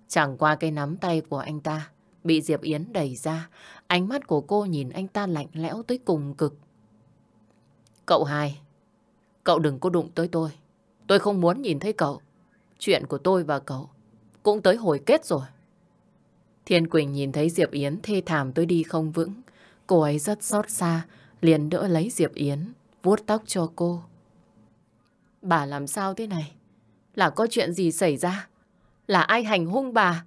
Chẳng qua cái nắm tay của anh ta, bị Diệp Yến đẩy ra, ánh mắt của cô nhìn anh ta lạnh lẽo tới cùng cực. Cậu hai, cậu đừng có đụng tới tôi. Tôi không muốn nhìn thấy cậu. Chuyện của tôi và cậu cũng tới hồi kết rồi. Thiên Quỳnh nhìn thấy Diệp Yến thê thảm tôi đi không vững. Cô ấy rất xót xa, liền đỡ lấy Diệp Yến, vuốt tóc cho cô. Bà làm sao thế này? Là có chuyện gì xảy ra? Là ai hành hung bà?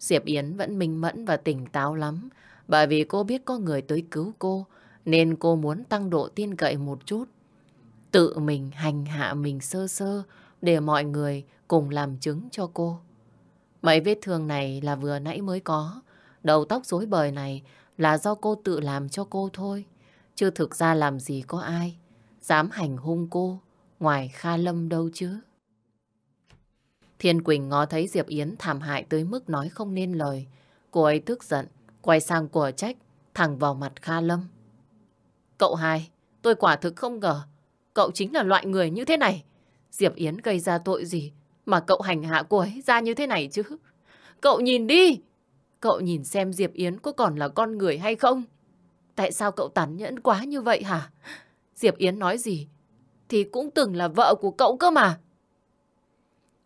Diệp Yến vẫn minh mẫn và tỉnh táo lắm, bởi vì cô biết có người tới cứu cô, nên cô muốn tăng độ tin cậy một chút. Tự mình hành hạ mình sơ sơ để mọi người cùng làm chứng cho cô. Mấy vết thương này là vừa nãy mới có, đầu tóc rối bời này là do cô tự làm cho cô thôi, chứ thực ra làm gì có ai dám hành hung cô ngoài Kha Lâm đâu chứ. Thiên Quỳnh ngó thấy Diệp Yến thảm hại tới mức nói không nên lời. Cô ấy tức giận, quay sang của trách, thẳng vào mặt Kha Lâm. Cậu hai, tôi quả thực không ngờ. Cậu chính là loại người như thế này. Diệp Yến gây ra tội gì mà cậu hành hạ cô ấy ra như thế này chứ? Cậu nhìn đi! Cậu nhìn xem Diệp Yến có còn là con người hay không? Tại sao cậu tàn nhẫn quá như vậy hả? Diệp Yến nói gì? Thì cũng từng là vợ của cậu cơ mà.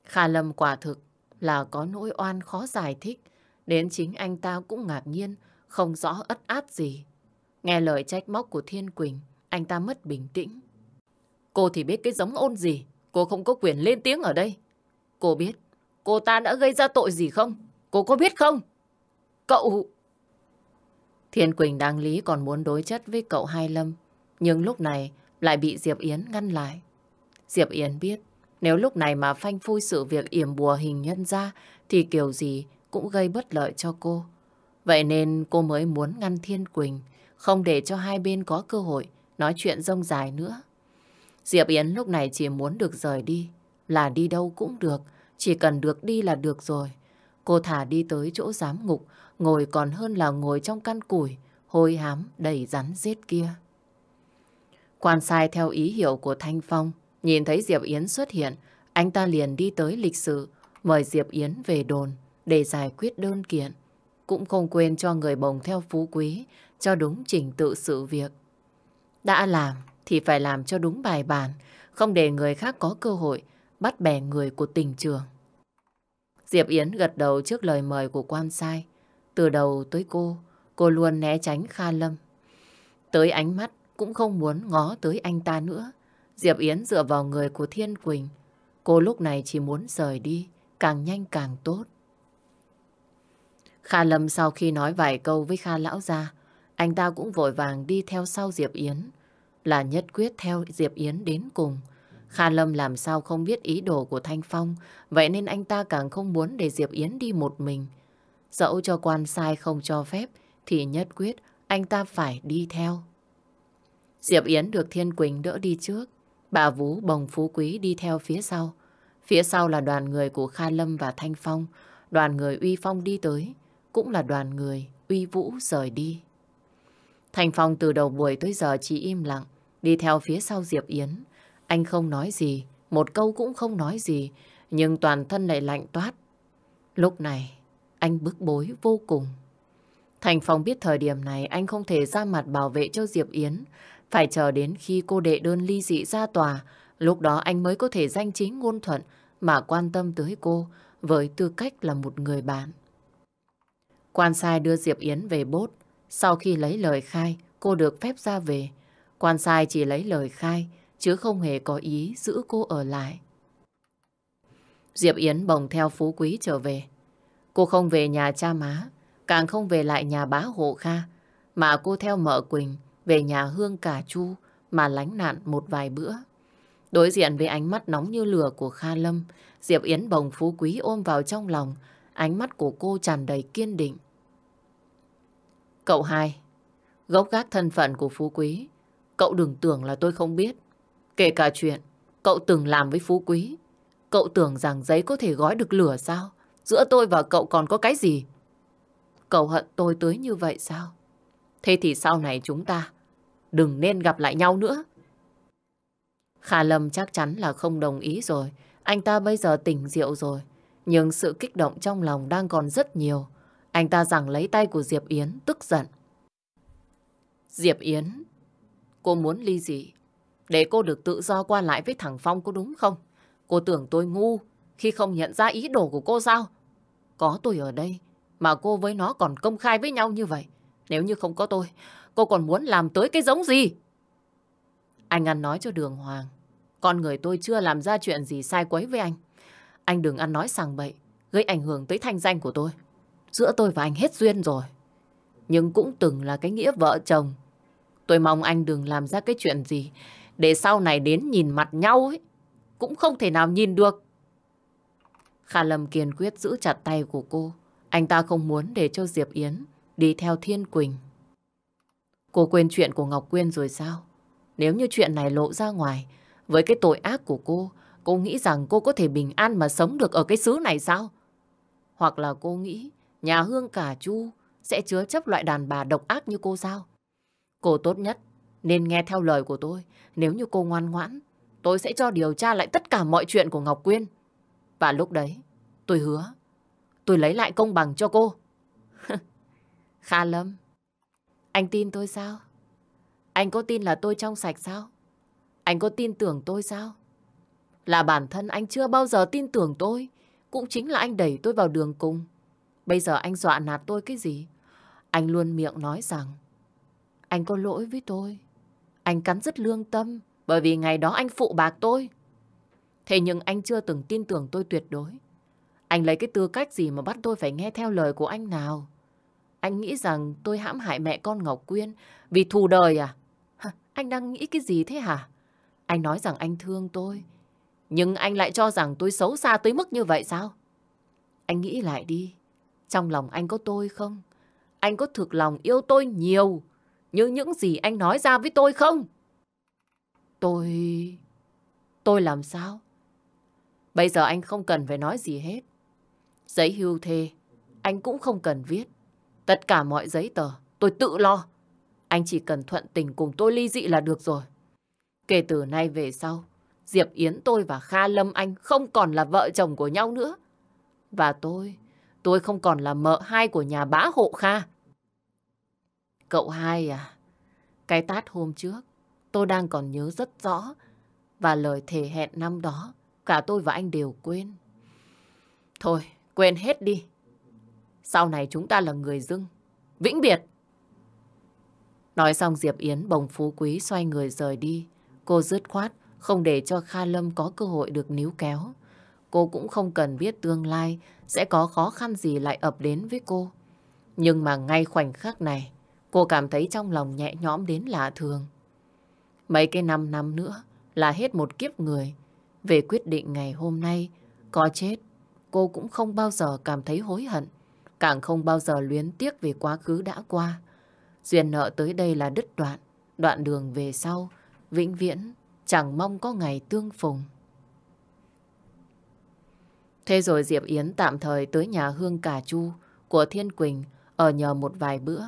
Kha Lâm quả thực là có nỗi oan khó giải thích. Đến chính anh ta cũng ngạc nhiên, không rõ ất át gì. Nghe lời trách móc của Thiên Quỳnh, anh ta mất bình tĩnh. Cô thì biết cái giống ôn gì, cô không có quyền lên tiếng ở đây. Cô biết, cô ta đã gây ra tội gì không? Cô có biết không? Cậu... Thiên Quỳnh đáng lý còn muốn đối chất với cậu Hai Lâm, nhưng lúc này lại bị Diệp Yến ngăn lại. Diệp Yến biết, nếu lúc này mà phanh phui sự việc yểm bùa hình nhân ra, thì kiểu gì cũng gây bất lợi cho cô. Vậy nên cô mới muốn ngăn Thiên Quỳnh, không để cho hai bên có cơ hội nói chuyện rông dài nữa. Diệp Yến lúc này chỉ muốn được rời đi, là đi đâu cũng được, chỉ cần được đi là được rồi. Cô thả đi tới chỗ giám ngục, ngồi còn hơn là ngồi trong căn củi, hôi hám đầy rắn rết kia. Quan sai theo ý hiểu của Thanh Phong, nhìn thấy Diệp Yến xuất hiện, anh ta liền đi tới lịch sự, mời Diệp Yến về đồn để giải quyết đơn kiện. Cũng không quên cho người bồng theo phú quý cho đúng trình tự sự việc. Đã làm thì phải làm cho đúng bài bản, không để người khác có cơ hội bắt bẻ người của tình trường. Diệp Yến gật đầu trước lời mời của quan sai. Từ đầu tới cô, cô luôn né tránh Kha Lâm. Tới ánh mắt cũng không muốn ngó tới anh ta nữa. Diệp Yến dựa vào người của Thiên Quỳnh. Cô lúc này chỉ muốn rời đi, càng nhanh càng tốt. Kha Lâm sau khi nói vài câu với Kha Lão gia. Anh ta cũng vội vàng đi theo sau Diệp Yến, là nhất quyết theo Diệp Yến đến cùng. Kha Lâm làm sao không biết ý đồ của Thanh Phong, vậy nên anh ta càng không muốn để Diệp Yến đi một mình. Dẫu cho quan sai không cho phép, thì nhất quyết anh ta phải đi theo. Diệp Yến được Thiên Quỳnh đỡ đi trước, bà vũ Bồng Phú Quý đi theo phía sau. Phía sau là đoàn người của Kha Lâm và Thanh Phong, đoàn người Uy Phong đi tới, cũng là đoàn người Uy Vũ rời đi. Thành Phong từ đầu buổi tới giờ chỉ im lặng, đi theo phía sau Diệp Yến. Anh không nói gì, một câu cũng không nói gì, nhưng toàn thân lại lạnh toát. Lúc này, anh bức bối vô cùng. Thành Phong biết thời điểm này anh không thể ra mặt bảo vệ cho Diệp Yến, phải chờ đến khi cô đệ đơn ly dị ra tòa, lúc đó anh mới có thể danh chính ngôn thuận mà quan tâm tới cô với tư cách là một người bạn. Quan sai đưa Diệp Yến về bốt, sau khi lấy lời khai, cô được phép ra về. Quan sai chỉ lấy lời khai, chứ không hề có ý giữ cô ở lại. Diệp Yến bồng theo Phú Quý trở về. Cô không về nhà cha má, càng không về lại nhà bá hộ kha, mà cô theo mợ Quỳnh về nhà Hương cả Chu mà lánh nạn một vài bữa. Đối diện với ánh mắt nóng như lửa của Kha Lâm, Diệp Yến bồng Phú Quý ôm vào trong lòng, ánh mắt của cô tràn đầy kiên định. Cậu hai, gốc gác thân phận của Phú Quý, cậu đừng tưởng là tôi không biết. Kể cả chuyện, cậu từng làm với Phú Quý. Cậu tưởng rằng giấy có thể gói được lửa sao? Giữa tôi và cậu còn có cái gì? Cậu hận tôi tới như vậy sao? Thế thì sau này chúng ta đừng nên gặp lại nhau nữa. Khả Lâm chắc chắn là không đồng ý rồi. Anh ta bây giờ tỉnh rượu rồi. Nhưng sự kích động trong lòng đang còn rất nhiều. Anh ta giằng lấy tay của Diệp Yến, tức giận. Diệp Yến, cô muốn ly gì để cô được tự do qua lại với thằng Phong có đúng không? Cô tưởng tôi ngu khi không nhận ra ý đồ của cô sao? Có tôi ở đây, mà cô với nó còn công khai với nhau như vậy. Nếu như không có tôi, cô còn muốn làm tới cái giống gì? Anh ăn nói cho đường hoàng. Con người tôi chưa làm ra chuyện gì sai quấy với anh. Anh đừng ăn nói sàng bậy, gây ảnh hưởng tới thanh danh của tôi. Giữa tôi và anh hết duyên rồi. Nhưng cũng từng là cái nghĩa vợ chồng. Tôi mong anh đừng làm ra cái chuyện gì để sau này đến nhìn mặt nhau ấy. Cũng không thể nào nhìn được. khả Lâm kiên quyết giữ chặt tay của cô. Anh ta không muốn để cho Diệp Yến đi theo Thiên Quỳnh. Cô quên chuyện của Ngọc Quyên rồi sao? Nếu như chuyện này lộ ra ngoài, với cái tội ác của cô, cô nghĩ rằng cô có thể bình an mà sống được ở cái xứ này sao? Hoặc là cô nghĩ nhà Hương cả Chu sẽ chứa chấp loại đàn bà độc ác như cô sao? Cô tốt nhất nên nghe theo lời của tôi. Nếu như cô ngoan ngoãn, tôi sẽ cho điều tra lại tất cả mọi chuyện của Ngọc Quyên. Và lúc đấy, tôi hứa, tôi lấy lại công bằng cho cô. Kha Lâm, anh tin tôi sao? Anh có tin là tôi trong sạch sao? Anh có tin tưởng tôi sao? Là bản thân anh chưa bao giờ tin tưởng tôi, cũng chính là anh đẩy tôi vào đường cùng. Bây giờ anh dọa nạt tôi cái gì? Anh luôn miệng nói rằng anh có lỗi với tôi. Anh cắn rất lương tâm bởi vì ngày đó anh phụ bạc tôi. Thế nhưng anh chưa từng tin tưởng tôi tuyệt đối. Anh lấy cái tư cách gì mà bắt tôi phải nghe theo lời của anh nào? Anh nghĩ rằng tôi hãm hại mẹ con Ngọc Quyên vì thù đời à? Hả, anh đang nghĩ cái gì thế hả? Anh nói rằng anh thương tôi. Nhưng anh lại cho rằng tôi xấu xa tới mức như vậy sao? Anh nghĩ lại đi. Trong lòng anh có tôi không? Anh có thực lòng yêu tôi nhiều như những gì anh nói ra với tôi không? Tôi... Tôi làm sao? Bây giờ anh không cần phải nói gì hết. Giấy hưu thề anh cũng không cần viết. Tất cả mọi giấy tờ, tôi tự lo. Anh chỉ cần thuận tình cùng tôi ly dị là được rồi. Kể từ nay về sau, Diệp Yến tôi và Kha Lâm Anh không còn là vợ chồng của nhau nữa. Và tôi tôi không còn là mợ hai của nhà bá hộ Kha. Cậu hai à, cái tát hôm trước, tôi đang còn nhớ rất rõ và lời thề hẹn năm đó, cả tôi và anh đều quên. Thôi, quên hết đi. Sau này chúng ta là người dưng. Vĩnh biệt! Nói xong Diệp Yến bồng phú quý xoay người rời đi. Cô dứt khoát, không để cho Kha Lâm có cơ hội được níu kéo cô cũng không cần biết tương lai sẽ có khó khăn gì lại ập đến với cô. Nhưng mà ngay khoảnh khắc này, cô cảm thấy trong lòng nhẹ nhõm đến lạ thường. Mấy cái năm năm nữa là hết một kiếp người. Về quyết định ngày hôm nay, có chết, cô cũng không bao giờ cảm thấy hối hận, càng không bao giờ luyến tiếc về quá khứ đã qua. Duyên nợ tới đây là đứt đoạn, đoạn đường về sau, vĩnh viễn, chẳng mong có ngày tương phùng. Thế rồi Diệp Yến tạm thời tới nhà hương cà chu của Thiên Quỳnh ở nhờ một vài bữa.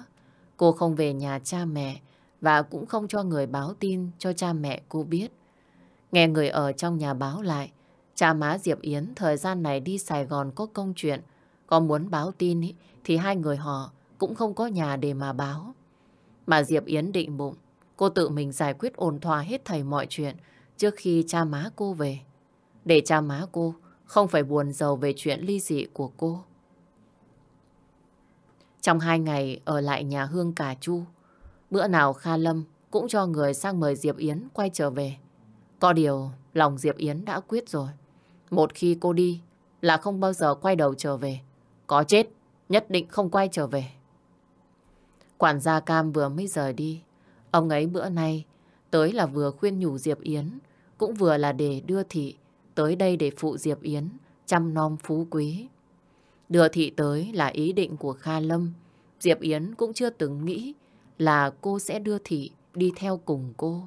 Cô không về nhà cha mẹ và cũng không cho người báo tin cho cha mẹ cô biết. Nghe người ở trong nhà báo lại, cha má Diệp Yến thời gian này đi Sài Gòn có công chuyện, có muốn báo tin ý, thì hai người họ cũng không có nhà để mà báo. Mà Diệp Yến định bụng, cô tự mình giải quyết ổn thỏa hết thầy mọi chuyện trước khi cha má cô về. Để cha má cô không phải buồn giàu về chuyện ly dị của cô. Trong hai ngày ở lại nhà Hương Cà Chu, bữa nào Kha Lâm cũng cho người sang mời Diệp Yến quay trở về. Có điều, lòng Diệp Yến đã quyết rồi. Một khi cô đi là không bao giờ quay đầu trở về. Có chết, nhất định không quay trở về. Quản gia Cam vừa mới rời đi. Ông ấy bữa nay tới là vừa khuyên nhủ Diệp Yến, cũng vừa là để đưa thị tới đây để phụ Diệp Yến, chăm nom phú quý. Đưa thị tới là ý định của Kha Lâm. Diệp Yến cũng chưa từng nghĩ là cô sẽ đưa thị đi theo cùng cô.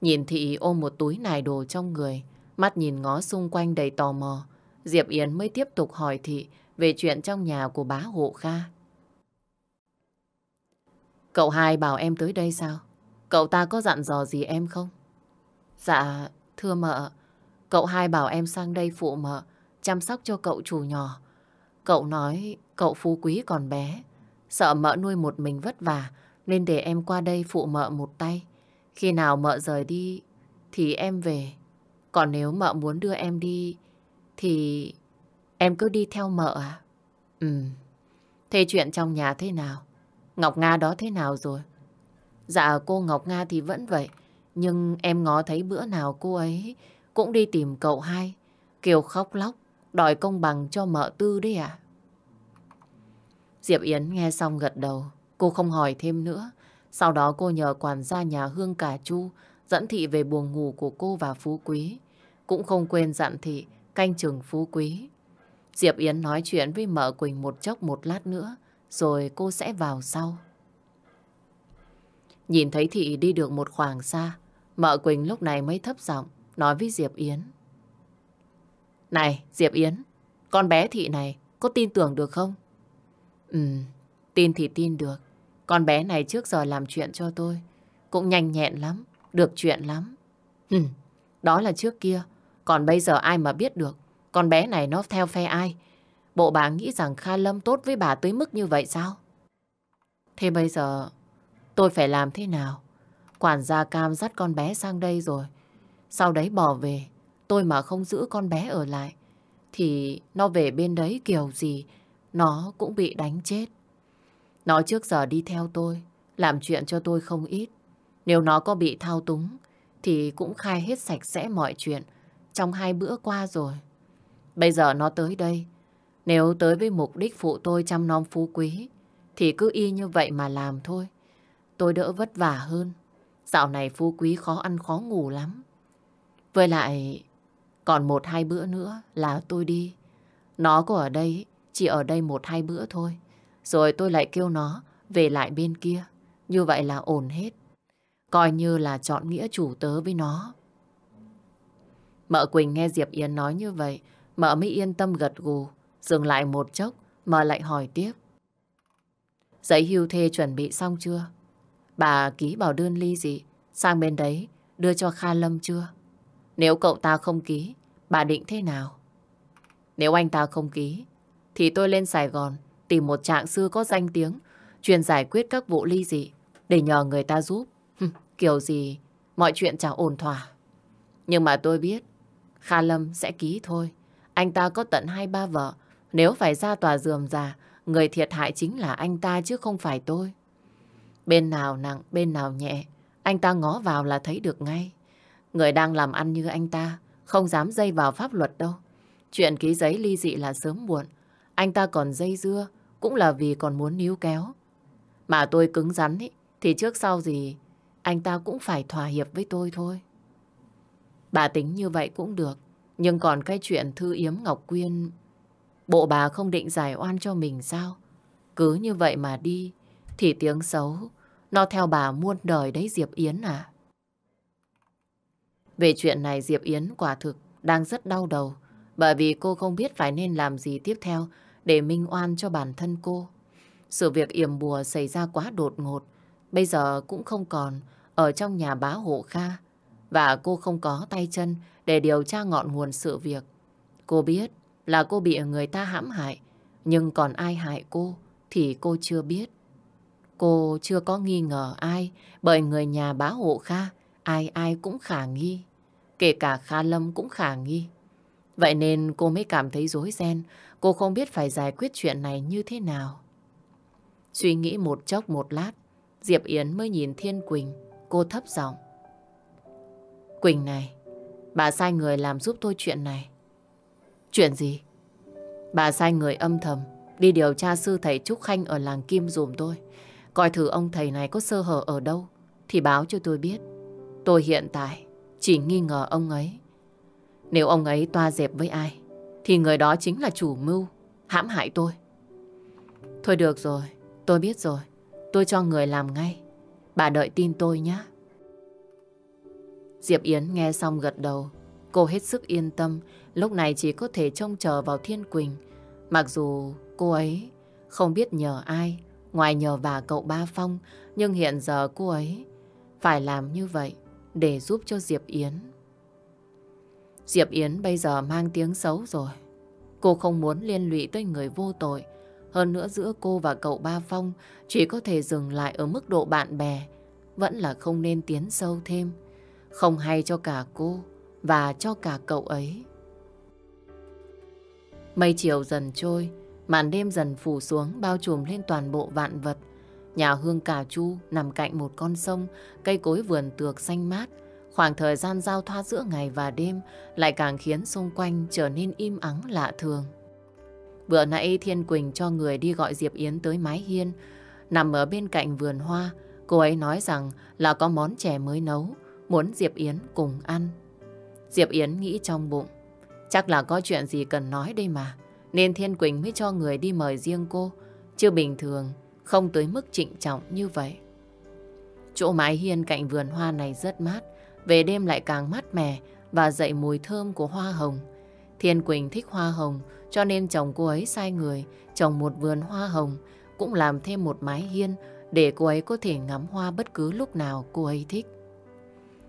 Nhìn thị ôm một túi nài đồ trong người, mắt nhìn ngó xung quanh đầy tò mò. Diệp Yến mới tiếp tục hỏi thị về chuyện trong nhà của bá hộ Kha. Cậu hai bảo em tới đây sao? Cậu ta có dặn dò gì em không? Dạ, thưa mợ, Cậu hai bảo em sang đây phụ mợ, chăm sóc cho cậu chủ nhỏ. Cậu nói cậu phú quý còn bé, sợ mợ nuôi một mình vất vả nên để em qua đây phụ mợ một tay. Khi nào mợ rời đi thì em về. Còn nếu mợ muốn đưa em đi thì em cứ đi theo mợ à? Ừ. Thế chuyện trong nhà thế nào? Ngọc Nga đó thế nào rồi? Dạ cô Ngọc Nga thì vẫn vậy. Nhưng em ngó thấy bữa nào cô ấy cũng đi tìm cậu hai. Kiều khóc lóc, đòi công bằng cho mợ tư đấy ạ. Diệp Yến nghe xong gật đầu, cô không hỏi thêm nữa. Sau đó cô nhờ quản gia nhà Hương Cà Chu dẫn thị về buồng ngủ của cô và Phú Quý. Cũng không quên dặn thị canh chừng Phú Quý. Diệp Yến nói chuyện với mợ Quỳnh một chốc một lát nữa, rồi cô sẽ vào sau. Nhìn thấy thị đi được một khoảng xa, mợ Quỳnh lúc này mới thấp giọng nói với Diệp Yến. Này, Diệp Yến, con bé Thị này có tin tưởng được không? Ừ, tin thì tin được. Con bé này trước giờ làm chuyện cho tôi. Cũng nhanh nhẹn lắm, được chuyện lắm. Ừ, đó là trước kia. Còn bây giờ ai mà biết được con bé này nó theo phe ai. Bộ bà nghĩ rằng Kha Lâm tốt với bà tới mức như vậy sao? Thế bây giờ tôi phải làm thế nào? Quản gia Cam dắt con bé sang đây rồi. Sau đấy bỏ về, tôi mà không giữ con bé ở lại, thì nó về bên đấy kiểu gì, nó cũng bị đánh chết. Nó trước giờ đi theo tôi, làm chuyện cho tôi không ít. Nếu nó có bị thao túng, thì cũng khai hết sạch sẽ mọi chuyện trong hai bữa qua rồi. Bây giờ nó tới đây, nếu tới với mục đích phụ tôi chăm nom phú quý, thì cứ y như vậy mà làm thôi. Tôi đỡ vất vả hơn. Dạo này phú quý khó ăn khó ngủ lắm. Với lại, còn một hai bữa nữa là tôi đi. Nó có ở đây, chỉ ở đây một hai bữa thôi. Rồi tôi lại kêu nó về lại bên kia. Như vậy là ổn hết. Coi như là chọn nghĩa chủ tớ với nó. Mợ Quỳnh nghe Diệp Yến nói như vậy, mợ mới yên tâm gật gù. Dừng lại một chốc, mợ lại hỏi tiếp. Giấy hưu thê chuẩn bị xong chưa? Bà ký bảo đơn ly gì? Sang bên đấy, đưa cho Kha Lâm chưa? Nếu cậu ta không ký, bà định thế nào? Nếu anh ta không ký, thì tôi lên Sài Gòn tìm một trạng sư có danh tiếng, chuyên giải quyết các vụ ly dị, để nhờ người ta giúp. Kiểu gì, mọi chuyện chẳng ổn thỏa. Nhưng mà tôi biết, Kha Lâm sẽ ký thôi. Anh ta có tận hai ba vợ, nếu phải ra tòa dườm già, người thiệt hại chính là anh ta chứ không phải tôi. Bên nào nặng, bên nào nhẹ, anh ta ngó vào là thấy được ngay. Người đang làm ăn như anh ta không dám dây vào pháp luật đâu. Chuyện ký giấy ly dị là sớm muộn. Anh ta còn dây dưa cũng là vì còn muốn níu kéo. Mà tôi cứng rắn ý, thì trước sau gì anh ta cũng phải thỏa hiệp với tôi thôi. Bà tính như vậy cũng được. Nhưng còn cái chuyện Thư Yếm Ngọc Quyên... Bộ bà không định giải oan cho mình sao? Cứ như vậy mà đi, thì tiếng xấu, nó theo bà muôn đời đấy Diệp Yến à? Về chuyện này Diệp Yến quả thực đang rất đau đầu bởi vì cô không biết phải nên làm gì tiếp theo để minh oan cho bản thân cô. Sự việc yểm bùa xảy ra quá đột ngột, bây giờ cũng không còn ở trong nhà bá hộ Kha và cô không có tay chân để điều tra ngọn nguồn sự việc. Cô biết là cô bị người ta hãm hại, nhưng còn ai hại cô thì cô chưa biết. Cô chưa có nghi ngờ ai bởi người nhà bá hộ Kha, ai ai cũng khả nghi. Kể cả Kha Lâm cũng khả nghi. Vậy nên cô mới cảm thấy rối ren, cô không biết phải giải quyết chuyện này như thế nào. Suy nghĩ một chốc một lát, Diệp Yến mới nhìn Thiên Quỳnh, cô thấp giọng. Quỳnh này, bà sai người làm giúp tôi chuyện này. Chuyện gì? Bà sai người âm thầm đi điều tra sư thầy Trúc Khanh ở làng Kim dùm tôi. Coi thử ông thầy này có sơ hở ở đâu thì báo cho tôi biết. Tôi hiện tại chỉ nghi ngờ ông ấy. Nếu ông ấy toa dẹp với ai, thì người đó chính là chủ mưu, hãm hại tôi. Thôi được rồi, tôi biết rồi, tôi cho người làm ngay. Bà đợi tin tôi nhé. Diệp Yến nghe xong gật đầu, cô hết sức yên tâm, lúc này chỉ có thể trông chờ vào Thiên Quỳnh. Mặc dù cô ấy không biết nhờ ai, ngoài nhờ bà cậu Ba Phong, nhưng hiện giờ cô ấy phải làm như vậy để giúp cho Diệp Yến. Diệp Yến bây giờ mang tiếng xấu rồi. Cô không muốn liên lụy tới người vô tội. Hơn nữa giữa cô và cậu Ba Phong chỉ có thể dừng lại ở mức độ bạn bè. Vẫn là không nên tiến sâu thêm. Không hay cho cả cô và cho cả cậu ấy. Mây chiều dần trôi, màn đêm dần phủ xuống bao trùm lên toàn bộ vạn vật. Nhà hương cà chu nằm cạnh một con sông, cây cối vườn tược xanh mát. Khoảng thời gian giao thoa giữa ngày và đêm lại càng khiến xung quanh trở nên im ắng lạ thường. Vừa nãy Thiên Quỳnh cho người đi gọi Diệp Yến tới mái hiên, nằm ở bên cạnh vườn hoa. Cô ấy nói rằng là có món chè mới nấu, muốn Diệp Yến cùng ăn. Diệp Yến nghĩ trong bụng, chắc là có chuyện gì cần nói đây mà, nên Thiên Quỳnh mới cho người đi mời riêng cô. chưa bình thường, không tới mức trịnh trọng như vậy. Chỗ mái hiên cạnh vườn hoa này rất mát, về đêm lại càng mát mẻ và dậy mùi thơm của hoa hồng. Thiên Quỳnh thích hoa hồng, cho nên chồng cô ấy sai người trồng một vườn hoa hồng, cũng làm thêm một mái hiên để cô ấy có thể ngắm hoa bất cứ lúc nào cô ấy thích.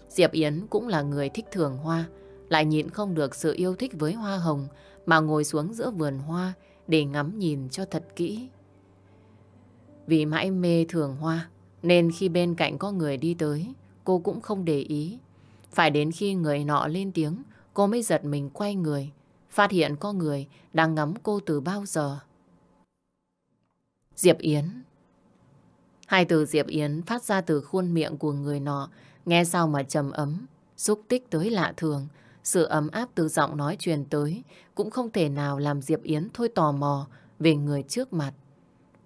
Diệp Yến cũng là người thích thường hoa, lại nhịn không được sự yêu thích với hoa hồng mà ngồi xuống giữa vườn hoa để ngắm nhìn cho thật kỹ. Vì mãi mê thường hoa, nên khi bên cạnh có người đi tới, cô cũng không để ý. Phải đến khi người nọ lên tiếng, cô mới giật mình quay người, phát hiện có người đang ngắm cô từ bao giờ. Diệp Yến Hai từ Diệp Yến phát ra từ khuôn miệng của người nọ, nghe sao mà trầm ấm, xúc tích tới lạ thường. Sự ấm áp từ giọng nói truyền tới cũng không thể nào làm Diệp Yến thôi tò mò về người trước mặt.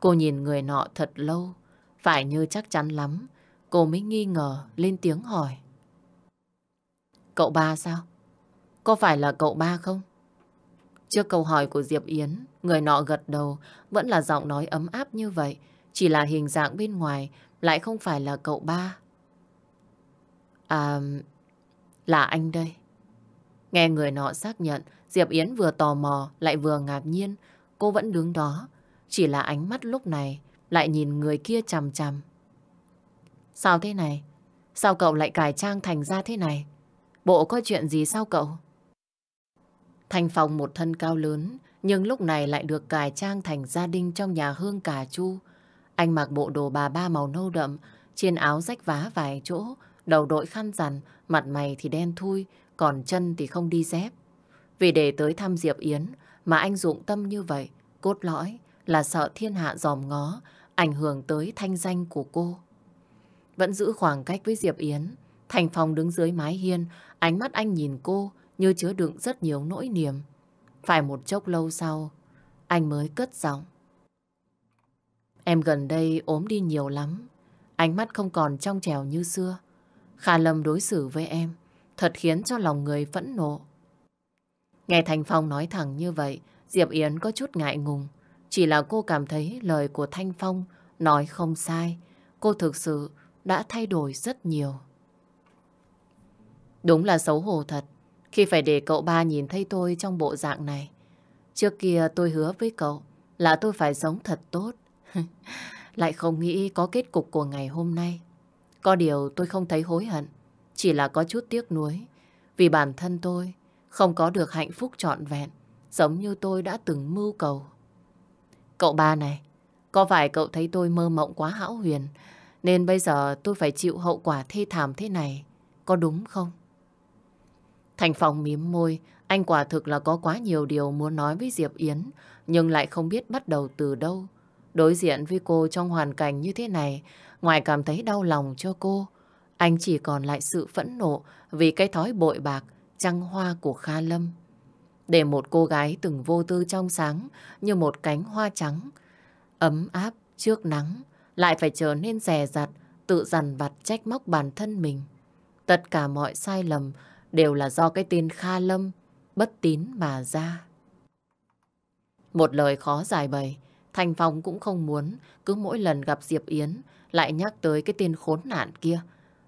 Cô nhìn người nọ thật lâu, phải như chắc chắn lắm, cô mới nghi ngờ lên tiếng hỏi. Cậu ba sao? Có phải là cậu ba không? Trước câu hỏi của Diệp Yến, người nọ gật đầu, vẫn là giọng nói ấm áp như vậy, chỉ là hình dạng bên ngoài lại không phải là cậu ba. À, là anh đây. Nghe người nọ xác nhận, Diệp Yến vừa tò mò lại vừa ngạc nhiên, cô vẫn đứng đó, chỉ là ánh mắt lúc này lại nhìn người kia chằm chằm. Sao thế này? Sao cậu lại cải trang thành ra thế này? Bộ có chuyện gì sao cậu? Thành Phong một thân cao lớn, nhưng lúc này lại được cải trang thành gia đình trong nhà hương cà chu. Anh mặc bộ đồ bà ba màu nâu đậm, trên áo rách vá vài chỗ, đầu đội khăn rằn, mặt mày thì đen thui, còn chân thì không đi dép. Vì để tới thăm Diệp Yến mà anh dụng tâm như vậy, cốt lõi là sợ thiên hạ dòm ngó, ảnh hưởng tới thanh danh của cô. Vẫn giữ khoảng cách với Diệp Yến, Thành Phong đứng dưới mái hiên, ánh mắt anh nhìn cô như chứa đựng rất nhiều nỗi niềm. Phải một chốc lâu sau, anh mới cất giọng. Em gần đây ốm đi nhiều lắm, ánh mắt không còn trong trèo như xưa. Khả Lâm đối xử với em, thật khiến cho lòng người phẫn nộ. Nghe Thành Phong nói thẳng như vậy, Diệp Yến có chút ngại ngùng. Chỉ là cô cảm thấy lời của Thanh Phong nói không sai. Cô thực sự đã thay đổi rất nhiều. Đúng là xấu hổ thật khi phải để cậu ba nhìn thấy tôi trong bộ dạng này. Trước kia tôi hứa với cậu là tôi phải sống thật tốt. Lại không nghĩ có kết cục của ngày hôm nay. Có điều tôi không thấy hối hận, chỉ là có chút tiếc nuối. Vì bản thân tôi không có được hạnh phúc trọn vẹn, giống như tôi đã từng mưu cầu. Cậu ba này, có phải cậu thấy tôi mơ mộng quá hão huyền, nên bây giờ tôi phải chịu hậu quả thê thảm thế này, có đúng không? Thành Phong miếm môi, anh quả thực là có quá nhiều điều muốn nói với Diệp Yến, nhưng lại không biết bắt đầu từ đâu. Đối diện với cô trong hoàn cảnh như thế này, ngoài cảm thấy đau lòng cho cô, anh chỉ còn lại sự phẫn nộ vì cái thói bội bạc, trăng hoa của Kha Lâm để một cô gái từng vô tư trong sáng như một cánh hoa trắng, ấm áp trước nắng, lại phải trở nên rè rặt, tự dằn vặt trách móc bản thân mình. Tất cả mọi sai lầm đều là do cái tên Kha Lâm bất tín mà ra. Một lời khó giải bày, Thành Phong cũng không muốn cứ mỗi lần gặp Diệp Yến lại nhắc tới cái tên khốn nạn kia.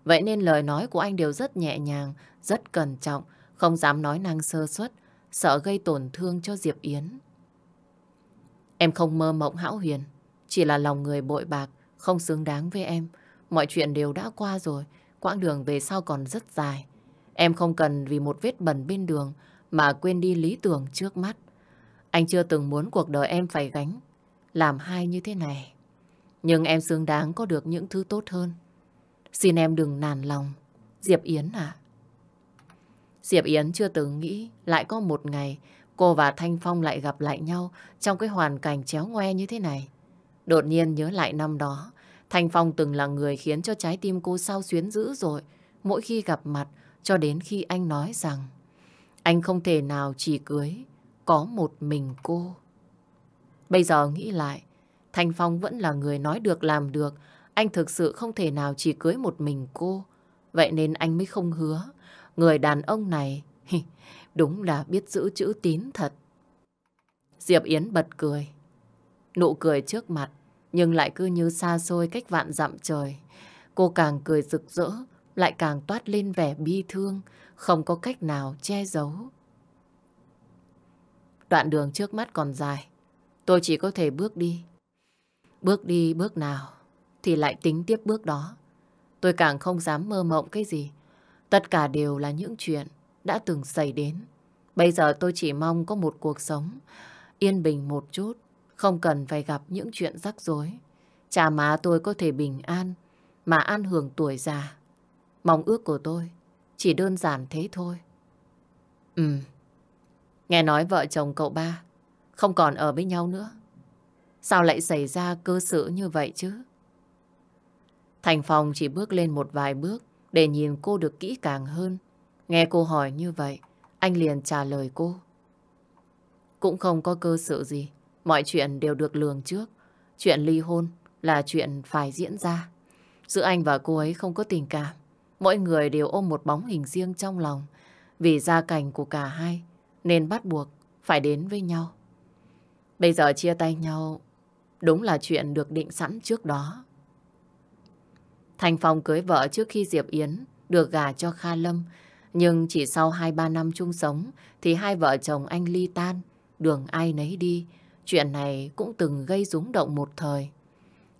Vậy nên lời nói của anh đều rất nhẹ nhàng, rất cẩn trọng, không dám nói năng sơ suất, sợ gây tổn thương cho Diệp Yến. Em không mơ mộng hão huyền, chỉ là lòng người bội bạc, không xứng đáng với em. Mọi chuyện đều đã qua rồi, quãng đường về sau còn rất dài. Em không cần vì một vết bẩn bên đường mà quên đi lý tưởng trước mắt. Anh chưa từng muốn cuộc đời em phải gánh, làm hai như thế này. Nhưng em xứng đáng có được những thứ tốt hơn. Xin em đừng nản lòng. Diệp Yến à? Diệp Yến chưa từng nghĩ lại có một ngày cô và Thanh Phong lại gặp lại nhau trong cái hoàn cảnh chéo ngoe như thế này. Đột nhiên nhớ lại năm đó, Thanh Phong từng là người khiến cho trái tim cô sao xuyến dữ rồi mỗi khi gặp mặt cho đến khi anh nói rằng anh không thể nào chỉ cưới có một mình cô. Bây giờ nghĩ lại, Thanh Phong vẫn là người nói được làm được, anh thực sự không thể nào chỉ cưới một mình cô. Vậy nên anh mới không hứa Người đàn ông này đúng là biết giữ chữ tín thật. Diệp Yến bật cười. Nụ cười trước mặt nhưng lại cứ như xa xôi cách vạn dặm trời. Cô càng cười rực rỡ lại càng toát lên vẻ bi thương không có cách nào che giấu. Đoạn đường trước mắt còn dài. Tôi chỉ có thể bước đi. Bước đi bước nào thì lại tính tiếp bước đó. Tôi càng không dám mơ mộng cái gì. Tất cả đều là những chuyện đã từng xảy đến. Bây giờ tôi chỉ mong có một cuộc sống yên bình một chút, không cần phải gặp những chuyện rắc rối. cha má tôi có thể bình an, mà an hưởng tuổi già. Mong ước của tôi chỉ đơn giản thế thôi. Ừ, nghe nói vợ chồng cậu ba không còn ở với nhau nữa. Sao lại xảy ra cơ sự như vậy chứ? Thành Phong chỉ bước lên một vài bước để nhìn cô được kỹ càng hơn. Nghe cô hỏi như vậy, anh liền trả lời cô. Cũng không có cơ sự gì, mọi chuyện đều được lường trước. Chuyện ly hôn là chuyện phải diễn ra. Giữa anh và cô ấy không có tình cảm. Mỗi người đều ôm một bóng hình riêng trong lòng. Vì gia cảnh của cả hai nên bắt buộc phải đến với nhau. Bây giờ chia tay nhau đúng là chuyện được định sẵn trước đó. Thành Phong cưới vợ trước khi Diệp Yến được gà cho Kha Lâm. Nhưng chỉ sau 2-3 năm chung sống thì hai vợ chồng anh ly tan, đường ai nấy đi. Chuyện này cũng từng gây rúng động một thời.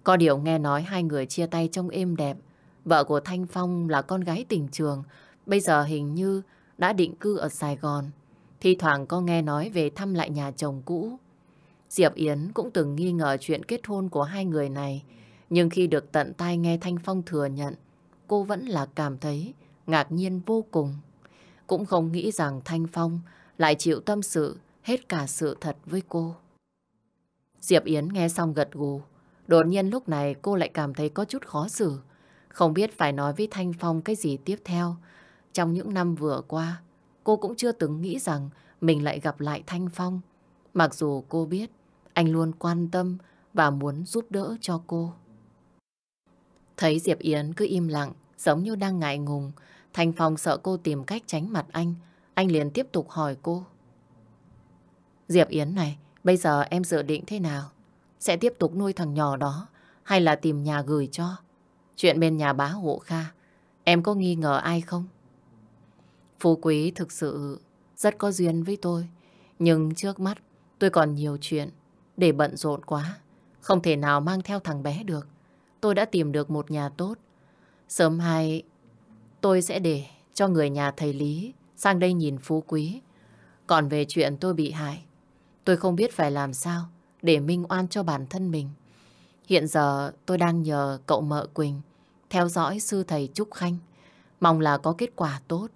Có điều nghe nói hai người chia tay trong êm đẹp. Vợ của Thanh Phong là con gái tình trường, bây giờ hình như đã định cư ở Sài Gòn. Thì thoảng có nghe nói về thăm lại nhà chồng cũ. Diệp Yến cũng từng nghi ngờ chuyện kết hôn của hai người này. Nhưng khi được tận tai nghe Thanh Phong thừa nhận, cô vẫn là cảm thấy ngạc nhiên vô cùng. Cũng không nghĩ rằng Thanh Phong lại chịu tâm sự hết cả sự thật với cô. Diệp Yến nghe xong gật gù. Đột nhiên lúc này cô lại cảm thấy có chút khó xử. Không biết phải nói với Thanh Phong cái gì tiếp theo. Trong những năm vừa qua, cô cũng chưa từng nghĩ rằng mình lại gặp lại Thanh Phong. Mặc dù cô biết anh luôn quan tâm và muốn giúp đỡ cho cô. Thấy Diệp Yến cứ im lặng, giống như đang ngại ngùng. Thành Phong sợ cô tìm cách tránh mặt anh. Anh liền tiếp tục hỏi cô. Diệp Yến này, bây giờ em dự định thế nào? Sẽ tiếp tục nuôi thằng nhỏ đó hay là tìm nhà gửi cho? Chuyện bên nhà bá hộ Kha, em có nghi ngờ ai không? Phú Quý thực sự rất có duyên với tôi. Nhưng trước mắt tôi còn nhiều chuyện để bận rộn quá. Không thể nào mang theo thằng bé được tôi đã tìm được một nhà tốt. Sớm hay tôi sẽ để cho người nhà thầy Lý sang đây nhìn phú quý. Còn về chuyện tôi bị hại, tôi không biết phải làm sao để minh oan cho bản thân mình. Hiện giờ tôi đang nhờ cậu mợ Quỳnh theo dõi sư thầy Trúc Khanh, mong là có kết quả tốt.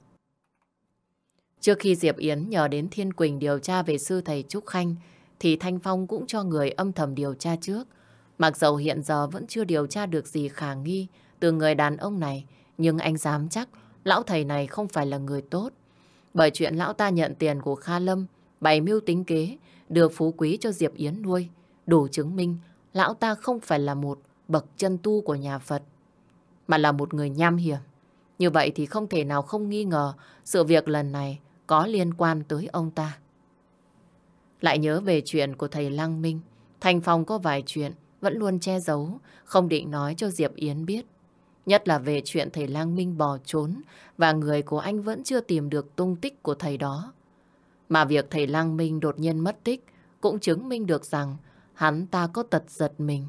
Trước khi Diệp Yến nhờ đến Thiên Quỳnh điều tra về sư thầy Trúc Khanh, thì Thanh Phong cũng cho người âm thầm điều tra trước – Mặc dù hiện giờ vẫn chưa điều tra được gì khả nghi từ người đàn ông này, nhưng anh dám chắc lão thầy này không phải là người tốt. Bởi chuyện lão ta nhận tiền của Kha Lâm, bày mưu tính kế, đưa phú quý cho Diệp Yến nuôi, đủ chứng minh lão ta không phải là một bậc chân tu của nhà Phật, mà là một người nham hiểm. Như vậy thì không thể nào không nghi ngờ sự việc lần này có liên quan tới ông ta. Lại nhớ về chuyện của thầy Lăng Minh, Thành Phong có vài chuyện vẫn luôn che giấu, không định nói cho Diệp Yến biết. Nhất là về chuyện thầy Lang Minh bỏ trốn và người của anh vẫn chưa tìm được tung tích của thầy đó. Mà việc thầy Lang Minh đột nhiên mất tích cũng chứng minh được rằng hắn ta có tật giật mình.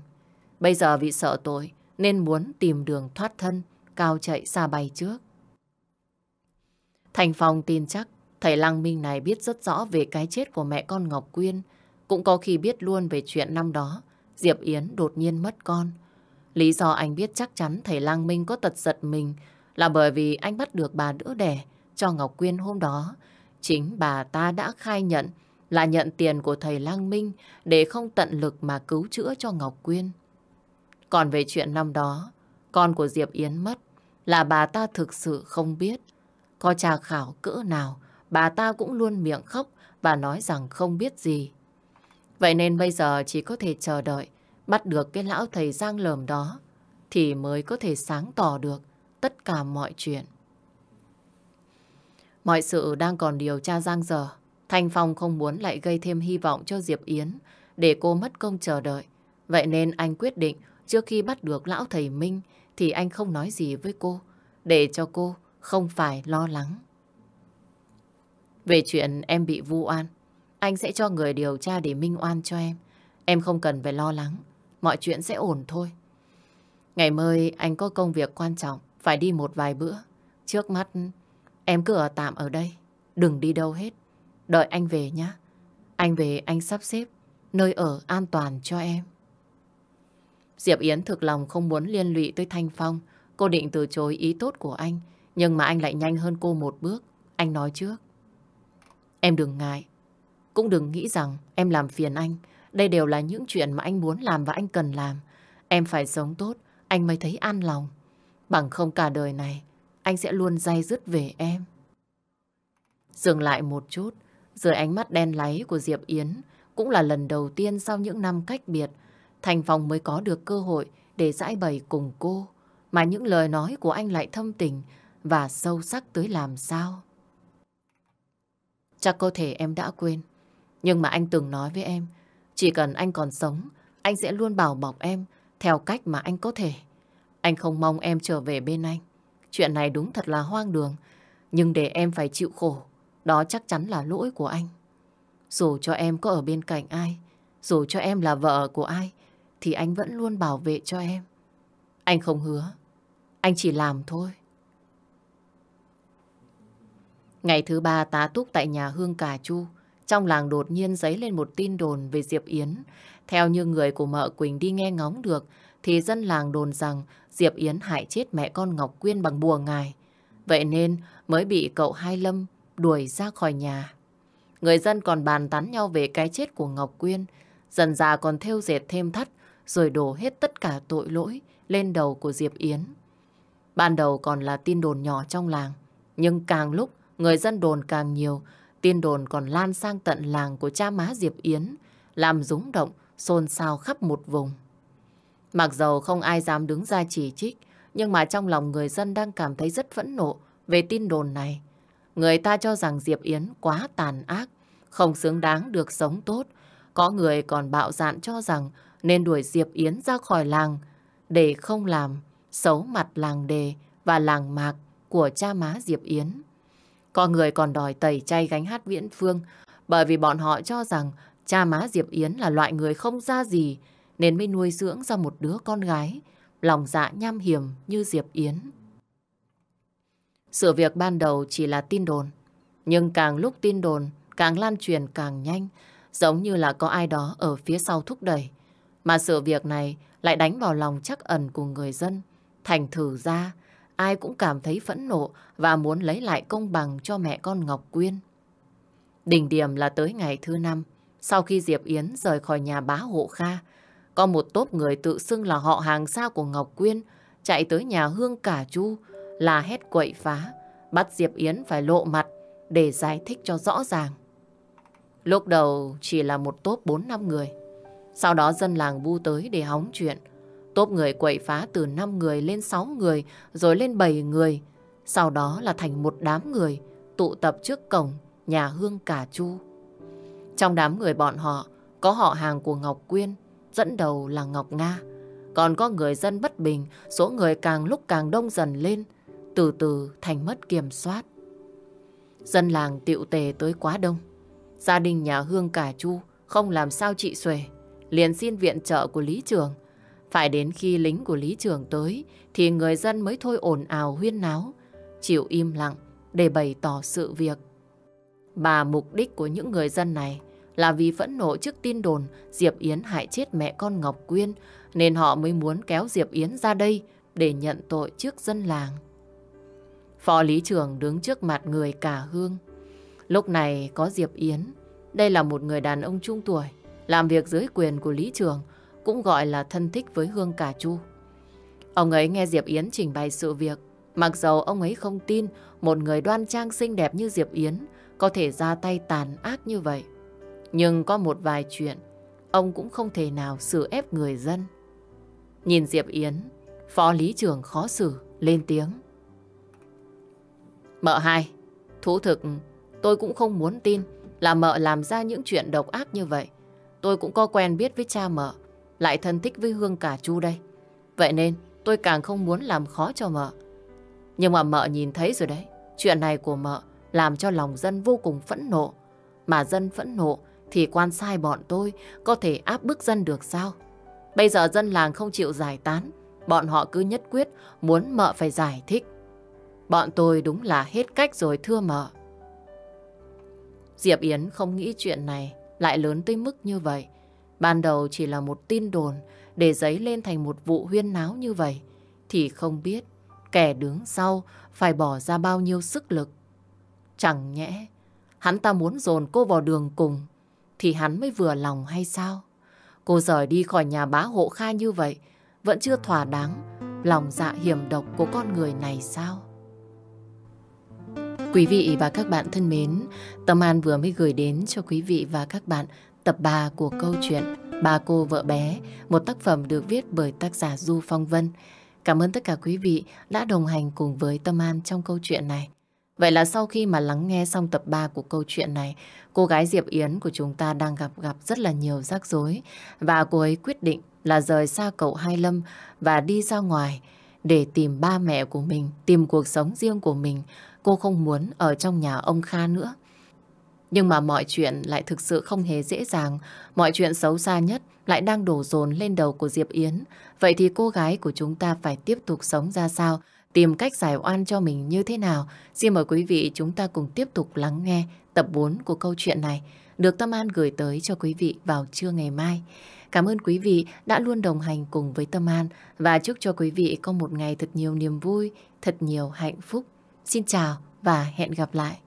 Bây giờ vì sợ tội nên muốn tìm đường thoát thân, cao chạy xa bay trước. Thành Phong tin chắc thầy Lang Minh này biết rất rõ về cái chết của mẹ con Ngọc Quyên, cũng có khi biết luôn về chuyện năm đó Diệp Yến đột nhiên mất con. Lý do anh biết chắc chắn thầy Lang Minh có tật giật mình là bởi vì anh bắt được bà đỡ đẻ cho Ngọc Quyên hôm đó. Chính bà ta đã khai nhận là nhận tiền của thầy Lang Minh để không tận lực mà cứu chữa cho Ngọc Quyên. Còn về chuyện năm đó, con của Diệp Yến mất là bà ta thực sự không biết. Có trà khảo cỡ nào, bà ta cũng luôn miệng khóc và nói rằng không biết gì. Vậy nên bây giờ chỉ có thể chờ đợi bắt được cái lão thầy giang lờm đó thì mới có thể sáng tỏ được tất cả mọi chuyện. Mọi sự đang còn điều tra giang giờ Thanh Phong không muốn lại gây thêm hy vọng cho Diệp Yến để cô mất công chờ đợi. Vậy nên anh quyết định trước khi bắt được lão thầy Minh thì anh không nói gì với cô để cho cô không phải lo lắng. Về chuyện em bị vu oan, anh sẽ cho người điều tra để minh oan cho em. Em không cần phải lo lắng. Mọi chuyện sẽ ổn thôi. Ngày mai anh có công việc quan trọng. Phải đi một vài bữa. Trước mắt em cứ ở tạm ở đây. Đừng đi đâu hết. Đợi anh về nhé. Anh về anh sắp xếp nơi ở an toàn cho em. Diệp Yến thực lòng không muốn liên lụy tới Thanh Phong. Cô định từ chối ý tốt của anh. Nhưng mà anh lại nhanh hơn cô một bước. Anh nói trước. Em đừng ngại. Cũng đừng nghĩ rằng em làm phiền anh. Đây đều là những chuyện mà anh muốn làm và anh cần làm. Em phải sống tốt, anh mới thấy an lòng. Bằng không cả đời này, anh sẽ luôn day dứt về em. Dừng lại một chút, dưới ánh mắt đen láy của Diệp Yến, cũng là lần đầu tiên sau những năm cách biệt, Thành Phong mới có được cơ hội để giải bày cùng cô, mà những lời nói của anh lại thâm tình và sâu sắc tới làm sao. Chắc có thể em đã quên, nhưng mà anh từng nói với em, chỉ cần anh còn sống, anh sẽ luôn bảo bọc em theo cách mà anh có thể. Anh không mong em trở về bên anh. Chuyện này đúng thật là hoang đường, nhưng để em phải chịu khổ, đó chắc chắn là lỗi của anh. Dù cho em có ở bên cạnh ai, dù cho em là vợ của ai, thì anh vẫn luôn bảo vệ cho em. Anh không hứa, anh chỉ làm thôi. Ngày thứ ba tá túc tại nhà Hương Cà Chu, trong làng đột nhiên dấy lên một tin đồn về Diệp Yến. Theo như người của mợ Quỳnh đi nghe ngóng được, thì dân làng đồn rằng Diệp Yến hại chết mẹ con Ngọc Quyên bằng bùa ngài. Vậy nên mới bị cậu Hai Lâm đuổi ra khỏi nhà. Người dân còn bàn tán nhau về cái chết của Ngọc Quyên, dần già còn thêu dệt thêm thắt, rồi đổ hết tất cả tội lỗi lên đầu của Diệp Yến. Ban đầu còn là tin đồn nhỏ trong làng, nhưng càng lúc người dân đồn càng nhiều, Tin đồn còn lan sang tận làng của cha má Diệp Yến, làm rúng động, xôn xao khắp một vùng. Mặc dầu không ai dám đứng ra chỉ trích, nhưng mà trong lòng người dân đang cảm thấy rất phẫn nộ về tin đồn này. Người ta cho rằng Diệp Yến quá tàn ác, không xứng đáng được sống tốt. Có người còn bạo dạn cho rằng nên đuổi Diệp Yến ra khỏi làng để không làm xấu mặt làng đề và làng mạc của cha má Diệp Yến. Có người còn đòi tẩy chay gánh hát viễn phương bởi vì bọn họ cho rằng cha má Diệp Yến là loại người không ra gì nên mới nuôi dưỡng ra một đứa con gái lòng dạ nham hiểm như Diệp Yến. Sự việc ban đầu chỉ là tin đồn nhưng càng lúc tin đồn càng lan truyền càng nhanh giống như là có ai đó ở phía sau thúc đẩy. Mà sự việc này lại đánh vào lòng chắc ẩn của người dân. Thành thử ra, ai cũng cảm thấy phẫn nộ và muốn lấy lại công bằng cho mẹ con Ngọc Quyên. Đỉnh điểm là tới ngày thứ năm, sau khi Diệp Yến rời khỏi nhà bá hộ Kha, có một tốp người tự xưng là họ hàng xa của Ngọc Quyên chạy tới nhà Hương Cả Chu là hét quậy phá, bắt Diệp Yến phải lộ mặt để giải thích cho rõ ràng. Lúc đầu chỉ là một tốp 4 năm người. Sau đó dân làng bu tới để hóng chuyện. Tốp người quậy phá từ 5 người lên 6 người, rồi lên 7 người. Sau đó là thành một đám người tụ tập trước cổng nhà Hương cả Chu. Trong đám người bọn họ, có họ hàng của Ngọc Quyên, dẫn đầu là Ngọc Nga. Còn có người dân bất bình, số người càng lúc càng đông dần lên, từ từ thành mất kiểm soát. Dân làng tiệu tề tới quá đông. Gia đình nhà Hương cả Chu không làm sao chị xuề, liền xin viện trợ của Lý Trường phải đến khi lính của Lý Trường tới thì người dân mới thôi ồn ào huyên náo, chịu im lặng để bày tỏ sự việc. Bà mục đích của những người dân này là vì phẫn nộ trước tin đồn Diệp Yến hại chết mẹ con Ngọc Quyên nên họ mới muốn kéo Diệp Yến ra đây để nhận tội trước dân làng. Phó Lý Trường đứng trước mặt người cả hương. Lúc này có Diệp Yến, đây là một người đàn ông trung tuổi, làm việc dưới quyền của Lý Trường cũng gọi là thân thích với Hương Cà Chu. Ông ấy nghe Diệp Yến trình bày sự việc, mặc dầu ông ấy không tin một người đoan trang xinh đẹp như Diệp Yến có thể ra tay tàn ác như vậy. Nhưng có một vài chuyện, ông cũng không thể nào xử ép người dân. Nhìn Diệp Yến, phó lý trưởng khó xử, lên tiếng. Mợ hai, thú thực, tôi cũng không muốn tin là mợ làm ra những chuyện độc ác như vậy. Tôi cũng có quen biết với cha mợ lại thân thích với Hương cả Chu đây. Vậy nên tôi càng không muốn làm khó cho mợ. Nhưng mà mợ nhìn thấy rồi đấy, chuyện này của mợ làm cho lòng dân vô cùng phẫn nộ. Mà dân phẫn nộ thì quan sai bọn tôi có thể áp bức dân được sao? Bây giờ dân làng không chịu giải tán, bọn họ cứ nhất quyết muốn mợ phải giải thích. Bọn tôi đúng là hết cách rồi thưa mợ. Diệp Yến không nghĩ chuyện này lại lớn tới mức như vậy. Ban đầu chỉ là một tin đồn để giấy lên thành một vụ huyên náo như vậy, thì không biết kẻ đứng sau phải bỏ ra bao nhiêu sức lực. Chẳng nhẽ hắn ta muốn dồn cô vào đường cùng thì hắn mới vừa lòng hay sao? Cô rời đi khỏi nhà bá hộ kha như vậy vẫn chưa thỏa đáng lòng dạ hiểm độc của con người này sao? Quý vị và các bạn thân mến, Tâm An vừa mới gửi đến cho quý vị và các bạn tập 3 của câu chuyện ba cô vợ bé, một tác phẩm được viết bởi tác giả Du Phong Vân. Cảm ơn tất cả quý vị đã đồng hành cùng với Tâm An trong câu chuyện này. Vậy là sau khi mà lắng nghe xong tập 3 của câu chuyện này, cô gái Diệp Yến của chúng ta đang gặp gặp rất là nhiều rắc rối và cô ấy quyết định là rời xa cậu Hai Lâm và đi ra ngoài để tìm ba mẹ của mình, tìm cuộc sống riêng của mình. Cô không muốn ở trong nhà ông Kha nữa. Nhưng mà mọi chuyện lại thực sự không hề dễ dàng. Mọi chuyện xấu xa nhất lại đang đổ dồn lên đầu của Diệp Yến. Vậy thì cô gái của chúng ta phải tiếp tục sống ra sao? Tìm cách giải oan cho mình như thế nào? Xin mời quý vị chúng ta cùng tiếp tục lắng nghe tập 4 của câu chuyện này được Tâm An gửi tới cho quý vị vào trưa ngày mai. Cảm ơn quý vị đã luôn đồng hành cùng với Tâm An và chúc cho quý vị có một ngày thật nhiều niềm vui, thật nhiều hạnh phúc. Xin chào và hẹn gặp lại.